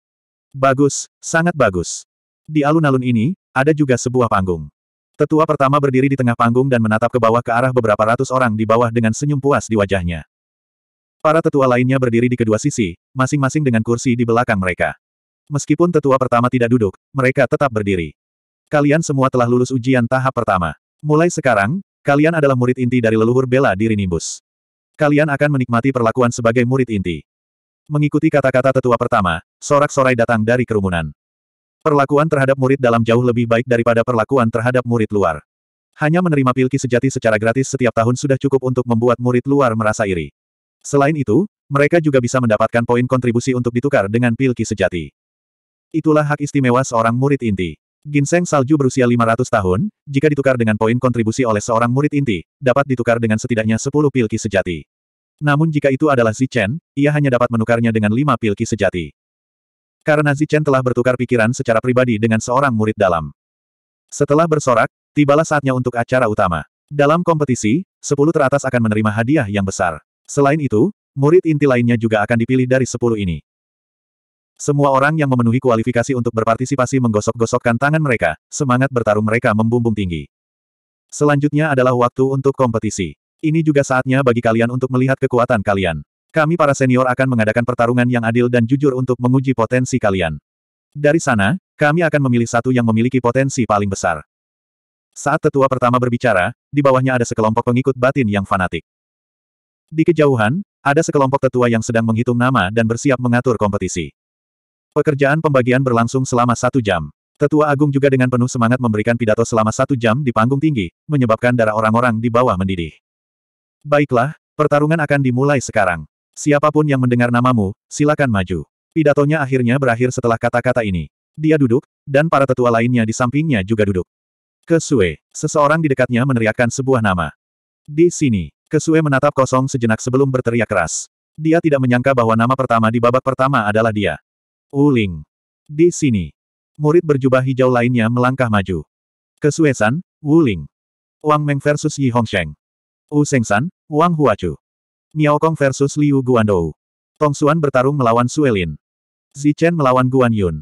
Bagus, sangat bagus. Di alun-alun ini, ada juga sebuah panggung. Tetua pertama berdiri di tengah panggung dan menatap ke bawah ke arah beberapa ratus orang di bawah dengan senyum puas di wajahnya. Para tetua lainnya berdiri di kedua sisi, masing-masing dengan kursi di belakang mereka. Meskipun tetua pertama tidak duduk, mereka tetap berdiri. Kalian semua telah lulus ujian tahap pertama. Mulai sekarang, kalian adalah murid inti dari leluhur bela diri Nimbus. Kalian akan menikmati perlakuan sebagai murid inti. Mengikuti kata-kata tetua pertama, sorak-sorai datang dari kerumunan. Perlakuan terhadap murid dalam jauh lebih baik daripada perlakuan terhadap murid luar. Hanya menerima pilki sejati secara gratis setiap tahun sudah cukup untuk membuat murid luar merasa iri. Selain itu, mereka juga bisa mendapatkan poin kontribusi untuk ditukar dengan pilki sejati. Itulah hak istimewa seorang murid inti. Ginseng salju berusia 500 tahun, jika ditukar dengan poin kontribusi oleh seorang murid inti, dapat ditukar dengan setidaknya 10 pilki sejati. Namun jika itu adalah Zichen, ia hanya dapat menukarnya dengan lima pilki sejati. Karena Zichen telah bertukar pikiran secara pribadi dengan seorang murid dalam. Setelah bersorak, tibalah saatnya untuk acara utama. Dalam kompetisi, sepuluh teratas akan menerima hadiah yang besar. Selain itu, murid inti lainnya juga akan dipilih dari sepuluh ini. Semua orang yang memenuhi kualifikasi untuk berpartisipasi menggosok-gosokkan tangan mereka, semangat bertarung mereka membumbung tinggi. Selanjutnya adalah waktu untuk kompetisi. Ini juga saatnya bagi kalian untuk melihat kekuatan kalian. Kami para senior akan mengadakan pertarungan yang adil dan jujur untuk menguji potensi kalian. Dari sana, kami akan memilih satu yang memiliki potensi paling besar. Saat tetua pertama berbicara, di bawahnya ada sekelompok pengikut batin yang fanatik. Di kejauhan, ada sekelompok tetua yang sedang menghitung nama dan bersiap mengatur kompetisi. Pekerjaan pembagian berlangsung selama satu jam. Tetua Agung juga dengan penuh semangat memberikan pidato selama satu jam di panggung tinggi, menyebabkan darah orang-orang di bawah mendidih. Baiklah, pertarungan akan dimulai sekarang. Siapapun yang mendengar namamu, silakan maju. Pidatonya akhirnya berakhir setelah kata-kata ini. Dia duduk, dan para tetua lainnya di sampingnya juga duduk. Kesue, seseorang di dekatnya meneriakkan sebuah nama. Di sini, Kesue menatap kosong sejenak sebelum berteriak keras. Dia tidak menyangka bahwa nama pertama di babak pertama adalah dia. Uling. Di sini. Murid berjubah hijau lainnya melangkah maju. Kesuesan, Wuling. Wang Meng versus Yi Hongsheng. Wu Sengsan, Wang Huachu. Miao Kong versus Liu Guandou. Tong Xuan bertarung melawan Suelin. Zichen melawan Guan Yun.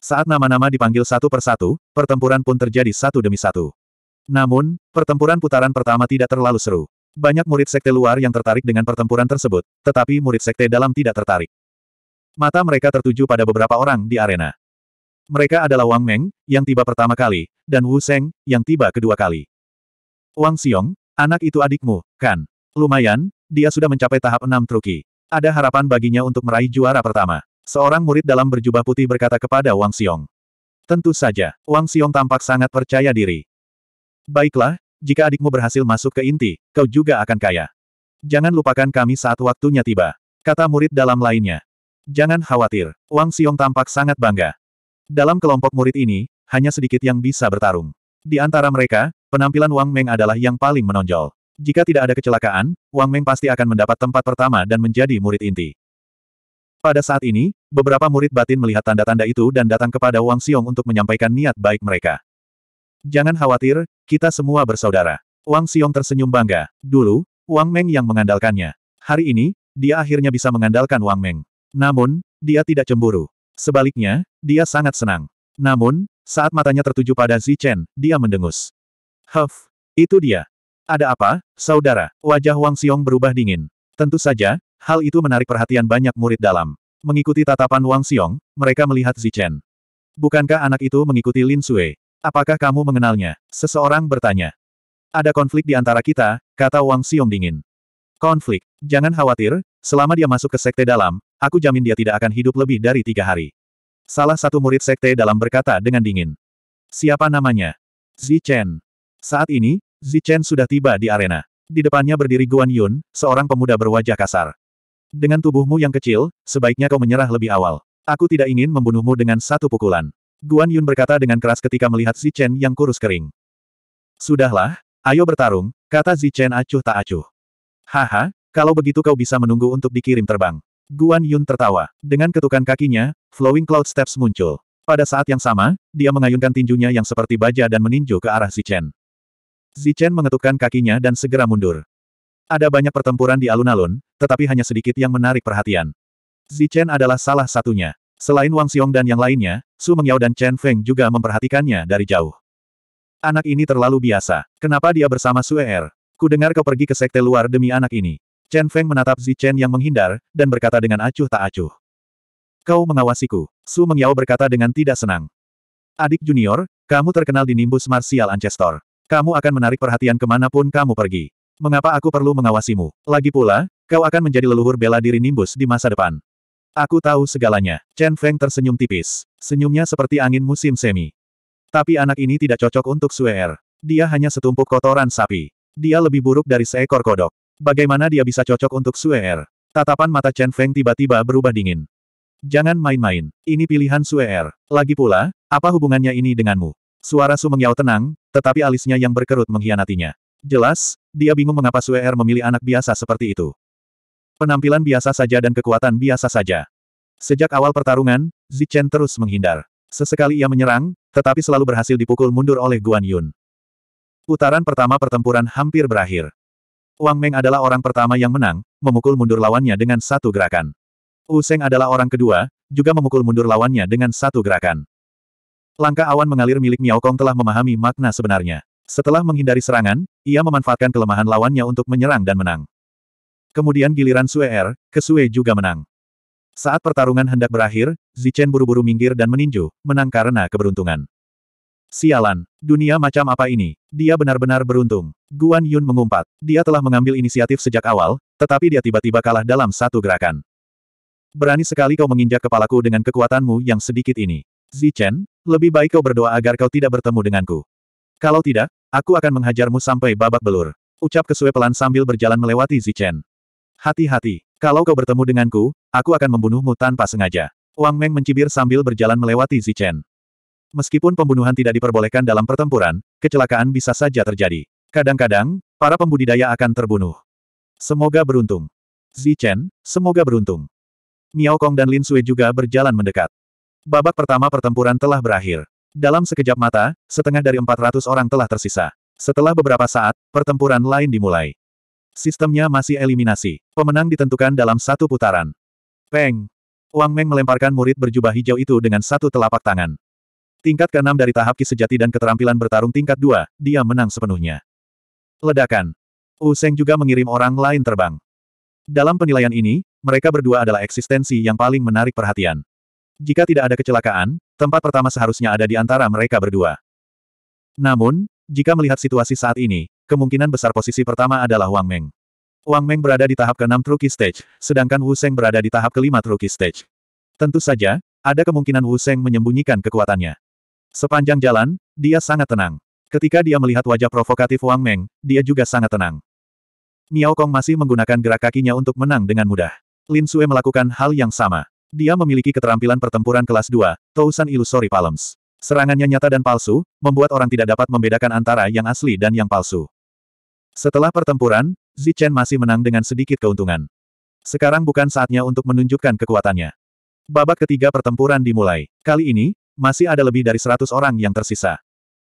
Saat nama-nama dipanggil satu persatu, pertempuran pun terjadi satu demi satu. Namun, pertempuran putaran pertama tidak terlalu seru. Banyak murid sekte luar yang tertarik dengan pertempuran tersebut, tetapi murid sekte dalam tidak tertarik. Mata mereka tertuju pada beberapa orang di arena. Mereka adalah Wang Meng, yang tiba pertama kali, dan Wu Seng, yang tiba kedua kali. Wang Xiong, Anak itu adikmu, kan? Lumayan, dia sudah mencapai tahap enam truki. Ada harapan baginya untuk meraih juara pertama. Seorang murid dalam berjubah putih berkata kepada Wang Xiong. Tentu saja, Wang Xiong tampak sangat percaya diri. Baiklah, jika adikmu berhasil masuk ke inti, kau juga akan kaya. Jangan lupakan kami saat waktunya tiba, kata murid dalam lainnya. Jangan khawatir, Wang Xiong tampak sangat bangga. Dalam kelompok murid ini, hanya sedikit yang bisa bertarung. Di antara mereka, Penampilan Wang Meng adalah yang paling menonjol. Jika tidak ada kecelakaan, Wang Meng pasti akan mendapat tempat pertama dan menjadi murid inti. Pada saat ini, beberapa murid batin melihat tanda-tanda itu dan datang kepada Wang Xiong untuk menyampaikan niat baik mereka. Jangan khawatir, kita semua bersaudara. Wang Xiong tersenyum bangga. Dulu, Wang Meng yang mengandalkannya. Hari ini, dia akhirnya bisa mengandalkan Wang Meng. Namun, dia tidak cemburu. Sebaliknya, dia sangat senang. Namun, saat matanya tertuju pada Zi Chen, dia mendengus. Huff, itu dia. Ada apa, saudara? Wajah Wang Xiong berubah dingin. Tentu saja, hal itu menarik perhatian banyak murid dalam. Mengikuti tatapan Wang Xiong, mereka melihat Zichen. Bukankah anak itu mengikuti Lin Sui? Apakah kamu mengenalnya? Seseorang bertanya. Ada konflik di antara kita, kata Wang Xiong dingin. Konflik. Jangan khawatir, selama dia masuk ke sekte dalam, aku jamin dia tidak akan hidup lebih dari tiga hari. Salah satu murid sekte dalam berkata dengan dingin. Siapa namanya? Zichen. Saat ini, Zichen sudah tiba di arena. Di depannya berdiri Guan Yun, seorang pemuda berwajah kasar. Dengan tubuhmu yang kecil, sebaiknya kau menyerah lebih awal. Aku tidak ingin membunuhmu dengan satu pukulan. Guan Yun berkata dengan keras ketika melihat Zichen yang kurus kering. Sudahlah, ayo bertarung, kata Zichen acuh tak acuh. Haha, kalau begitu kau bisa menunggu untuk dikirim terbang. Guan Yun tertawa. Dengan ketukan kakinya, Flowing Cloud Steps muncul. Pada saat yang sama, dia mengayunkan tinjunya yang seperti baja dan meninju ke arah Zichen. Zichen mengetukkan kakinya dan segera mundur. Ada banyak pertempuran di alun-alun, tetapi hanya sedikit yang menarik perhatian. Zichen adalah salah satunya. Selain Wang Xiong dan yang lainnya, Su Mengyao dan Chen Feng juga memperhatikannya dari jauh. Anak ini terlalu biasa. Kenapa dia bersama Su Er? Ku dengar kau pergi ke sekte luar demi anak ini. Chen Feng menatap Zichen yang menghindar, dan berkata dengan acuh tak acuh. Kau mengawasiku. Su Mengyao berkata dengan tidak senang. Adik junior, kamu terkenal di nimbus Martial Ancestor. Kamu akan menarik perhatian kemanapun kamu pergi. Mengapa aku perlu mengawasimu? Lagi pula, kau akan menjadi leluhur bela diri Nimbus di masa depan. Aku tahu segalanya. Chen Feng tersenyum tipis. Senyumnya seperti angin musim semi. Tapi anak ini tidak cocok untuk Suer. Er. Dia hanya setumpuk kotoran sapi. Dia lebih buruk dari seekor kodok. Bagaimana dia bisa cocok untuk Suer? Er? Tatapan mata Chen Feng tiba-tiba berubah dingin. Jangan main-main. Ini pilihan Suer. Er. Lagi pula, apa hubungannya ini denganmu? Suara Su Mengyao tenang, tetapi alisnya yang berkerut mengkhianatinya. Jelas, dia bingung mengapa Su Er memilih anak biasa seperti itu. Penampilan biasa saja dan kekuatan biasa saja. Sejak awal pertarungan, Zichen terus menghindar. Sesekali ia menyerang, tetapi selalu berhasil dipukul mundur oleh Guan Yun. Putaran pertama pertempuran hampir berakhir. Wang Meng adalah orang pertama yang menang, memukul mundur lawannya dengan satu gerakan. Wu Seng adalah orang kedua, juga memukul mundur lawannya dengan satu gerakan. Langkah awan mengalir milik Miao Kong telah memahami makna sebenarnya. Setelah menghindari serangan, ia memanfaatkan kelemahan lawannya untuk menyerang dan menang. Kemudian giliran Sue Er, Sue juga menang. Saat pertarungan hendak berakhir, Zichen buru-buru minggir dan meninju, menang karena keberuntungan. Sialan, dunia macam apa ini? Dia benar-benar beruntung. Guan Yun mengumpat. Dia telah mengambil inisiatif sejak awal, tetapi dia tiba-tiba kalah dalam satu gerakan. Berani sekali kau menginjak kepalaku dengan kekuatanmu yang sedikit ini. Zichen, lebih baik kau berdoa agar kau tidak bertemu denganku. Kalau tidak, aku akan menghajarmu sampai babak belur. Ucap Kesue pelan sambil berjalan melewati Zichen. Hati-hati, kalau kau bertemu denganku, aku akan membunuhmu tanpa sengaja. Wang Meng mencibir sambil berjalan melewati Zichen. Meskipun pembunuhan tidak diperbolehkan dalam pertempuran, kecelakaan bisa saja terjadi. Kadang-kadang, para pembudidaya akan terbunuh. Semoga beruntung. Zichen, semoga beruntung. Miao Kong dan Lin Sui juga berjalan mendekat. Babak pertama pertempuran telah berakhir. Dalam sekejap mata, setengah dari 400 orang telah tersisa. Setelah beberapa saat, pertempuran lain dimulai. Sistemnya masih eliminasi. Pemenang ditentukan dalam satu putaran. Peng! Wang Meng melemparkan murid berjubah hijau itu dengan satu telapak tangan. Tingkat keenam dari tahap ki sejati dan keterampilan bertarung tingkat dua dia menang sepenuhnya. Ledakan. Wu Seng juga mengirim orang lain terbang. Dalam penilaian ini, mereka berdua adalah eksistensi yang paling menarik perhatian. Jika tidak ada kecelakaan, tempat pertama seharusnya ada di antara mereka berdua. Namun, jika melihat situasi saat ini, kemungkinan besar posisi pertama adalah Wang Meng. Wang Meng berada di tahap ke-6 Truki Stage, sedangkan Wu Seng berada di tahap ke-5 Truki Stage. Tentu saja, ada kemungkinan Wu Seng menyembunyikan kekuatannya. Sepanjang jalan, dia sangat tenang. Ketika dia melihat wajah provokatif Wang Meng, dia juga sangat tenang. Miao Kong masih menggunakan gerak kakinya untuk menang dengan mudah. Lin Sue melakukan hal yang sama. Dia memiliki keterampilan pertempuran kelas 2, Tousan Illusory Palms. Serangannya nyata dan palsu, membuat orang tidak dapat membedakan antara yang asli dan yang palsu. Setelah pertempuran, Zichen masih menang dengan sedikit keuntungan. Sekarang bukan saatnya untuk menunjukkan kekuatannya. Babak ketiga pertempuran dimulai. Kali ini, masih ada lebih dari 100 orang yang tersisa.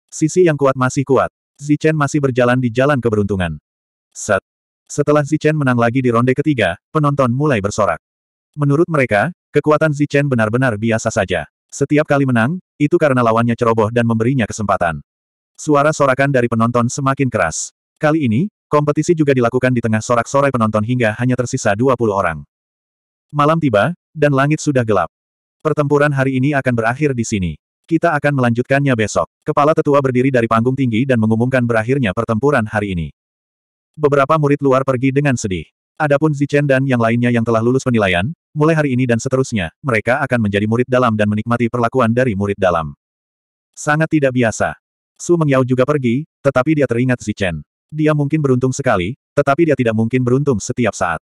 Sisi yang kuat masih kuat. Zichen masih berjalan di jalan keberuntungan. Set. Setelah Zichen menang lagi di ronde ketiga, penonton mulai bersorak. Menurut mereka, Kekuatan Zichen benar-benar biasa saja. Setiap kali menang, itu karena lawannya ceroboh dan memberinya kesempatan. Suara sorakan dari penonton semakin keras. Kali ini, kompetisi juga dilakukan di tengah sorak-sorai penonton hingga hanya tersisa 20 orang. Malam tiba, dan langit sudah gelap. Pertempuran hari ini akan berakhir di sini. Kita akan melanjutkannya besok. Kepala tetua berdiri dari panggung tinggi dan mengumumkan berakhirnya pertempuran hari ini. Beberapa murid luar pergi dengan sedih. Adapun Zichen dan yang lainnya yang telah lulus penilaian, Mulai hari ini dan seterusnya, mereka akan menjadi murid dalam dan menikmati perlakuan dari murid dalam. Sangat tidak biasa. Su Mengyao juga pergi, tetapi dia teringat Zi Chen. Dia mungkin beruntung sekali, tetapi dia tidak mungkin beruntung setiap saat.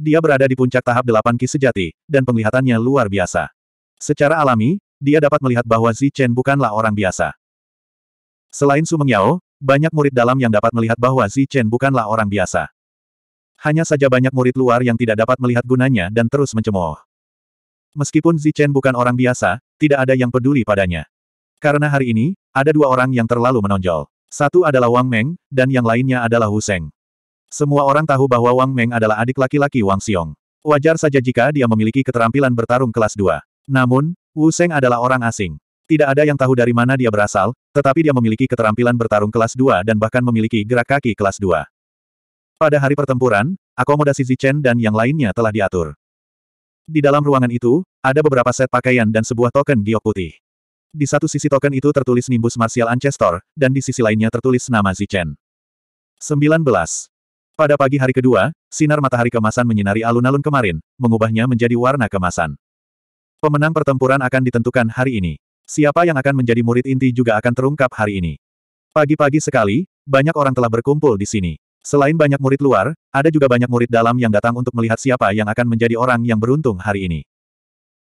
Dia berada di puncak tahap delapan ki sejati, dan penglihatannya luar biasa. Secara alami, dia dapat melihat bahwa Zi Chen bukanlah orang biasa. Selain Su Mengyao, banyak murid dalam yang dapat melihat bahwa Zi Chen bukanlah orang biasa. Hanya saja banyak murid luar yang tidak dapat melihat gunanya dan terus mencemooh. Meskipun Zichen bukan orang biasa, tidak ada yang peduli padanya. Karena hari ini, ada dua orang yang terlalu menonjol. Satu adalah Wang Meng, dan yang lainnya adalah Hu Seng. Semua orang tahu bahwa Wang Meng adalah adik laki-laki Wang Xiong. Wajar saja jika dia memiliki keterampilan bertarung kelas 2. Namun, Wu Seng adalah orang asing. Tidak ada yang tahu dari mana dia berasal, tetapi dia memiliki keterampilan bertarung kelas 2 dan bahkan memiliki gerak kaki kelas 2. Pada hari pertempuran, akomodasi Zichen dan yang lainnya telah diatur. Di dalam ruangan itu, ada beberapa set pakaian dan sebuah token giok putih. Di satu sisi token itu tertulis Nimbus Martial Ancestor, dan di sisi lainnya tertulis nama Zichen. 19. Pada pagi hari kedua, sinar matahari kemasan menyinari alun-alun kemarin, mengubahnya menjadi warna kemasan. Pemenang pertempuran akan ditentukan hari ini. Siapa yang akan menjadi murid inti juga akan terungkap hari ini. Pagi-pagi sekali, banyak orang telah berkumpul di sini. Selain banyak murid luar, ada juga banyak murid dalam yang datang untuk melihat siapa yang akan menjadi orang yang beruntung hari ini.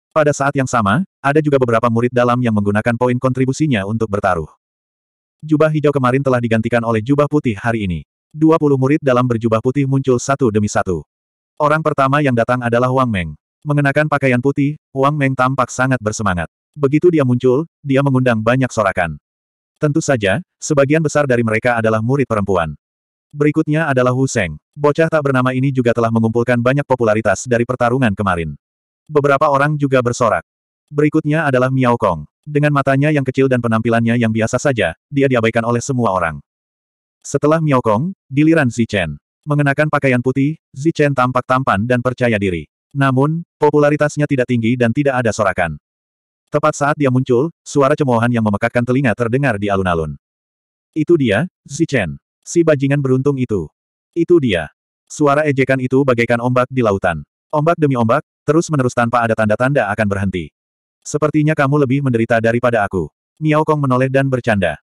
Pada saat yang sama, ada juga beberapa murid dalam yang menggunakan poin kontribusinya untuk bertaruh. Jubah hijau kemarin telah digantikan oleh jubah putih hari ini. 20 murid dalam berjubah putih muncul satu demi satu. Orang pertama yang datang adalah Wang Meng. Mengenakan pakaian putih, Wang Meng tampak sangat bersemangat. Begitu dia muncul, dia mengundang banyak sorakan. Tentu saja, sebagian besar dari mereka adalah murid perempuan. Berikutnya adalah Hu Seng. Bocah tak bernama ini juga telah mengumpulkan banyak popularitas dari pertarungan kemarin. Beberapa orang juga bersorak. Berikutnya adalah Miao Kong. Dengan matanya yang kecil dan penampilannya yang biasa saja, dia diabaikan oleh semua orang. Setelah Miao Kong, giliran Zichen. Mengenakan pakaian putih, Zichen tampak tampan dan percaya diri. Namun, popularitasnya tidak tinggi dan tidak ada sorakan. Tepat saat dia muncul, suara cemoohan yang memekakkan telinga terdengar di alun-alun. Itu dia, Zichen. Si bajingan beruntung itu. Itu dia. Suara ejekan itu bagaikan ombak di lautan. Ombak demi ombak, terus-menerus tanpa ada tanda-tanda akan berhenti. Sepertinya kamu lebih menderita daripada aku. Miao Kong menoleh dan bercanda.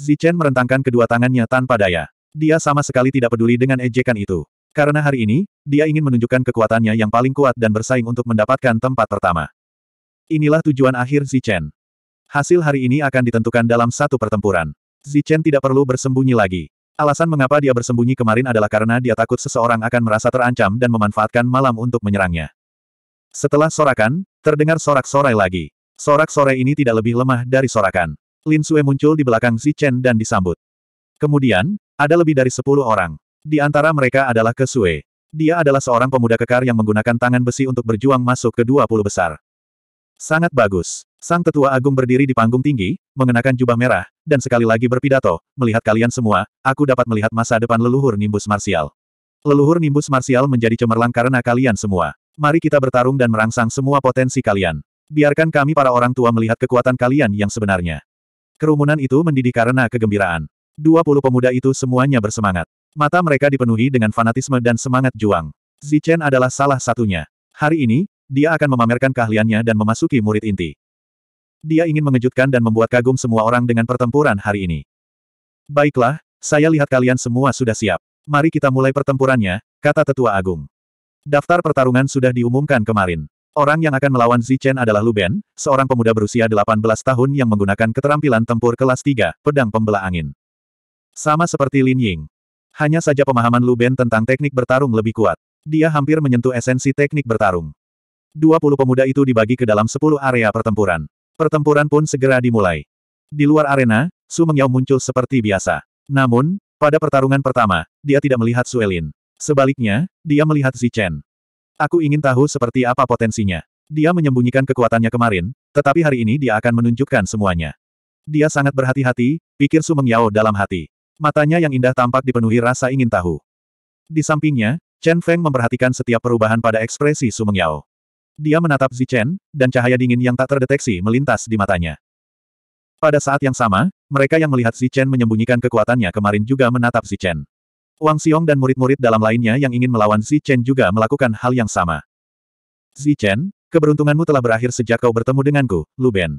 Zichen merentangkan kedua tangannya tanpa daya. Dia sama sekali tidak peduli dengan ejekan itu. Karena hari ini, dia ingin menunjukkan kekuatannya yang paling kuat dan bersaing untuk mendapatkan tempat pertama. Inilah tujuan akhir Zichen. Hasil hari ini akan ditentukan dalam satu pertempuran. Zichen tidak perlu bersembunyi lagi. Alasan mengapa dia bersembunyi kemarin adalah karena dia takut seseorang akan merasa terancam dan memanfaatkan malam untuk menyerangnya. Setelah sorakan, terdengar sorak-sorai lagi. Sorak-sorai ini tidak lebih lemah dari sorakan. Lin Sue muncul di belakang Xi Chen dan disambut. Kemudian, ada lebih dari sepuluh orang. Di antara mereka adalah Ke Sue. Dia adalah seorang pemuda kekar yang menggunakan tangan besi untuk berjuang masuk ke dua puluh besar. Sangat bagus. Sang Tetua Agung berdiri di panggung tinggi, mengenakan jubah merah, dan sekali lagi berpidato, melihat kalian semua, aku dapat melihat masa depan leluhur nimbus marsial. Leluhur nimbus marsial menjadi cemerlang karena kalian semua. Mari kita bertarung dan merangsang semua potensi kalian. Biarkan kami para orang tua melihat kekuatan kalian yang sebenarnya. Kerumunan itu mendidih karena kegembiraan. Dua puluh pemuda itu semuanya bersemangat. Mata mereka dipenuhi dengan fanatisme dan semangat juang. Zichen adalah salah satunya. Hari ini, dia akan memamerkan keahliannya dan memasuki murid inti. Dia ingin mengejutkan dan membuat kagum semua orang dengan pertempuran hari ini. Baiklah, saya lihat kalian semua sudah siap. Mari kita mulai pertempurannya, kata Tetua Agung. Daftar pertarungan sudah diumumkan kemarin. Orang yang akan melawan Zichen adalah Luben, seorang pemuda berusia 18 tahun yang menggunakan keterampilan tempur kelas 3, pedang pembela angin. Sama seperti Lin Ying. Hanya saja pemahaman Luben tentang teknik bertarung lebih kuat. Dia hampir menyentuh esensi teknik bertarung. 20 pemuda itu dibagi ke dalam sepuluh area pertempuran. Pertempuran pun segera dimulai. Di luar arena, Su Mengyao muncul seperti biasa. Namun, pada pertarungan pertama, dia tidak melihat Suelin. Sebaliknya, dia melihat Zichen. Aku ingin tahu seperti apa potensinya. Dia menyembunyikan kekuatannya kemarin, tetapi hari ini dia akan menunjukkan semuanya. Dia sangat berhati-hati, pikir Su Mengyao dalam hati. Matanya yang indah tampak dipenuhi rasa ingin tahu. Di sampingnya, Chen Feng memperhatikan setiap perubahan pada ekspresi Su Mengyao. Dia menatap Zichen, dan cahaya dingin yang tak terdeteksi melintas di matanya. Pada saat yang sama, mereka yang melihat Zichen menyembunyikan kekuatannya kemarin juga menatap Zichen. Wang Xiong dan murid-murid dalam lainnya yang ingin melawan Zichen juga melakukan hal yang sama. Zichen, keberuntunganmu telah berakhir sejak kau bertemu denganku, Lu Ben.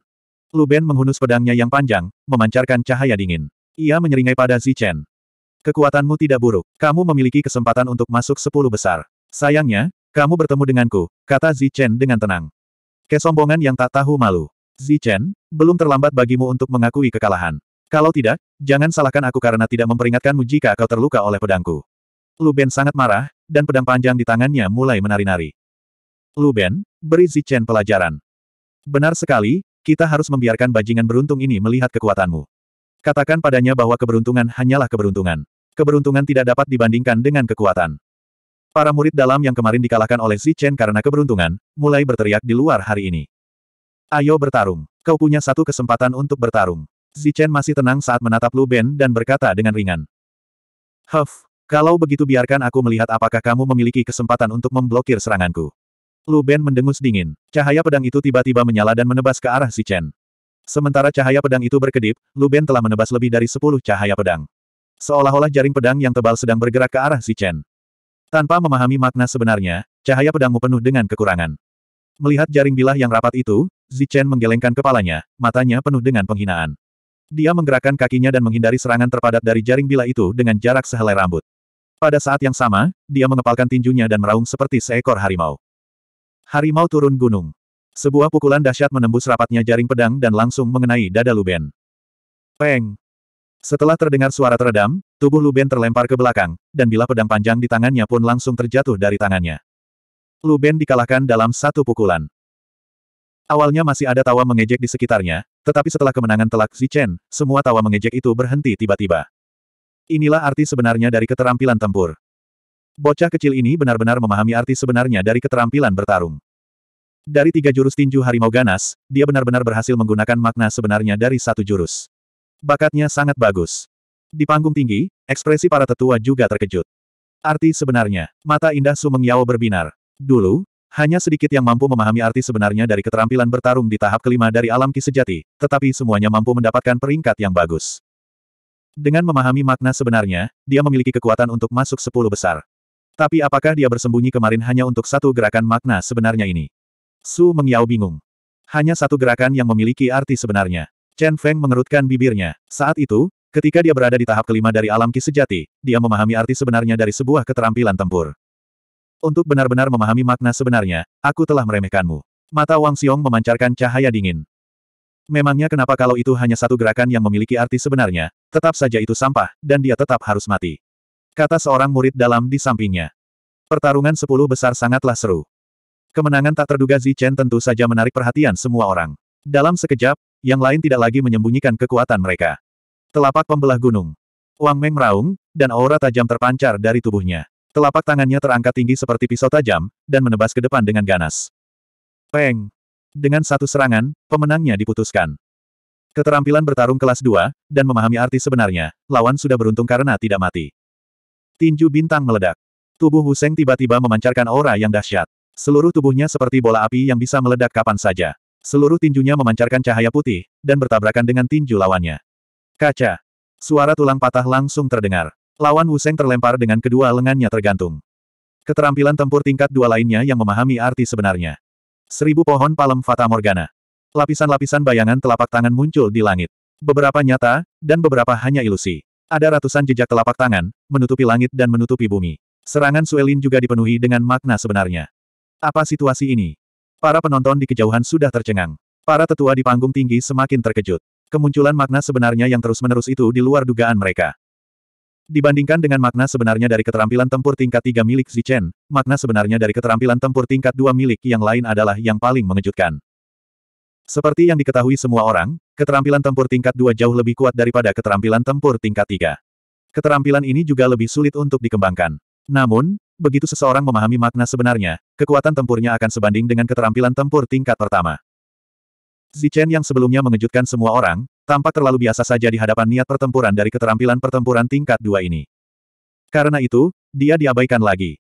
Lu Ben menghunus pedangnya yang panjang, memancarkan cahaya dingin. Ia menyeringai pada Zichen. Kekuatanmu tidak buruk. Kamu memiliki kesempatan untuk masuk sepuluh besar. Sayangnya, kamu bertemu denganku, kata Zichen dengan tenang. Kesombongan yang tak tahu malu. Zichen, belum terlambat bagimu untuk mengakui kekalahan. Kalau tidak, jangan salahkan aku karena tidak memperingatkanmu jika kau terluka oleh pedangku. Luben sangat marah, dan pedang panjang di tangannya mulai menari-nari. Luben, Ben, beri Zichen pelajaran. Benar sekali, kita harus membiarkan bajingan beruntung ini melihat kekuatanmu. Katakan padanya bahwa keberuntungan hanyalah keberuntungan. Keberuntungan tidak dapat dibandingkan dengan kekuatan. Para murid dalam yang kemarin dikalahkan oleh Xi Chen karena keberuntungan, mulai berteriak di luar hari ini. Ayo bertarung. Kau punya satu kesempatan untuk bertarung. Xi Chen masih tenang saat menatap Lu Ben dan berkata dengan ringan. Huff, kalau begitu biarkan aku melihat apakah kamu memiliki kesempatan untuk memblokir seranganku. Lu Ben mendengus dingin. Cahaya pedang itu tiba-tiba menyala dan menebas ke arah Xi Chen. Sementara cahaya pedang itu berkedip, Lu Ben telah menebas lebih dari sepuluh cahaya pedang. Seolah-olah jaring pedang yang tebal sedang bergerak ke arah Xi Chen. Tanpa memahami makna sebenarnya, cahaya pedangmu penuh dengan kekurangan. Melihat jaring bilah yang rapat itu, Zichen menggelengkan kepalanya, matanya penuh dengan penghinaan. Dia menggerakkan kakinya dan menghindari serangan terpadat dari jaring bilah itu dengan jarak sehelai rambut. Pada saat yang sama, dia mengepalkan tinjunya dan meraung seperti seekor harimau. Harimau turun gunung. Sebuah pukulan dahsyat menembus rapatnya jaring pedang dan langsung mengenai dada Luben. Peng! Setelah terdengar suara teredam, tubuh Luben terlempar ke belakang, dan bila pedang panjang di tangannya pun langsung terjatuh dari tangannya. Luben dikalahkan dalam satu pukulan. Awalnya masih ada tawa mengejek di sekitarnya, tetapi setelah kemenangan telak Zichen, semua tawa mengejek itu berhenti tiba-tiba. Inilah arti sebenarnya dari keterampilan tempur. Bocah kecil ini benar-benar memahami arti sebenarnya dari keterampilan bertarung. Dari tiga jurus tinju harimau ganas, dia benar-benar berhasil menggunakan makna sebenarnya dari satu jurus. Bakatnya sangat bagus. Di panggung tinggi, ekspresi para tetua juga terkejut. Arti sebenarnya, mata indah Sumeng Yao berbinar. Dulu, hanya sedikit yang mampu memahami arti sebenarnya dari keterampilan bertarung di tahap kelima dari alam ki sejati, tetapi semuanya mampu mendapatkan peringkat yang bagus. Dengan memahami makna sebenarnya, dia memiliki kekuatan untuk masuk sepuluh besar. Tapi apakah dia bersembunyi kemarin hanya untuk satu gerakan makna sebenarnya ini? Su Mengyao bingung. Hanya satu gerakan yang memiliki arti sebenarnya. Chen Feng mengerutkan bibirnya. Saat itu, ketika dia berada di tahap kelima dari alam ki sejati, dia memahami arti sebenarnya dari sebuah keterampilan tempur. Untuk benar-benar memahami makna sebenarnya, aku telah meremehkanmu. Mata Wang Xiong memancarkan cahaya dingin. Memangnya kenapa kalau itu hanya satu gerakan yang memiliki arti sebenarnya, tetap saja itu sampah, dan dia tetap harus mati. Kata seorang murid dalam di sampingnya. Pertarungan sepuluh besar sangatlah seru. Kemenangan tak terduga Zi Chen tentu saja menarik perhatian semua orang. Dalam sekejap, yang lain tidak lagi menyembunyikan kekuatan mereka. Telapak pembelah gunung. Wang Meng meraung, dan aura tajam terpancar dari tubuhnya. Telapak tangannya terangkat tinggi seperti pisau tajam, dan menebas ke depan dengan ganas. Peng! Dengan satu serangan, pemenangnya diputuskan. Keterampilan bertarung kelas 2, dan memahami arti sebenarnya, lawan sudah beruntung karena tidak mati. Tinju bintang meledak. Tubuh Huseng tiba-tiba memancarkan aura yang dahsyat. Seluruh tubuhnya seperti bola api yang bisa meledak kapan saja. Seluruh tinjunya memancarkan cahaya putih, dan bertabrakan dengan tinju lawannya. Kaca. Suara tulang patah langsung terdengar. Lawan Wuseng terlempar dengan kedua lengannya tergantung. Keterampilan tempur tingkat dua lainnya yang memahami arti sebenarnya. Seribu pohon palem Fata Morgana. Lapisan-lapisan bayangan telapak tangan muncul di langit. Beberapa nyata, dan beberapa hanya ilusi. Ada ratusan jejak telapak tangan, menutupi langit dan menutupi bumi. Serangan Suelin juga dipenuhi dengan makna sebenarnya. Apa situasi ini? Para penonton di kejauhan sudah tercengang. Para tetua di panggung tinggi semakin terkejut. Kemunculan makna sebenarnya yang terus-menerus itu di luar dugaan mereka. Dibandingkan dengan makna sebenarnya dari keterampilan tempur tingkat 3 milik Zichen, makna sebenarnya dari keterampilan tempur tingkat 2 milik yang lain adalah yang paling mengejutkan. Seperti yang diketahui semua orang, keterampilan tempur tingkat 2 jauh lebih kuat daripada keterampilan tempur tingkat 3. Keterampilan ini juga lebih sulit untuk dikembangkan. Namun, begitu seseorang memahami makna sebenarnya, kekuatan tempurnya akan sebanding dengan keterampilan tempur tingkat pertama. Zichen yang sebelumnya mengejutkan semua orang, tampak terlalu biasa saja di hadapan niat pertempuran dari keterampilan pertempuran tingkat dua ini. Karena itu, dia diabaikan lagi.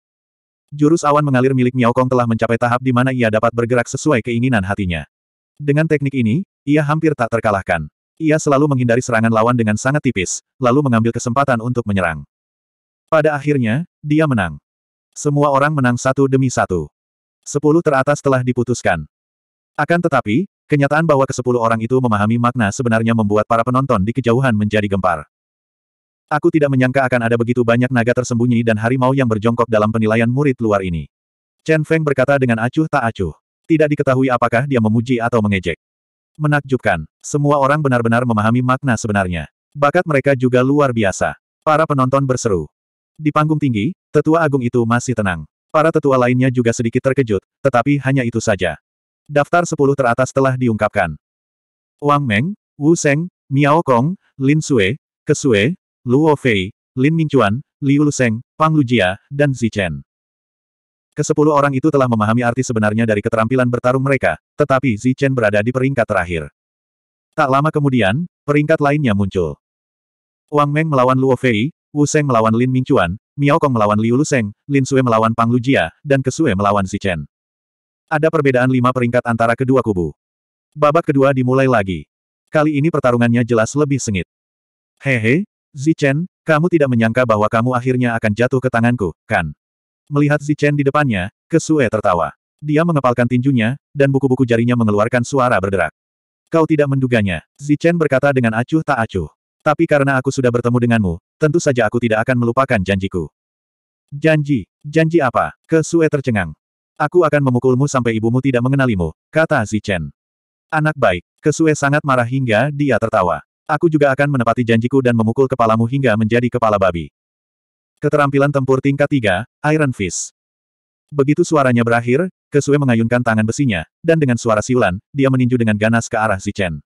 Jurus awan mengalir milik Miao Kong telah mencapai tahap di mana ia dapat bergerak sesuai keinginan hatinya. Dengan teknik ini, ia hampir tak terkalahkan. Ia selalu menghindari serangan lawan dengan sangat tipis, lalu mengambil kesempatan untuk menyerang. Pada akhirnya, dia menang. Semua orang menang satu demi satu. Sepuluh teratas telah diputuskan. Akan tetapi, kenyataan bahwa kesepuluh orang itu memahami makna sebenarnya membuat para penonton di kejauhan menjadi gempar. Aku tidak menyangka akan ada begitu banyak naga tersembunyi dan harimau yang berjongkok dalam penilaian murid luar ini. Chen Feng berkata dengan acuh tak acuh. Tidak diketahui apakah dia memuji atau mengejek. Menakjubkan, semua orang benar-benar memahami makna sebenarnya. Bakat mereka juga luar biasa. Para penonton berseru. Di panggung tinggi, Tetua agung itu masih tenang. Para tetua lainnya juga sedikit terkejut, tetapi hanya itu saja. Daftar sepuluh teratas telah diungkapkan. Wang Meng, Wu Seng, Miao Kong, Lin Sue, Kesue, Luo Fei, Lin Mingchuan, Liu Luseng, Pang Lujia, dan Zichen. Kesepuluh orang itu telah memahami arti sebenarnya dari keterampilan bertarung mereka, tetapi Zichen berada di peringkat terakhir. Tak lama kemudian, peringkat lainnya muncul. Wang Meng melawan Luo Fei, Wu Seng melawan Lin Mingchuan, Miao Kong melawan Liu Luseng, Lin Sue melawan Pang Lujia, dan Kesue melawan Si Chen. Ada perbedaan lima peringkat antara kedua kubu. Babak kedua dimulai lagi. Kali ini pertarungannya jelas lebih sengit. Hehe, Zi Chen, kamu tidak menyangka bahwa kamu akhirnya akan jatuh ke tanganku, kan? Melihat Zi Chen di depannya, Kesue tertawa. Dia mengepalkan tinjunya, dan buku-buku jarinya mengeluarkan suara berderak. Kau tidak menduganya, Zi Chen berkata dengan acuh tak acuh. Tapi karena aku sudah bertemu denganmu, tentu saja aku tidak akan melupakan janjiku. Janji? Janji apa? Kesue tercengang. Aku akan memukulmu sampai ibumu tidak mengenalimu, kata Zichen. Anak baik, Kesue sangat marah hingga dia tertawa. Aku juga akan menepati janjiku dan memukul kepalamu hingga menjadi kepala babi. Keterampilan tempur tingkat 3, Iron Fist. Begitu suaranya berakhir, Kesue mengayunkan tangan besinya, dan dengan suara siulan, dia meninju dengan ganas ke arah Zichen.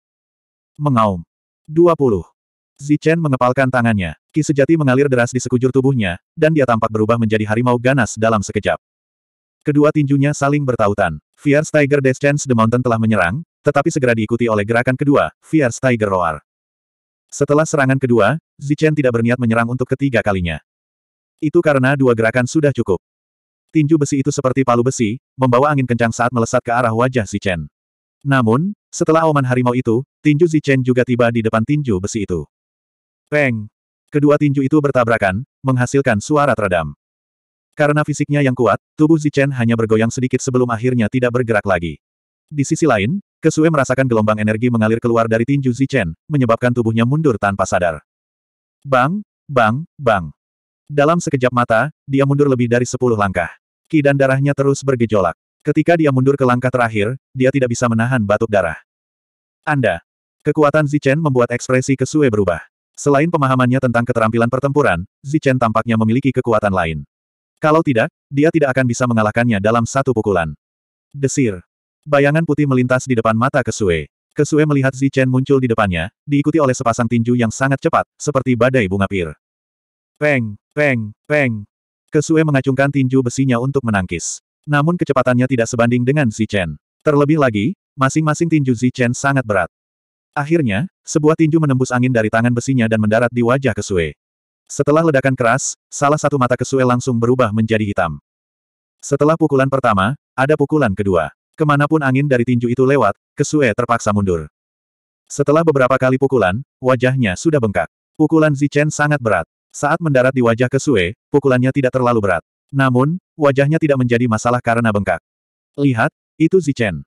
Mengaum. 20. Zichen mengepalkan tangannya. Ki sejati mengalir deras di sekujur tubuhnya, dan dia tampak berubah menjadi harimau ganas dalam sekejap. Kedua tinjunya saling bertautan. Fierce Tiger Descends the Mountain telah menyerang, tetapi segera diikuti oleh gerakan kedua, Fierce Tiger Roar. Setelah serangan kedua, Zichen tidak berniat menyerang untuk ketiga kalinya. Itu karena dua gerakan sudah cukup. Tinju besi itu seperti palu besi, membawa angin kencang saat melesat ke arah wajah Zichen. Namun, setelah oman harimau itu, tinju Zichen juga tiba di depan tinju besi itu. Peng! Kedua tinju itu bertabrakan, menghasilkan suara teredam. Karena fisiknya yang kuat, tubuh Zichen hanya bergoyang sedikit sebelum akhirnya tidak bergerak lagi. Di sisi lain, Kesue merasakan gelombang energi mengalir keluar dari tinju Zichen, menyebabkan tubuhnya mundur tanpa sadar. Bang, bang, bang. Dalam sekejap mata, dia mundur lebih dari sepuluh langkah. Ki dan darahnya terus bergejolak. Ketika dia mundur ke langkah terakhir, dia tidak bisa menahan batuk darah. Anda. Kekuatan Zichen membuat ekspresi Kesue berubah. Selain pemahamannya tentang keterampilan pertempuran, Zichen tampaknya memiliki kekuatan lain. Kalau tidak, dia tidak akan bisa mengalahkannya dalam satu pukulan. Desir. Bayangan putih melintas di depan mata Kesue. Kesue melihat Zichen muncul di depannya, diikuti oleh sepasang tinju yang sangat cepat, seperti badai bunga pir. Peng, peng, peng. Kesue mengacungkan tinju besinya untuk menangkis. Namun kecepatannya tidak sebanding dengan Zichen. Terlebih lagi, masing-masing tinju Zichen sangat berat. Akhirnya, sebuah tinju menembus angin dari tangan besinya dan mendarat di wajah Kesue. Setelah ledakan keras, salah satu mata Kesue langsung berubah menjadi hitam. Setelah pukulan pertama, ada pukulan kedua. Kemanapun angin dari tinju itu lewat, Kesue terpaksa mundur. Setelah beberapa kali pukulan, wajahnya sudah bengkak. Pukulan Zichen sangat berat. Saat mendarat di wajah Kesue, pukulannya tidak terlalu berat. Namun, wajahnya tidak menjadi masalah karena bengkak. Lihat, itu Zichen.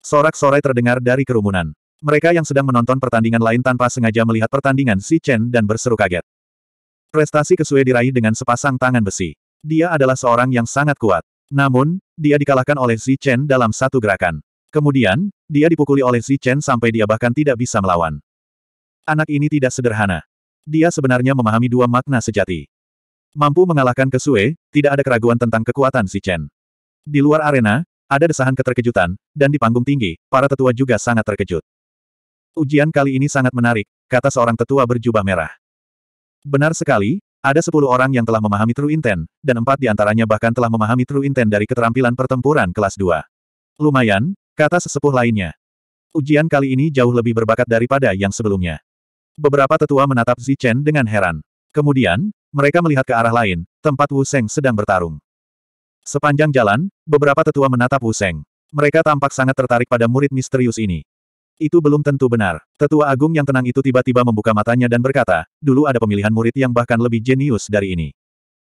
Sorak-sorai terdengar dari kerumunan. Mereka yang sedang menonton pertandingan lain tanpa sengaja melihat pertandingan Si Chen dan berseru kaget. Prestasi Kesue diraih dengan sepasang tangan besi. Dia adalah seorang yang sangat kuat. Namun, dia dikalahkan oleh Si Chen dalam satu gerakan. Kemudian, dia dipukuli oleh Si Chen sampai dia bahkan tidak bisa melawan. Anak ini tidak sederhana. Dia sebenarnya memahami dua makna sejati. Mampu mengalahkan Kesue, tidak ada keraguan tentang kekuatan Si Chen. Di luar arena, ada desahan keterkejutan, dan di panggung tinggi, para tetua juga sangat terkejut. Ujian kali ini sangat menarik, kata seorang tetua berjubah merah. Benar sekali, ada sepuluh orang yang telah memahami True Intent, dan empat di antaranya bahkan telah memahami True Intent dari keterampilan pertempuran kelas 2. Lumayan, kata sesepuh lainnya. Ujian kali ini jauh lebih berbakat daripada yang sebelumnya. Beberapa tetua menatap Zichen dengan heran. Kemudian, mereka melihat ke arah lain, tempat Wu Seng sedang bertarung. Sepanjang jalan, beberapa tetua menatap Wu Seng. Mereka tampak sangat tertarik pada murid misterius ini. Itu belum tentu benar. Tetua Agung yang tenang itu tiba-tiba membuka matanya dan berkata, dulu ada pemilihan murid yang bahkan lebih jenius dari ini.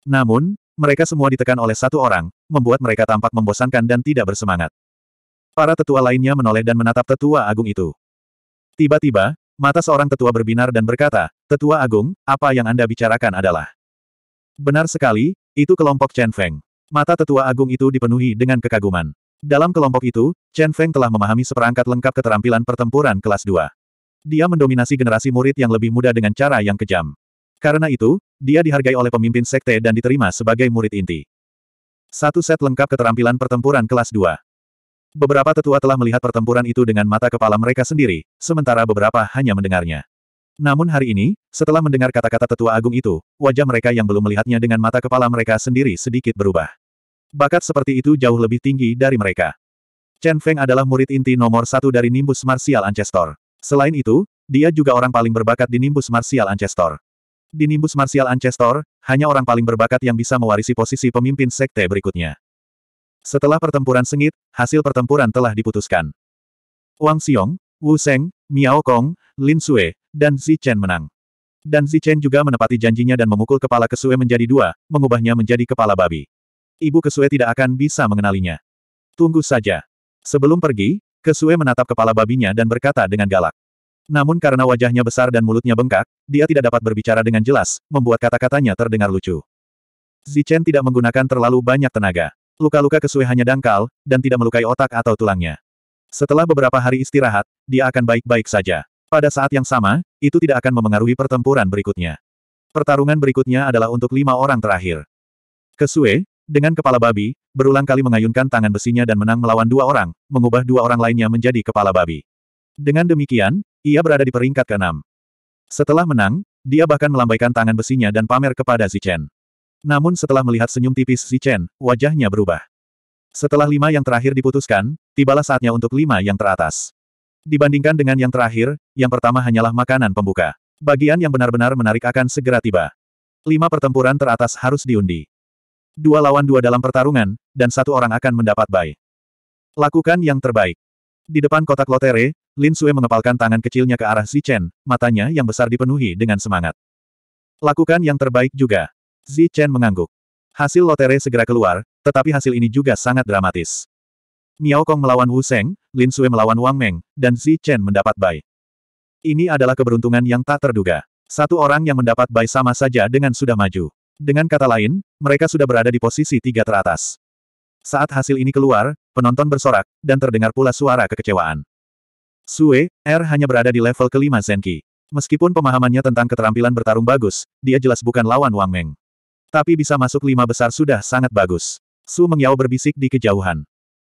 Namun, mereka semua ditekan oleh satu orang, membuat mereka tampak membosankan dan tidak bersemangat. Para tetua lainnya menoleh dan menatap tetua agung itu. Tiba-tiba, mata seorang tetua berbinar dan berkata, Tetua Agung, apa yang Anda bicarakan adalah? Benar sekali, itu kelompok Chen Feng. Mata tetua agung itu dipenuhi dengan kekaguman. Dalam kelompok itu, Chen Feng telah memahami seperangkat lengkap keterampilan pertempuran kelas 2. Dia mendominasi generasi murid yang lebih muda dengan cara yang kejam. Karena itu, dia dihargai oleh pemimpin sekte dan diterima sebagai murid inti. Satu set lengkap keterampilan pertempuran kelas 2. Beberapa tetua telah melihat pertempuran itu dengan mata kepala mereka sendiri, sementara beberapa hanya mendengarnya. Namun hari ini, setelah mendengar kata-kata tetua agung itu, wajah mereka yang belum melihatnya dengan mata kepala mereka sendiri sedikit berubah. Bakat seperti itu jauh lebih tinggi dari mereka. Chen Feng adalah murid inti nomor satu dari nimbus Martial Ancestor. Selain itu, dia juga orang paling berbakat di nimbus Martial Ancestor. Di nimbus Martial Ancestor, hanya orang paling berbakat yang bisa mewarisi posisi pemimpin sekte berikutnya. Setelah pertempuran sengit, hasil pertempuran telah diputuskan. Wang Xiong, Wu Seng, Miao Kong, Lin Sue, dan Zi Chen menang. Dan Zi Chen juga menepati janjinya dan memukul kepala Kesue menjadi dua, mengubahnya menjadi kepala babi. Ibu Kesue tidak akan bisa mengenalinya. Tunggu saja. Sebelum pergi, Kesue menatap kepala babinya dan berkata dengan galak. Namun karena wajahnya besar dan mulutnya bengkak, dia tidak dapat berbicara dengan jelas, membuat kata-katanya terdengar lucu. Zichen tidak menggunakan terlalu banyak tenaga. Luka-luka Kesue hanya dangkal, dan tidak melukai otak atau tulangnya. Setelah beberapa hari istirahat, dia akan baik-baik saja. Pada saat yang sama, itu tidak akan memengaruhi pertempuran berikutnya. Pertarungan berikutnya adalah untuk lima orang terakhir. Kesue, dengan kepala babi, berulang kali mengayunkan tangan besinya dan menang melawan dua orang, mengubah dua orang lainnya menjadi kepala babi. Dengan demikian, ia berada di peringkat keenam. Setelah menang, dia bahkan melambaikan tangan besinya dan pamer kepada Zichen. Namun setelah melihat senyum tipis Zichen, wajahnya berubah. Setelah lima yang terakhir diputuskan, tibalah saatnya untuk lima yang teratas. Dibandingkan dengan yang terakhir, yang pertama hanyalah makanan pembuka. Bagian yang benar-benar menarik akan segera tiba. Lima pertempuran teratas harus diundi dua lawan dua dalam pertarungan, dan satu orang akan mendapat bayi. Lakukan yang terbaik. Di depan kotak lotere, Lin Sue mengepalkan tangan kecilnya ke arah Zi Chen, matanya yang besar dipenuhi dengan semangat. Lakukan yang terbaik juga. Zi Chen mengangguk. Hasil lotere segera keluar, tetapi hasil ini juga sangat dramatis. Miao Kong melawan Wu Seng, Lin Sue melawan Wang Meng, dan Zi Chen mendapat bai. Ini adalah keberuntungan yang tak terduga. Satu orang yang mendapat bai sama saja dengan sudah maju. Dengan kata lain, mereka sudah berada di posisi tiga teratas. Saat hasil ini keluar, penonton bersorak, dan terdengar pula suara kekecewaan. Sue, R er hanya berada di level kelima Zenki. Meskipun pemahamannya tentang keterampilan bertarung bagus, dia jelas bukan lawan Wang Meng. Tapi bisa masuk lima besar sudah sangat bagus. Su Mengyao berbisik di kejauhan.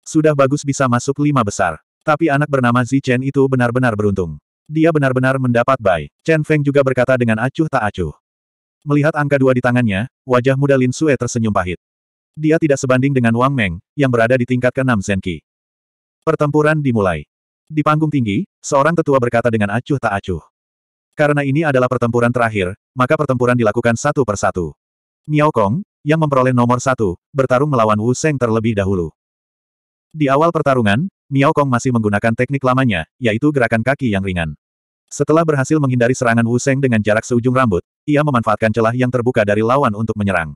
Sudah bagus bisa masuk lima besar. Tapi anak bernama Zi Chen itu benar-benar beruntung. Dia benar-benar mendapat Bai. Chen Feng juga berkata dengan acuh tak acuh. Melihat angka dua di tangannya, wajah muda Lin Sue tersenyum pahit. Dia tidak sebanding dengan Wang Meng, yang berada di tingkat ke-6 Zenki. Pertempuran dimulai. Di panggung tinggi, seorang tetua berkata dengan acuh tak acuh. Karena ini adalah pertempuran terakhir, maka pertempuran dilakukan satu per satu. Miao Kong, yang memperoleh nomor satu, bertarung melawan Wu Seng terlebih dahulu. Di awal pertarungan, Miao Kong masih menggunakan teknik lamanya, yaitu gerakan kaki yang ringan. Setelah berhasil menghindari serangan Wu Seng dengan jarak seujung rambut, ia memanfaatkan celah yang terbuka dari lawan untuk menyerang.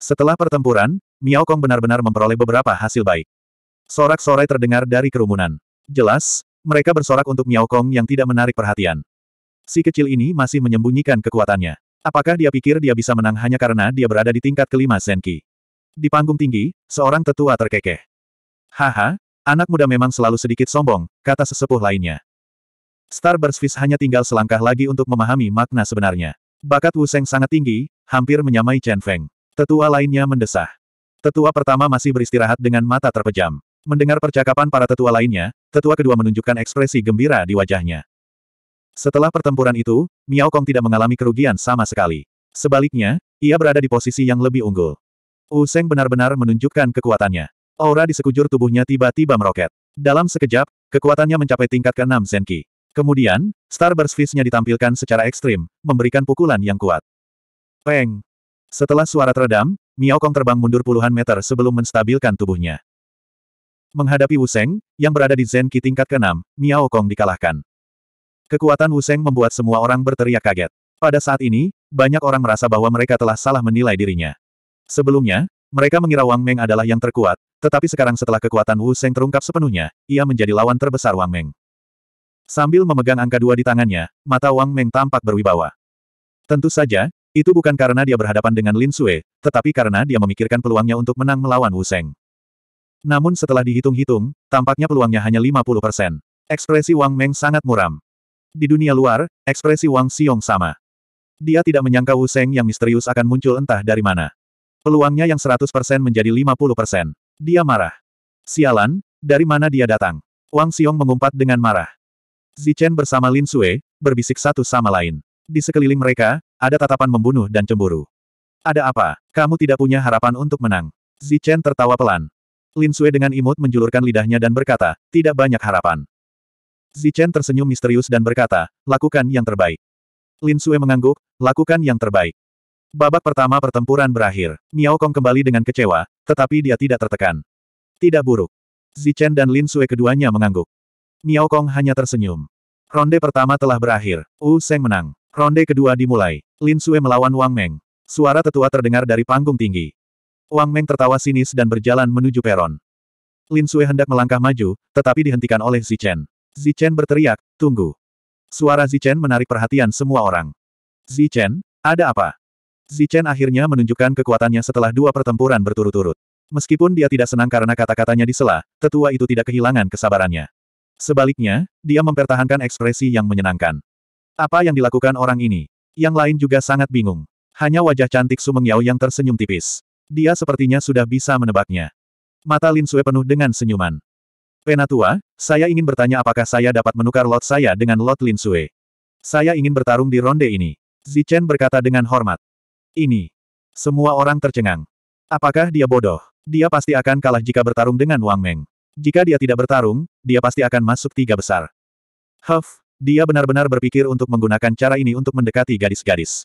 Setelah pertempuran, Miao Kong benar-benar memperoleh beberapa hasil baik. Sorak-sorai terdengar dari kerumunan. Jelas, mereka bersorak untuk Miao Kong yang tidak menarik perhatian. Si kecil ini masih menyembunyikan kekuatannya. Apakah dia pikir dia bisa menang hanya karena dia berada di tingkat kelima Senki? Di panggung tinggi, seorang tetua terkekeh. Haha, anak muda memang selalu sedikit sombong, kata sesepuh lainnya. Star Burstfish hanya tinggal selangkah lagi untuk memahami makna sebenarnya. Bakat Wu Seng sangat tinggi, hampir menyamai Chen Feng. Tetua lainnya mendesah. Tetua pertama masih beristirahat dengan mata terpejam. Mendengar percakapan para tetua lainnya, tetua kedua menunjukkan ekspresi gembira di wajahnya. Setelah pertempuran itu, Miao Kong tidak mengalami kerugian sama sekali. Sebaliknya, ia berada di posisi yang lebih unggul. Wu Seng benar-benar menunjukkan kekuatannya. Aura di sekujur tubuhnya tiba-tiba meroket. Dalam sekejap, kekuatannya mencapai tingkat ke-6 Zenki. Kemudian, Starburst Fist-nya ditampilkan secara ekstrim, memberikan pukulan yang kuat. Peng! Setelah suara teredam, Miao Kong terbang mundur puluhan meter sebelum menstabilkan tubuhnya. Menghadapi Wu Wuseng, yang berada di Zen Qi tingkat ke-6, Miao Kong dikalahkan. Kekuatan Wu Wuseng membuat semua orang berteriak kaget. Pada saat ini, banyak orang merasa bahwa mereka telah salah menilai dirinya. Sebelumnya, mereka mengira Wang Meng adalah yang terkuat, tetapi sekarang setelah kekuatan Wu Wuseng terungkap sepenuhnya, ia menjadi lawan terbesar Wang Meng. Sambil memegang angka dua di tangannya, mata Wang Meng tampak berwibawa. Tentu saja, itu bukan karena dia berhadapan dengan Lin Sue, tetapi karena dia memikirkan peluangnya untuk menang melawan Wu Seng. Namun setelah dihitung-hitung, tampaknya peluangnya hanya 50 persen. Ekspresi Wang Meng sangat muram. Di dunia luar, ekspresi Wang Xiong sama. Dia tidak menyangka Wu Seng yang misterius akan muncul entah dari mana. Peluangnya yang 100% menjadi 50%. Dia marah. Sialan, dari mana dia datang? Wang Xiong mengumpat dengan marah. Zichen bersama Lin Sue, berbisik satu sama lain. Di sekeliling mereka, ada tatapan membunuh dan cemburu. Ada apa? Kamu tidak punya harapan untuk menang. Zichen tertawa pelan. Lin Sue dengan imut menjulurkan lidahnya dan berkata, tidak banyak harapan. Zichen tersenyum misterius dan berkata, lakukan yang terbaik. Lin Sue mengangguk, lakukan yang terbaik. Babak pertama pertempuran berakhir. Miao Kong kembali dengan kecewa, tetapi dia tidak tertekan. Tidak buruk. Zichen dan Lin Sue keduanya mengangguk. Miao Kong hanya tersenyum. Ronde pertama telah berakhir. Wu Seng menang. Ronde kedua dimulai. Lin Sue melawan Wang Meng. Suara tetua terdengar dari panggung tinggi. Wang Meng tertawa sinis dan berjalan menuju peron. Lin Sue hendak melangkah maju, tetapi dihentikan oleh Zichen. Zichen berteriak, tunggu. Suara Zichen menarik perhatian semua orang. Zichen, ada apa? Zichen akhirnya menunjukkan kekuatannya setelah dua pertempuran berturut-turut. Meskipun dia tidak senang karena kata-katanya disela, tetua itu tidak kehilangan kesabarannya. Sebaliknya, dia mempertahankan ekspresi yang menyenangkan. Apa yang dilakukan orang ini? Yang lain juga sangat bingung. Hanya wajah cantik Sumeng Yao yang tersenyum tipis. Dia sepertinya sudah bisa menebaknya. Mata Lin Sue penuh dengan senyuman. Penatua, saya ingin bertanya apakah saya dapat menukar lot saya dengan lot Lin Sue. Saya ingin bertarung di ronde ini. Zichen berkata dengan hormat. Ini. Semua orang tercengang. Apakah dia bodoh? Dia pasti akan kalah jika bertarung dengan Wang Meng. Jika dia tidak bertarung, dia pasti akan masuk tiga besar. Huff, dia benar-benar berpikir untuk menggunakan cara ini untuk mendekati gadis-gadis.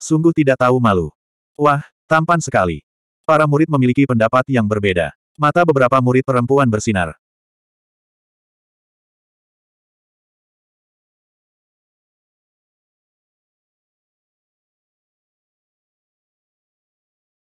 Sungguh tidak tahu malu. Wah, tampan sekali. Para murid memiliki pendapat yang berbeda. Mata beberapa murid perempuan bersinar.